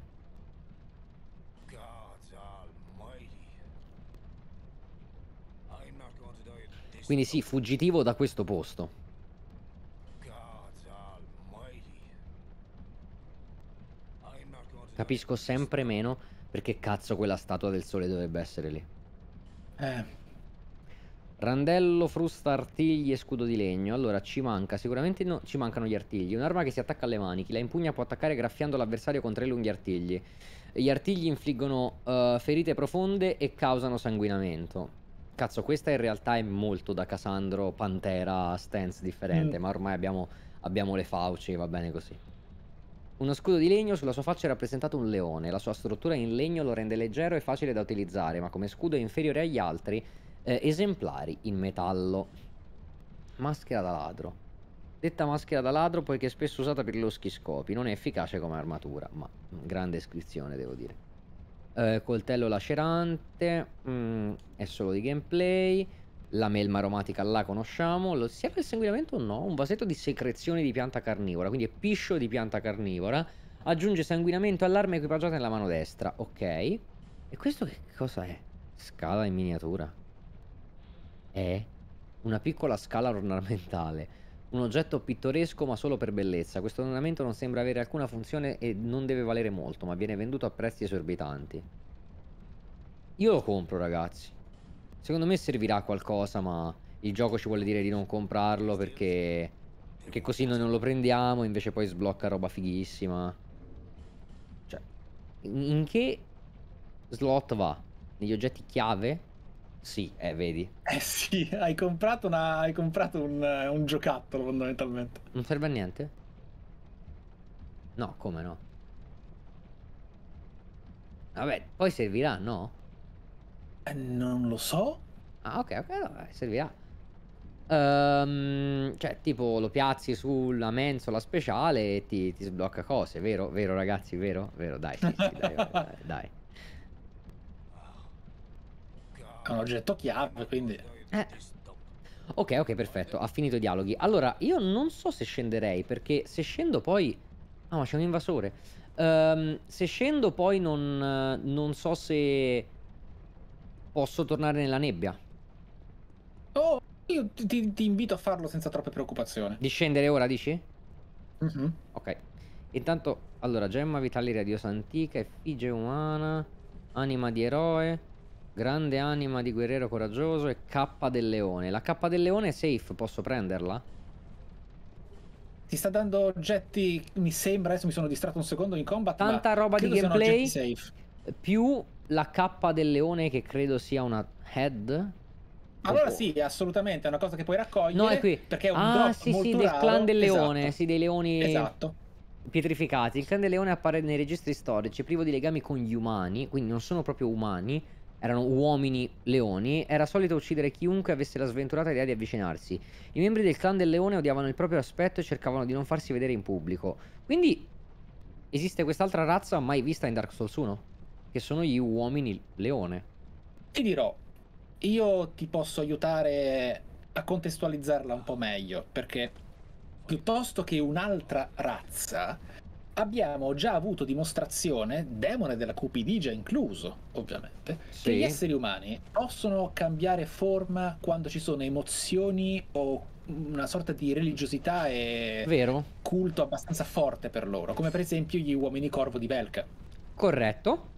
Quindi sì,
fuggitivo da questo posto. Capisco sempre meno perché cazzo quella statua del sole dovrebbe essere lì. Eh. Randello, frusta, artigli e scudo di legno. Allora, ci manca. Sicuramente no, ci mancano gli artigli. Un'arma che si attacca alle mani. Chi la impugna può attaccare graffiando l'avversario con tre lunghi artigli. Gli artigli infliggono uh, ferite profonde e causano sanguinamento. Cazzo, questa in realtà è molto da Cassandro, Pantera, stance differente, mm. ma ormai abbiamo, abbiamo le fauci, va bene così. Uno scudo di legno sulla sua faccia è rappresentato un leone, la sua struttura in legno lo rende leggero e facile da utilizzare, ma come scudo è inferiore agli altri eh, esemplari in metallo. Maschera da ladro. Detta maschera da ladro poiché è spesso usata per loschi scopi, non è efficace come armatura, ma grande iscrizione devo dire. Eh, coltello lacerante, mm, è solo di gameplay. La melma aromatica la conosciamo, lo sia per sanguinamento o no, un vasetto di secrezione di pianta carnivora, quindi è piscio di pianta carnivora, aggiunge sanguinamento all'arma equipaggiata nella mano destra, ok. E questo che cosa è? Scala in miniatura. È una piccola scala ornamentale. Un oggetto pittoresco ma solo per bellezza. Questo ornamento non sembra avere alcuna funzione e non deve valere molto, ma viene venduto a prezzi esorbitanti. Io lo compro, ragazzi. Secondo me servirà qualcosa, ma il gioco ci vuole dire di non comprarlo perché... Perché così noi non lo prendiamo, invece poi sblocca roba fighissima. Cioè, in che slot va? Negli oggetti chiave? Sì, eh, vedi.
Eh sì, hai comprato, una, hai comprato un, un giocattolo fondamentalmente.
Non serve a niente? No, come no? Vabbè, poi servirà, no? Eh, non lo so. Ah, ok, ok, allora servirà. Um, cioè, tipo, lo piazzi sulla mensola speciale e ti, ti sblocca cose, vero? Vero, ragazzi, vero? Vero, dai, sì, sì, dai, dai, dai.
È un oggetto chiave, quindi... Eh. Ok,
ok, perfetto, ha finito i dialoghi. Allora, io non so se scenderei, perché se scendo poi... Ah, ma c'è un invasore. Um, se scendo poi non, non so se Posso tornare nella nebbia?
Oh, io ti, ti invito a farlo senza troppe preoccupazioni.
Di scendere ora, dici? Mm -hmm. Ok. Intanto, allora, gemma vitaleria diosa antica, effigie umana, anima di eroe, grande anima di guerriero coraggioso e cappa del leone. La cappa del leone è safe, posso prenderla?
Ti sta dando oggetti, mi sembra, adesso mi sono distratto un secondo in combat. Tanta roba di gameplay. Più la cappa
del leone che credo sia una head.
Allora sì, assolutamente, è una cosa che puoi raccogliere. No, è qui. Perché è un ah, drop sì, molto sì, del raro. clan del leone, esatto. sì,
dei leoni esatto. pietrificati. Il clan del leone appare nei registri storici, privo di legami con gli umani, quindi non sono proprio umani, erano uomini leoni, era solito uccidere chiunque avesse la sventurata idea di avvicinarsi. I membri del clan del leone odiavano il proprio aspetto e cercavano di non farsi vedere in pubblico. Quindi esiste quest'altra razza mai vista in Dark Souls 1? che sono gli uomini
leone. Ti dirò, io ti posso aiutare a contestualizzarla un po' meglio, perché piuttosto che un'altra razza, abbiamo già avuto dimostrazione, demone della cupidigia incluso, ovviamente, sì. che gli esseri umani possono cambiare forma quando ci sono emozioni o una sorta di religiosità e Vero. culto abbastanza forte per loro, come per esempio gli uomini corvo di Belka. Corretto.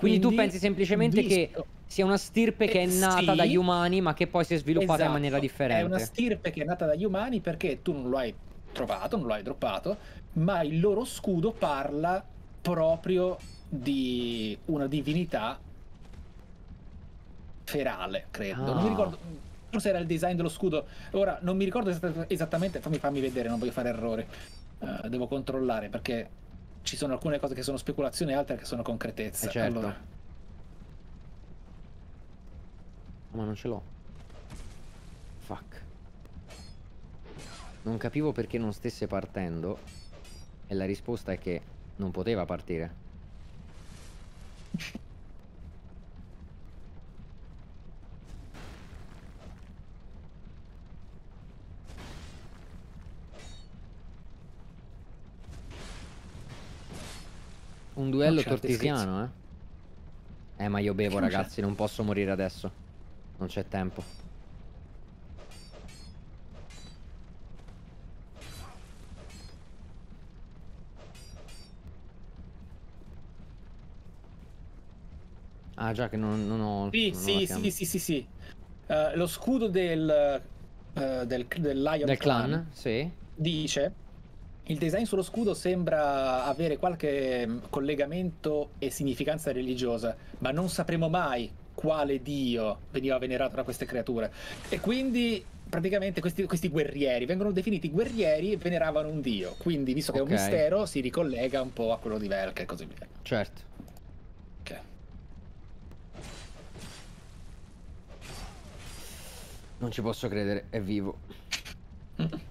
Quindi, tu pensi semplicemente visto.
che sia una stirpe che è eh, nata sì, dagli umani ma che poi si è sviluppata esatto, in maniera differente. È una
stirpe che è nata dagli umani perché tu non lo hai trovato, non lo hai droppato, ma il loro scudo parla proprio di una divinità ferale, credo. Ah. Non mi ah. ricordo forse era il design dello scudo. Ora non mi ricordo esattamente, fammi, fammi vedere, non voglio fare errori. Uh, devo controllare perché ci sono alcune cose che sono speculazioni e altre che sono concretezze. Eh certo.
Allora... Ma non ce l'ho. Fuck. Non capivo perché non stesse partendo. E la risposta è che non poteva partire. Un duello certo, tortisiano, eh? Eh, ma io bevo, ragazzi, non posso morire adesso. Non c'è tempo. Ah, già che non, non ho... Sì, non sì, sì, sì,
sì, sì. Uh, eh, lo scudo del... Uh, del, del Lion del clan, clan sì. dice il design sullo scudo sembra avere qualche mm, collegamento e significanza religiosa, ma non sapremo mai quale dio veniva venerato da queste creature. E quindi praticamente questi, questi guerrieri vengono definiti guerrieri e veneravano un dio. Quindi, visto che okay. è un mistero, si ricollega un po' a quello di Velka e così via. Certo. Ok.
Non ci posso credere, è vivo. Mm.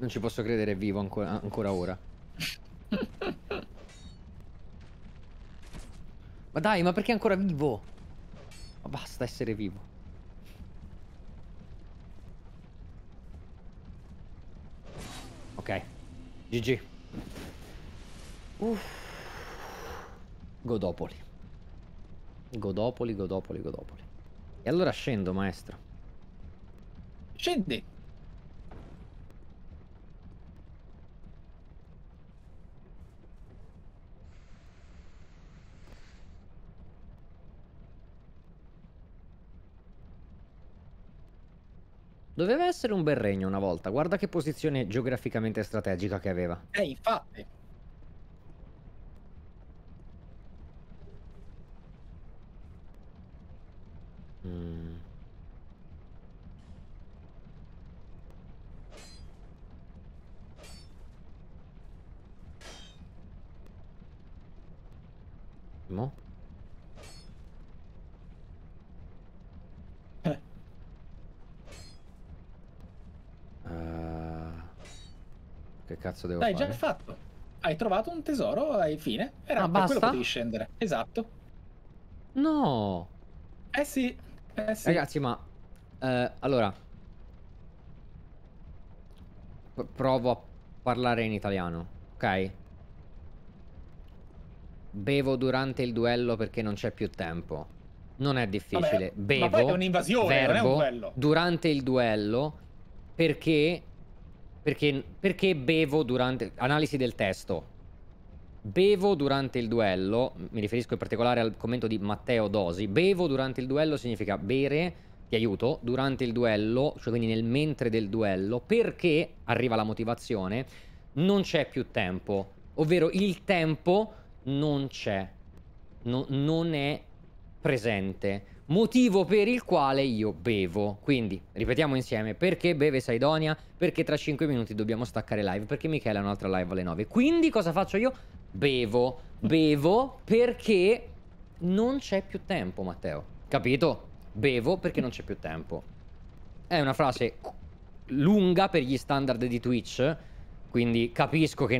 Non ci posso credere, è vivo ancora, ancora ora. ma dai, ma perché è ancora vivo? Ma basta essere vivo. Ok. GG. Uff. Godopoli. Godopoli, Godopoli, Godopoli. E allora scendo, maestro.
Scendi.
Doveva essere un bel regno una volta, guarda che posizione geograficamente strategica che aveva.
Eh, infatti. Mm. Mo? Che cazzo devo Dai, fare? L'hai già fatto. Hai trovato un tesoro ai fine. Era ah, basta? quello potevi scendere. Esatto.
No.
Eh sì. Eh sì. Ragazzi,
ma... Eh, allora... Provo a parlare in italiano, ok? Bevo durante il duello perché non c'è più tempo. Non è difficile. Vabbè, Bevo. Ma poi è un'invasione, non è un duello. Durante il duello perché perché, perché bevo durante... Analisi del testo. Bevo durante il duello, mi riferisco in particolare al commento di Matteo Dosi, bevo durante il duello significa bere, ti aiuto, durante il duello, cioè quindi nel mentre del duello, perché, arriva la motivazione, non c'è più tempo, ovvero il tempo non c'è, no, non è presente motivo per il quale io bevo. Quindi, ripetiamo insieme, perché beve Saidonia? Perché tra 5 minuti dobbiamo staccare live, perché Michele ha un'altra live alle 9. Quindi cosa faccio io? Bevo, bevo perché non c'è più tempo, Matteo. Capito? Bevo perché non c'è più tempo. È una frase lunga per gli standard di Twitch, quindi capisco che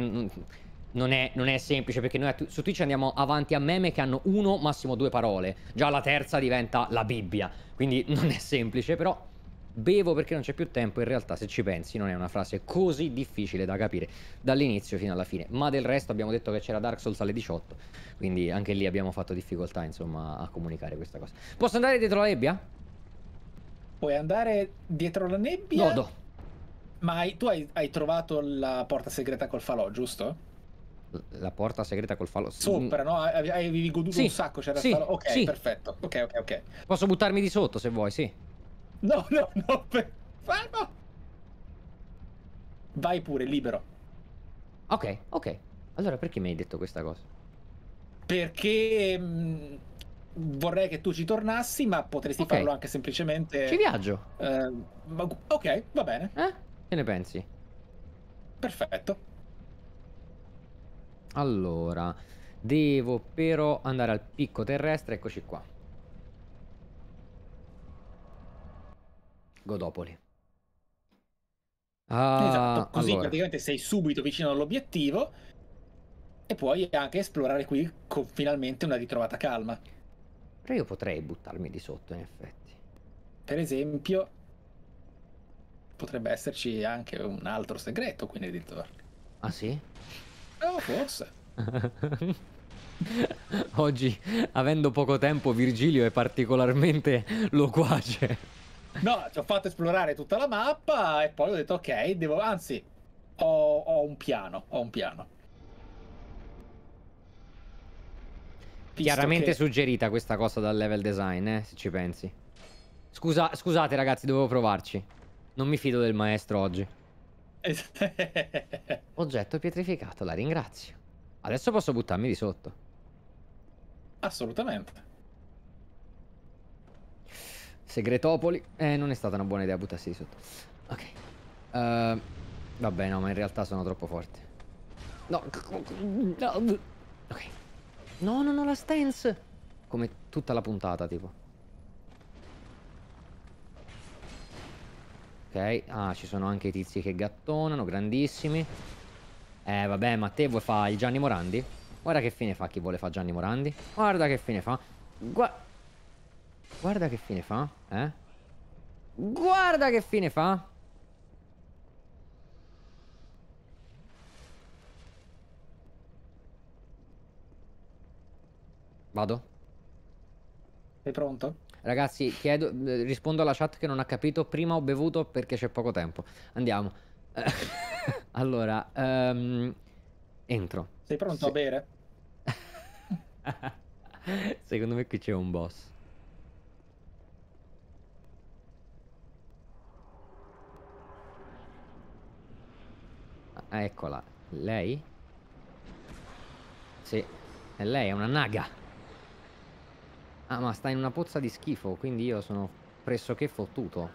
non è, non è, semplice perché noi su Twitch andiamo avanti a meme che hanno uno, massimo due parole. Già la terza diventa la Bibbia. Quindi non è semplice, però bevo perché non c'è più tempo. In realtà, se ci pensi, non è una frase così difficile da capire dall'inizio fino alla fine. Ma del resto abbiamo detto che c'era Dark Souls alle 18. Quindi anche lì abbiamo fatto difficoltà,
insomma, a comunicare questa cosa. Posso andare dietro la nebbia? Puoi andare dietro la nebbia? Nodo. Ma hai, tu hai, hai trovato la porta segreta col falò, giusto?
la porta segreta col fallo. Sopra,
no? Avevi goduto sì, un sacco, c'era sì, fallo. Ok, sì. perfetto. Ok, ok, ok. Posso buttarmi di sotto se vuoi, sì. No, no, no, per... fermo. Vai pure, libero.
Ok, ok. Allora perché mi hai detto questa cosa?
Perché mh, mm, vorrei che tu ci tornassi, ma potresti okay. farlo anche semplicemente. Ci viaggio. Eh, ok, va bene. Eh?
Che ne pensi? Perfetto. Allora, devo però andare al picco terrestre, eccoci qua. Godopoli. Ah, esatto, così allora. praticamente
sei subito vicino all'obiettivo e puoi anche esplorare qui con finalmente una ritrovata calma. Però io potrei buttarmi di sotto, in effetti. Per esempio, potrebbe esserci anche un altro segreto qui nel dintorni. Ah sì? Oh, forse.
Oggi, avendo poco tempo, Virgilio è particolarmente loquace.
No, ci ho fatto esplorare tutta la mappa e poi ho detto ok, devo... Anzi, ho, ho un piano, ho un piano. Visto Chiaramente che...
suggerita questa cosa dal level design, eh, se ci pensi. Scusa, scusate ragazzi, dovevo provarci. Non mi fido del maestro oggi. Oggetto pietrificato, la ringrazio. Adesso posso buttarmi di sotto.
Assolutamente.
Segretopoli. Eh, non è stata una buona idea buttarsi di sotto. Ok. Uh, vabbè, no, ma in realtà sono troppo forte. No. Ok. No, non ho la stance. Come tutta la puntata, tipo. Ok, ah, ci sono anche i tizi che gattonano, grandissimi. Eh, vabbè, ma te vuoi fare il Gianni Morandi? Guarda che fine fa chi vuole fare Gianni Morandi. Guarda che fine fa. Gua Guarda che fine fa, eh? Guarda che fine fa. Vado. Sei pronto? Ragazzi, chiedo, eh, rispondo alla chat che non ha capito. Prima ho bevuto perché c'è poco tempo. Andiamo. allora, um, entro. Sei pronto Se... a bere? Secondo me qui c'è un boss. Ah, eccola. Lei? Sì. È lei, è una naga. Ah, ma sta in una pozza di schifo, quindi io sono pressoché fottuto.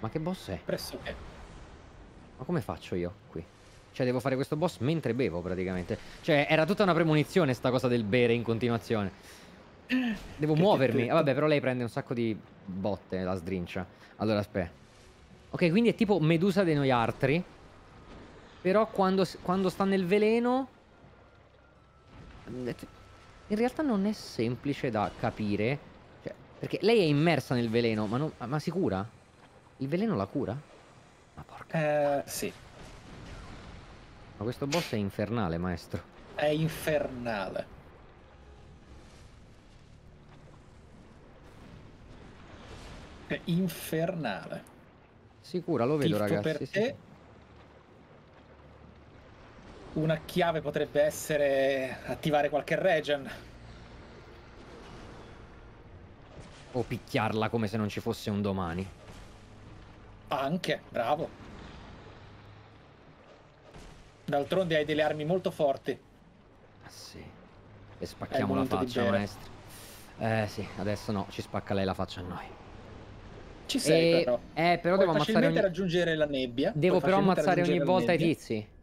Ma che boss è? Pressoché. Ma come faccio io qui? Cioè, devo fare questo boss mentre bevo, praticamente. Cioè, era tutta una premonizione sta cosa del bere in continuazione. Devo che muovermi. Ah, vabbè, però lei prende un sacco di botte, la sdrincia. Allora, aspetta. Ok, quindi è tipo Medusa dei noi altri. Però quando, quando sta nel veleno in realtà non è semplice da capire. Cioè, perché lei è immersa nel veleno, ma, non, ma si cura? Il veleno la cura?
Ma porca... Eh, sì.
Ma questo boss è infernale, maestro.
È infernale. È infernale.
Sicura, lo vedo, Tifo ragazzi. Per sì. te
una chiave potrebbe essere attivare qualche regen.
O picchiarla come se non ci fosse un domani.
Anche, bravo. D'altronde hai delle armi molto forti. Ah sì.
E spacchiamo la faccia, maestro. Eh sì, adesso no, ci spacca lei la faccia a noi.
Ci sei e... però. Eh, però Puoi devo ammazzare ogni... raggiungere la nebbia. Devo Puoi però ammazzare ogni volta i tizi.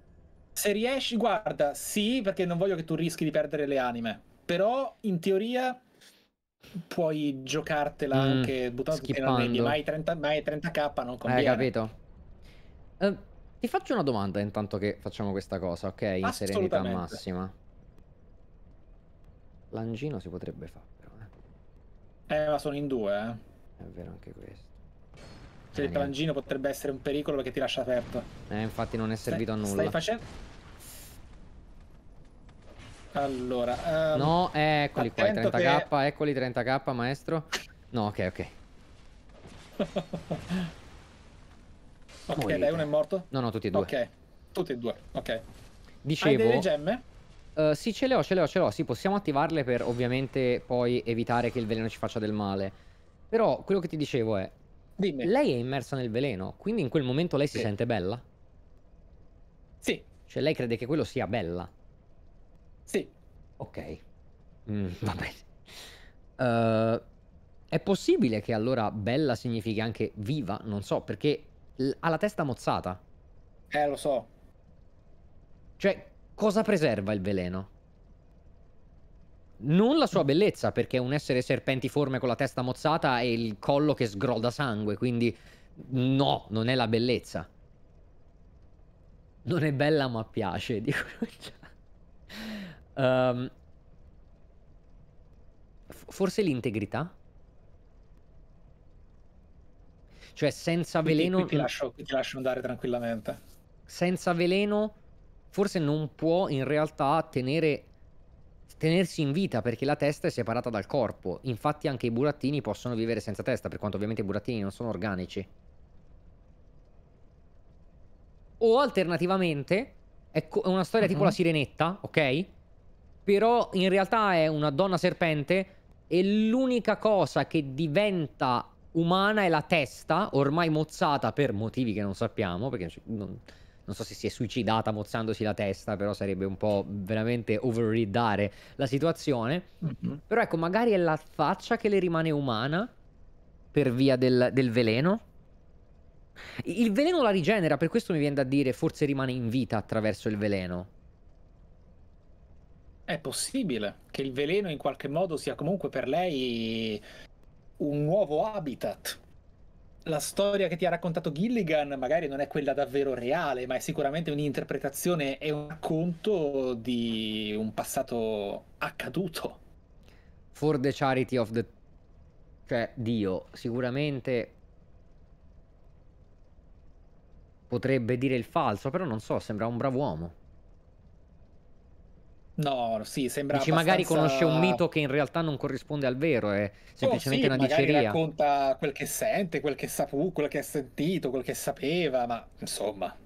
Se riesci, guarda, sì, perché non voglio che tu rischi di perdere le anime. Però in teoria puoi giocartela mm, anche buttando in nebbia, ma hai ma hai 30k non eh, conviene. Eh, capito.
Uh, ti faccio una domanda intanto che facciamo questa cosa, ok? In serenità massima. L'angino si potrebbe fare, però.
Eh, eh ma sono in due, eh. È vero anche questo. Cioè, il palangino potrebbe essere un pericolo perché ti lascia aperto.
Eh, infatti non è servito stai, a nulla. Stai
facendo... Allora... Um, no, eh, eccoli qua, 30k, che... eccoli
30k, maestro. No, ok, ok.
ok, Morite. dai, uno è morto? No, no, tutti e due. Ok, tutti e due, ok. Dicevo... Hai delle gemme?
Uh, sì, ce le ho, ce le ho, ce le ho. Sì, possiamo attivarle per ovviamente poi evitare che il veleno ci faccia del male. Però quello che ti dicevo è, Dimmi. Lei è immersa nel veleno, quindi in quel momento lei sì. si sente bella? Sì. Cioè lei crede che quello sia bella? Sì. Ok. Mm, va bene. Uh, è possibile che allora bella significhi anche viva? Non so, perché ha la testa mozzata.
Eh, lo so.
Cioè, cosa preserva il veleno? Non la sua bellezza, perché è un essere serpentiforme con la testa mozzata e il collo che sgroda sangue, quindi no, non è la bellezza. Non è bella ma piace, dico già. Um, ehm, forse l'integrità? Cioè senza veleno... Qui ti, qui ti, lascio,
qui ti lascio andare tranquillamente.
Senza veleno forse non può in realtà tenere tenersi in vita perché la testa è separata dal corpo. Infatti anche i burattini possono vivere senza testa, per quanto ovviamente i burattini non sono organici. O alternativamente è una storia uh -huh. tipo la mhm. sirenetta, ok? Però in realtà è una donna serpente e l'unica cosa che diventa umana è la testa, ormai mozzata per motivi che non sappiamo, perché non non so se si è suicidata mozzandosi la testa, però sarebbe un po' veramente overridare la situazione. Mm-hmm. Però ecco, magari è la faccia che le rimane umana per via del, del veleno. Il veleno la rigenera, per questo mi viene da dire forse rimane in vita attraverso il veleno.
È possibile che il veleno in qualche modo sia comunque per lei un nuovo habitat la storia che ti ha raccontato Gilligan magari non è quella davvero reale, ma è sicuramente un'interpretazione e un racconto di un passato accaduto. For the charity
of the... cioè Dio, sicuramente potrebbe dire il falso, però non so, sembra un bravo uomo.
No, sì, sembra Dici, abbastanza... magari conosce un mito
che in realtà non corrisponde al vero, è eh. oh, semplicemente oh, sì, una diceria.
racconta quel che sente, quel che sapu, quel che ha sentito, quel che sapeva, ma insomma...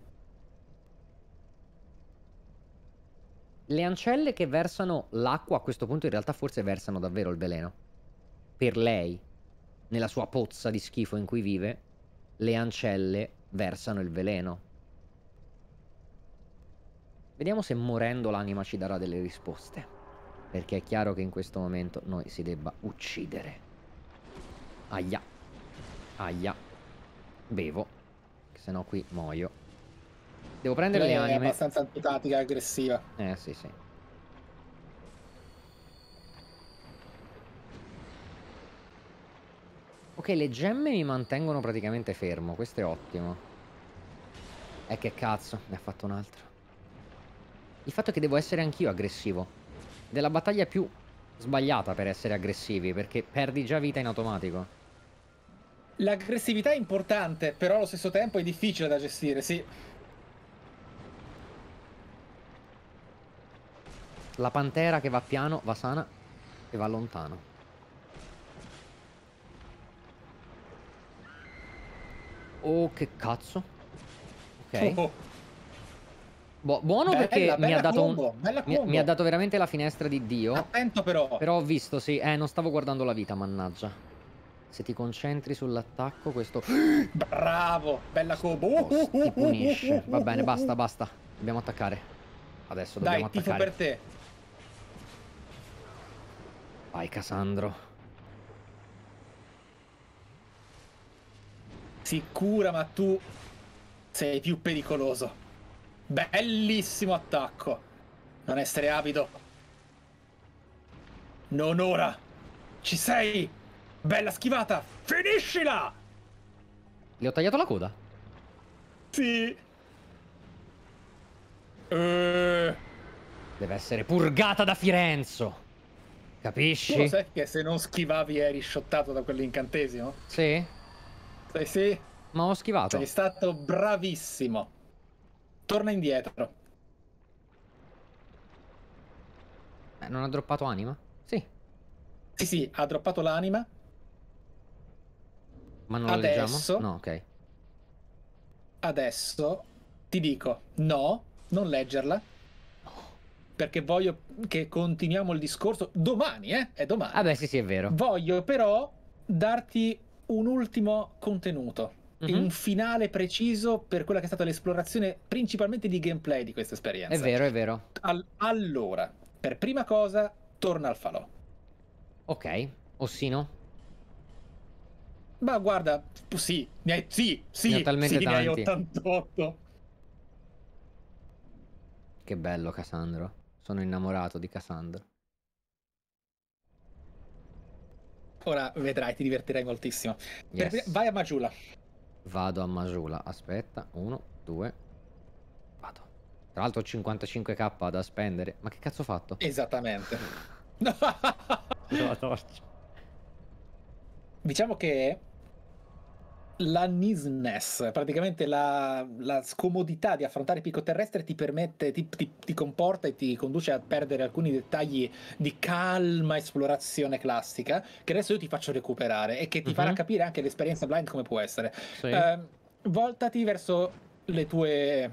Le ancelle che versano l'acqua a questo punto in realtà forse versano davvero il veleno. Per lei, nella sua pozza di schifo in cui vive, le ancelle versano il veleno. Vediamo se morendo l'anima ci darà delle risposte. Perché è chiaro che in questo momento noi si debba uccidere. Aia. Aia. Bevo. Se no qui muoio. Devo prendere Lei le anime. È abbastanza
antipatica e aggressiva.
Eh sì sì. Ok, le gemme mi mantengono praticamente fermo, questo è ottimo. E eh, che cazzo, ne ha fatto un altro il fatto è che devo essere anch'io aggressivo. Della battaglia più sbagliata per essere aggressivi, perché perdi già vita in automatico.
L'aggressività è importante, però allo stesso tempo è difficile da gestire, sì.
La pantera che va piano, va sana e va lontano. Oh, che cazzo. Ok. Oh. oh. Bo buono bella, perché bella mi, ha dato combo, un... mi, mi, ha dato veramente la finestra di Dio. Attento però. Però ho visto, sì. Eh, non stavo guardando la vita, mannaggia. Se ti concentri sull'attacco, questo...
Bravo! Bella combo! Oh, ti punisce. Va bene, basta,
basta. Dobbiamo attaccare. Adesso Dai, dobbiamo attaccare. Dai, tifo
per te. Vai, Cassandro. Sicura, ma tu sei più pericoloso. Bellissimo attacco. Non essere avido. Non ora. Ci sei. Bella schivata. Finiscila.
Gli ho tagliato la coda.
Sì. Uh.
Deve essere purgata da Firenzo. Capisci? Tu lo sai
che se non schivavi eri shottato da quell'incantesimo? Sì. Sai sì? Ma ho schivato. Sei stato bravissimo. Torna indietro.
Eh, non ha droppato anima?
Sì. Sì, sì, ha droppato l'anima.
Ma non Adesso... la leggiamo? No, ok.
Adesso ti dico no, non leggerla. Perché voglio che continuiamo il discorso domani, eh? È domani. Ah sì, sì, è vero. Voglio però darti un ultimo contenuto mm-hmm. e un finale preciso per quella che è stata l'esplorazione principalmente di gameplay di questa esperienza. È
vero, è vero.
All- allora, per prima cosa, torna al falò. Ok, Ossino? Ma guarda, sì, ne hai, sì, sì, ne talmente sì, tanti. ne hai 88.
Che bello Cassandro, sono innamorato di Cassandro.
Ora vedrai, ti divertirai moltissimo. Yes. Per, vai a Maggiula.
Vado a Masula. Aspetta, 1, 2. Vado. Tra l'altro ho 55k da
spendere. Ma che cazzo ho fatto? Esattamente. no, no. Diciamo che la nisness, praticamente la, la, scomodità di affrontare il picco terrestre ti permette, ti, ti, ti, comporta e ti conduce a perdere alcuni dettagli di calma esplorazione classica, che adesso io ti faccio recuperare e che ti uh-huh. farà mhm. capire anche l'esperienza blind come può essere. Sì. Eh, voltati verso le tue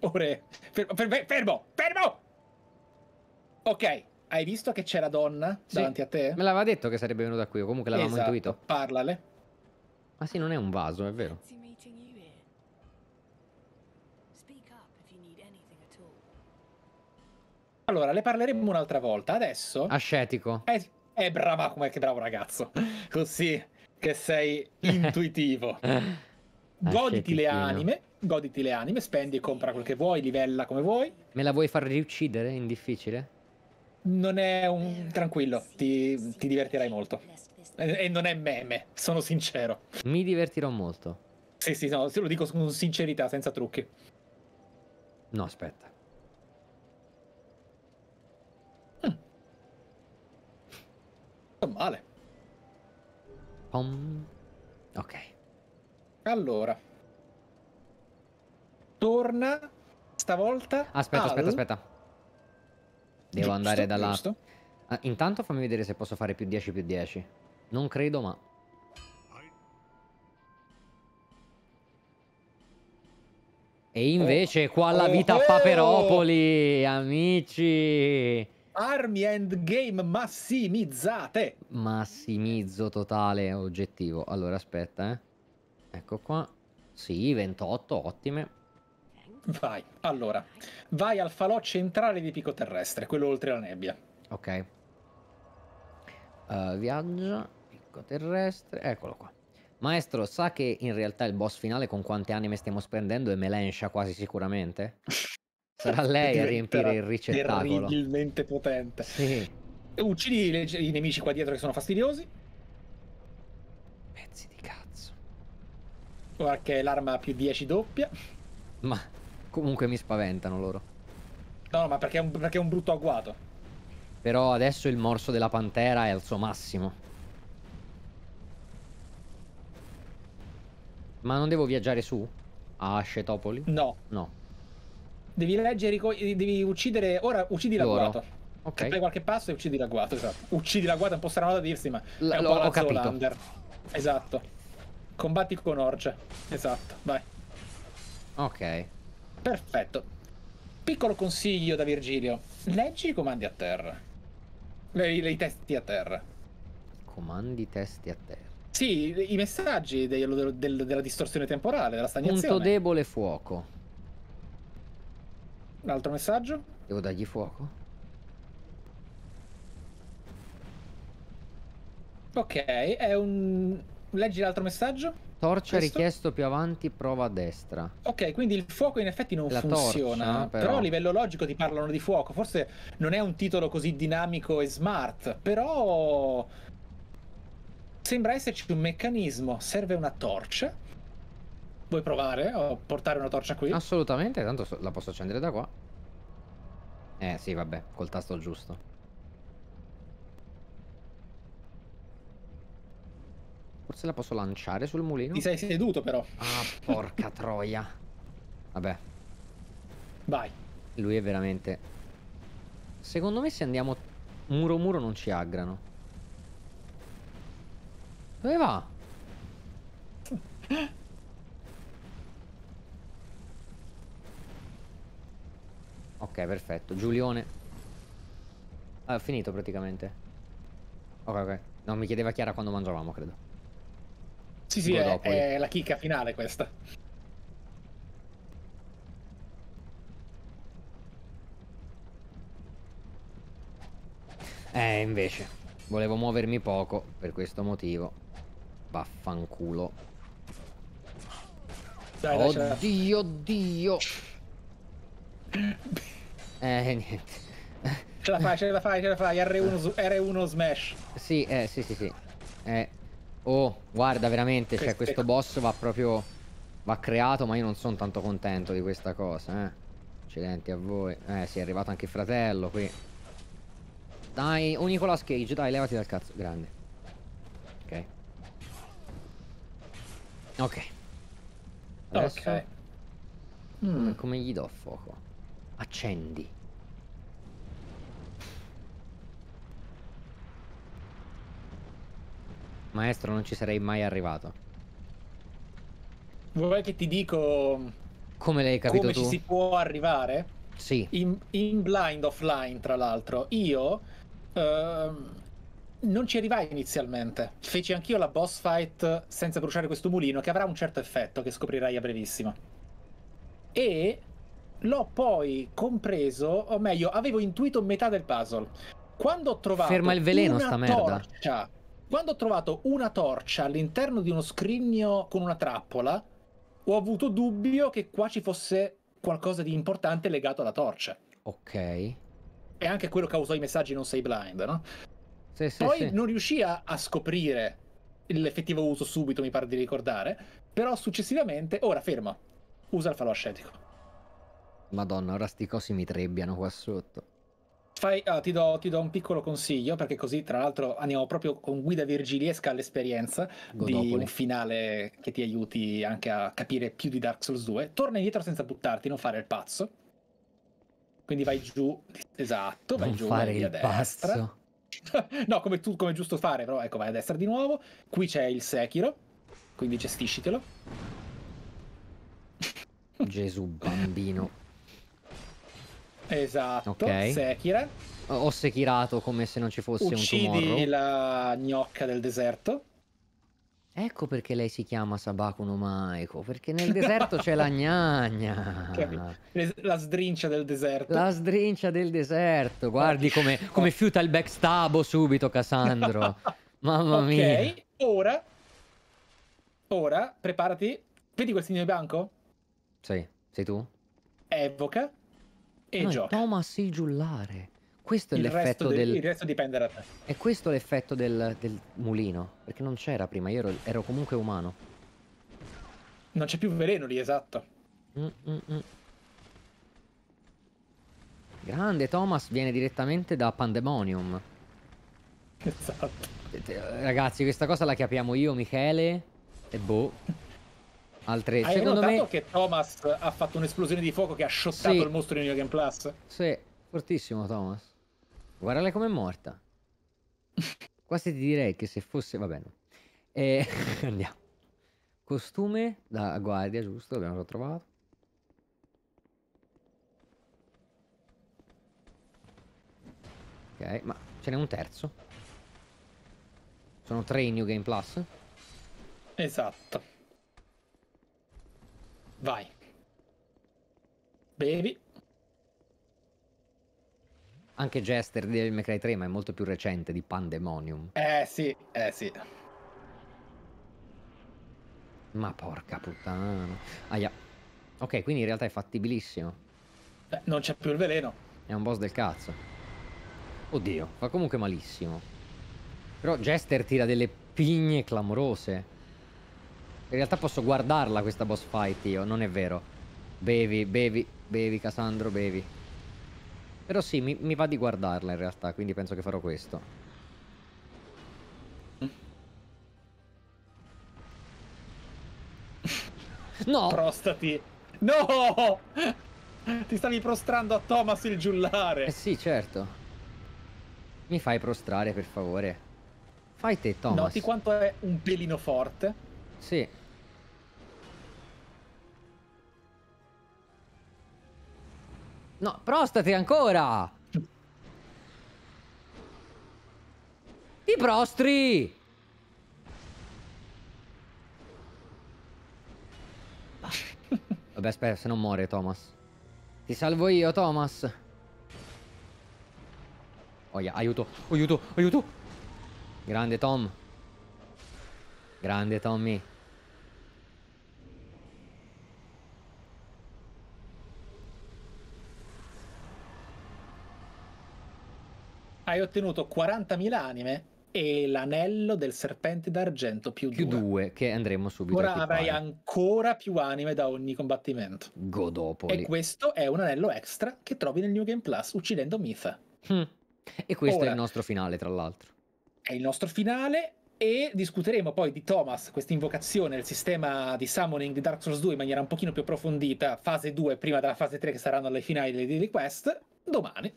ore. Fermo, fermo, fermo! Ok, hai visto che c'è la donna sì. davanti
a te? Me l'aveva detto che sarebbe venuta qui, o comunque l'avevamo esatto. intuito. Parlale. Ah sì, non è un vaso, è vero.
Allora, le parleremo un'altra volta. Adesso... Ascetico. È, eh, è eh, brava come che bravo ragazzo. Così che sei intuitivo. goditi le anime, goditi le anime, spendi e compra quel che vuoi, livella come vuoi. Me la vuoi far riuccidere
in difficile?
Non è un... tranquillo, ti, ti divertirai molto. E non è meme, sono sincero. Mi divertirò molto. Sì, sì, no, se lo dico con sincerità, senza trucchi. No, aspetta. Hm. Non male. Um. Ok. Allora. Torna stavolta. Aspetta, al... aspetta, aspetta. Devo giusto, andare dalla... là.
Ah, intanto fammi vedere se posso fare più 10 più 10. Non credo, ma... E invece oh. qua la oh. vita a oh. Paperopoli, amici!
Armi endgame massimizzate!
Massimizzo totale oggettivo. Allora, aspetta, eh. Ecco qua. Sì, 28, ottime.
Vai, allora. Vai al falò centrale di Pico Terrestre, quello oltre la nebbia.
Ok. Uh, viaggia. Attacco terrestre. Eccolo qua. Maestro, sa che in realtà il boss finale con quante anime stiamo spendendo è Melensha quasi sicuramente? Sarà lei a riempire il ricettacolo.
Terribilmente potente. Sì. uccidi le, i nemici qua dietro che sono fastidiosi. Pezzi di cazzo. Ora che è l'arma più 10 doppia.
Ma comunque mi spaventano loro.
No, ma perché è un, perché è un brutto agguato.
Però adesso il morso della pantera è al suo massimo. Ma non devo viaggiare su? A Ascetopoli? No. No.
Devi leggere, devi uccidere, ora uccidi l'agguato. Ok. Fai qualche passo e uccidi l'agguato, esatto. Uccidi l'agguato, è un po' strano da dirsi, ma L- è un ho Lander. Esatto. Combatti con Orge. Esatto, vai. Ok. Perfetto. Piccolo consiglio da Virgilio. Leggi i comandi a terra. Le, I testi a terra. Comandi testi a terra. Sì, i messaggi del, del, del, della distorsione temporale, della stagnazione. Punto
debole fuoco.
Un altro messaggio?
Devo dargli fuoco?
Ok, è un... Leggi l'altro messaggio? Torcia Questo?
richiesto più avanti, prova a destra.
Ok, quindi il fuoco in effetti non La funziona. Torcia, però... però... a livello logico ti parlano di fuoco. Forse non è un titolo così dinamico e smart, però Sembra esserci un meccanismo, serve una torcia. Vuoi provare a portare una torcia qui? Assolutamente, tanto la posso accendere da qua. Eh
sì, vabbè, col tasto giusto. Forse la posso lanciare sul mulino? Ti sei seduto però. Ah, porca troia. Vabbè. Vai. Lui è veramente... Secondo me se andiamo muro muro non ci aggrano. Dove va? ok, perfetto. Giulione. Ah, ho finito praticamente. Ok, ok. Non mi chiedeva Chiara quando mangiavamo, credo. Sì, sì, è, è la
chicca finale questa.
Eh, invece. Volevo muovermi poco per questo motivo. Vaffanculo. Dai, oddio,
oddio.
eh, niente.
Ce la fai, ce la fai, ce la fai. R1, R1 smash.
Sì, eh, sì, sì, sì. Eh. Oh, guarda, veramente, cioè, questo boss va proprio... Va creato, ma io non sono tanto contento di questa cosa, eh. Accidenti a voi. Eh, sì, è arrivato anche il fratello qui. Dai, un Nicolas Cage, dai, levati dal cazzo. Grande. Ok. Ok. Adesso... Ok. Mm. Come gli do fuoco? Accendi. Maestro, non ci sarei mai arrivato.
Vuoi che ti dico... Come l'hai capito come tu? Come ci si può arrivare? Sì. In, in blind offline, tra l'altro. Io... Uh, non ci arrivai inizialmente. Feci anch'io la boss fight senza bruciare questo mulino, che avrà un certo effetto che scoprirai a brevissimo. E l'ho poi compreso, o meglio, avevo intuito metà del puzzle. Quando ho trovato Ferma il veleno sta merda. Torcia, quando ho trovato una torcia all'interno di uno scrigno con una trappola, ho avuto dubbio che qua ci fosse qualcosa di importante legato alla torcia.
Ok. E
anche quello causò i messaggi non sei blind, no? Sì, sì, Poi sì. non riuscì a, a scoprire l'effettivo uso subito, mi pare di ricordare, però successivamente, ora ferma, usa il falo ascetico.
Madonna, ora sti cosi mi trebbiano qua sotto.
Fai, ah, ti, do, ti, do, un piccolo consiglio, perché così tra l'altro andiamo proprio con guida virgiliesca all'esperienza Godopoli. di un finale che ti aiuti anche a capire più di Dark Souls 2. Torna indietro senza buttarti, non fare il pazzo. Quindi vai giù, esatto, vai non fare il destra. Pazzo. no, come, tu, come giusto fare, però ecco, vai a destra di nuovo. Qui c'è il Sekiro, quindi gestiscitelo.
Gesù bambino.
Esatto, okay. Sekira.
Ho sekirato come se non ci fosse Uccidi un tomorrow. Uccidi
la gnocca del deserto.
Ecco perché lei si chiama Sabacuno Maico, perché nel deserto c'è la gnagna.
Cioè, la sdrincia del deserto. La
sdrincia del deserto. Guardi come, come fiuta il backstabo subito, Cassandro. Mamma okay, mia. Ok,
ora... Ora, preparati. Vedi quel signore bianco?
Sì, sei tu?
Evoca e no, gioca.
Thomas il giullare questo è il l'effetto del, del... Il resto dipende da te. E questo è l'effetto del, del mulino, perché non c'era prima, io ero, ero, comunque umano.
Non c'è più veleno lì, esatto.
Mm, mm, mm. Grande, Thomas viene direttamente da Pandemonium. Esatto. Eh, eh, ragazzi, questa cosa la capiamo io, Michele e Boh. Altre... Hai Secondo notato che
Thomas ha fatto un'esplosione di fuoco che ha shottato sì. il mostro di New Game Plus?
Sì, fortissimo Thomas. Guardala com'è morta. Quasi ti direi che se fosse... Va bene. E... Andiamo. Costume da guardia, giusto? L'abbiamo già trovato. Ok, ma ce n'è un terzo. Sono tre in New Game Plus.
Esatto. Vai. Bevi.
Anche Jester di Devil May Cry 3, ma è molto più recente di Pandemonium.
Eh sì, eh sì.
Ma porca puttana. Aia. Ok, quindi in realtà è fattibilissimo.
Eh, non c'è più il veleno.
È un boss del cazzo. Oddio, fa comunque malissimo. Però Jester tira delle pigne clamorose. In realtà posso guardarla questa boss fight io, non è vero. Bevi, bevi, bevi Cassandro, bevi. Però sì, mi, mi va di guardarla in realtà, quindi penso che farò questo.
No! Prostati! No! Ti stavi prostrando a Thomas il giullare! Eh sì, certo.
Mi fai prostrare, per favore. Fai te, Thomas. Noti
quanto è un pelino forte?
Sì. No, prostati ancora! Ti prostri! Vabbè, aspetta, se non muore Thomas. Ti salvo io, Thomas. Oia, oh, aiuto, aiuto, aiuto! Grande Tom. Grande Tommy.
hai ottenuto 40.000 anime e l'anello del serpente d'argento più, più due. che andremo subito ora avrai ancora più anime da ogni combattimento godopoli e questo è un anello extra che trovi nel New Game Plus uccidendo Mitha
hmm. e questo ora, è il nostro finale tra l'altro
è il nostro finale e discuteremo poi di Thomas, questa invocazione, il sistema di summoning di Dark Souls 2 in maniera un pochino più approfondita, fase 2 prima della fase 3 che saranno le finali delle Daily Quest, domani.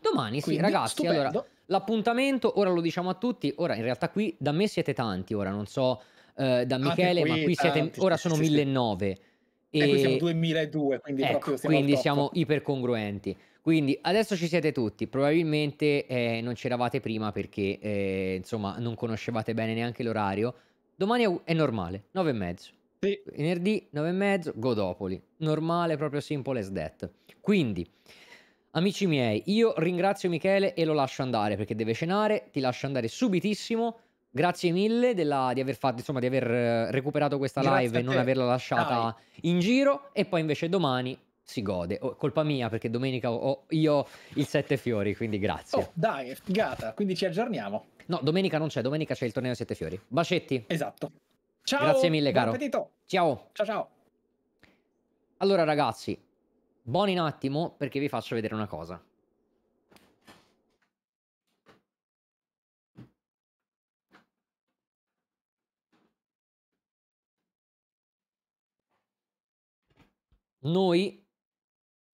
Domani, Quindi, sì, ragazzi, stupendo. allora l'appuntamento, ora lo diciamo a tutti, ora in realtà qui da me siete tanti, ora non so eh, da Michele, qui, ma qui siete, tanti, ora sono 1009. E, e qui siamo
2002, quindi, ecco, siamo, quindi siamo
ipercongruenti. Quindi adesso ci siete tutti, probabilmente eh, non c'eravate prima perché eh, insomma non conoscevate bene neanche l'orario. Domani è normale, 9 e mezzo. Sì. Venerdì 9 e mezzo, Godopoli. Normale, proprio simple as that. Quindi Amici miei, io ringrazio Michele e lo lascio andare perché deve cenare, ti lascio andare subitissimo. Grazie mille della, di aver fatto, insomma, di aver eh, recuperato questa live e non averla lasciata Dai. in giro. E poi invece domani si gode. Oh, colpa mia perché domenica ho io il sette fiori, quindi grazie. Oh, dai, è figata, quindi ci
aggiorniamo.
No, domenica non c'è, domenica c'è il torneo sette fiori. Bacetti. Esatto. Ciao. Grazie mille, caro. Buon appetito. Ciao. Ciao ciao. Allora ragazzi, Buoni un attimo perché vi faccio vedere una cosa. Noi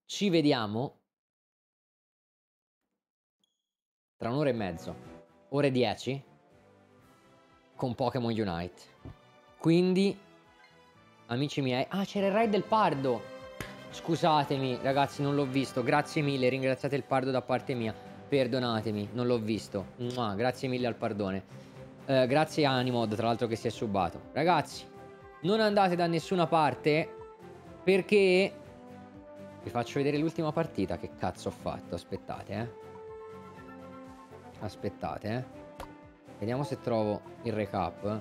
ci vediamo tra un'ora e mezzo, ore 10, con Pokémon Unite. Quindi, amici miei... Ah, c'era il raid del Pardo! Scusatemi ragazzi, non l'ho visto. Grazie mille, ringraziate il pardo da parte mia. Perdonatemi, non l'ho visto. Mua, grazie mille al pardone. Eh, grazie Animod, tra l'altro, che si è subato. Ragazzi, non andate da nessuna parte perché... Vi faccio vedere l'ultima partita che cazzo ho fatto. Aspettate, eh. Aspettate, eh. Vediamo se trovo il recap.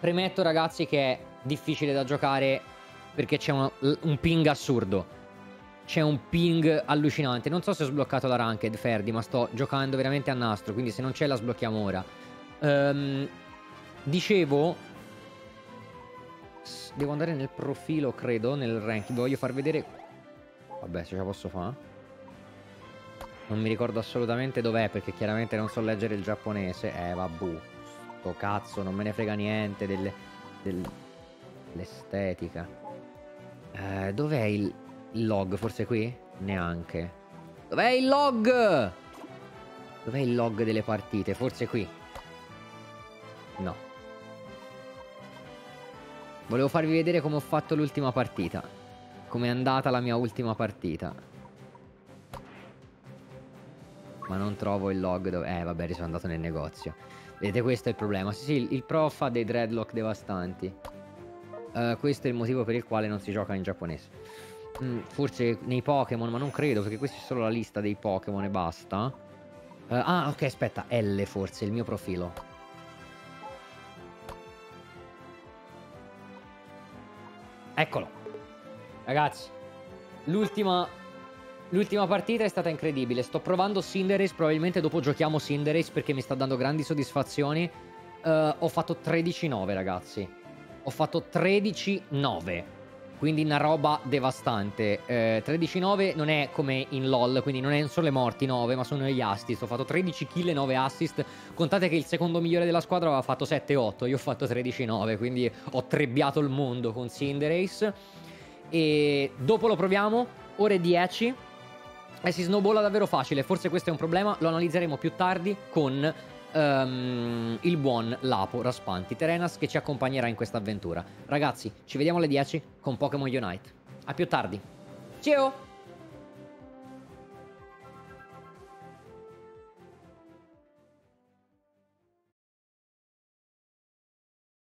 Premetto, ragazzi, che è difficile da giocare perché c'è un, un ping assurdo. C'è un ping allucinante. Non so se ho sbloccato la ranked, Ferdi, ma sto giocando veramente a nastro, quindi se non c'è la sblocchiamo ora. Um, dicevo, devo andare nel profilo, credo, nel ranking. Voglio far vedere... Vabbè, se ce la posso fare. Non mi ricordo assolutamente dov'è, perché chiaramente non so leggere il giapponese. Eh, vabbù. Sto cazzo, non me ne frega niente dell'estetica. Delle... Eh, dov'è il log? Forse qui? Neanche. Dov'è il log? Dov'è il log delle partite? Forse qui. No. Volevo farvi vedere come ho fatto l'ultima partita. Come è andata la mia ultima partita. Ma non trovo il log dove... Eh, vabbè, sono andato nel negozio. Vedete, questo è il problema. Sì, sì, il prof ha dei dreadlock devastanti. Eh, questo è il motivo per il quale non si gioca in giapponese. Mm, forse nei Pokémon, ma non credo, perché questa è solo la lista dei Pokémon e basta. Uh, ah, ok, aspetta, L forse, il mio profilo. Eccolo. Ragazzi, l'ultima L'ultima partita è stata incredibile. Sto provando Cinderace. Probabilmente dopo giochiamo Cinderace perché mi sta dando grandi soddisfazioni. Uh, ho fatto 13-9, ragazzi. Ho fatto 13-9. Quindi una roba devastante. Eh, 13-9 non è come in LOL, quindi non è sono le morti 9, ma sono gli assist. Ho fatto 13 kill e 9 assist. Contate che il secondo migliore della squadra aveva fatto 7-8, io ho fatto 13-9, quindi ho trebbiato il mondo con Cinderace. E dopo lo proviamo, ore 10. E eh, si snowballa davvero facile, forse questo è un problema, lo analizzeremo più tardi con um, il buon Lapo Raspanti Terenas che ci accompagnerà in questa avventura. Ragazzi, ci vediamo alle 10 con Pokémon Unite. A più tardi. Ciao!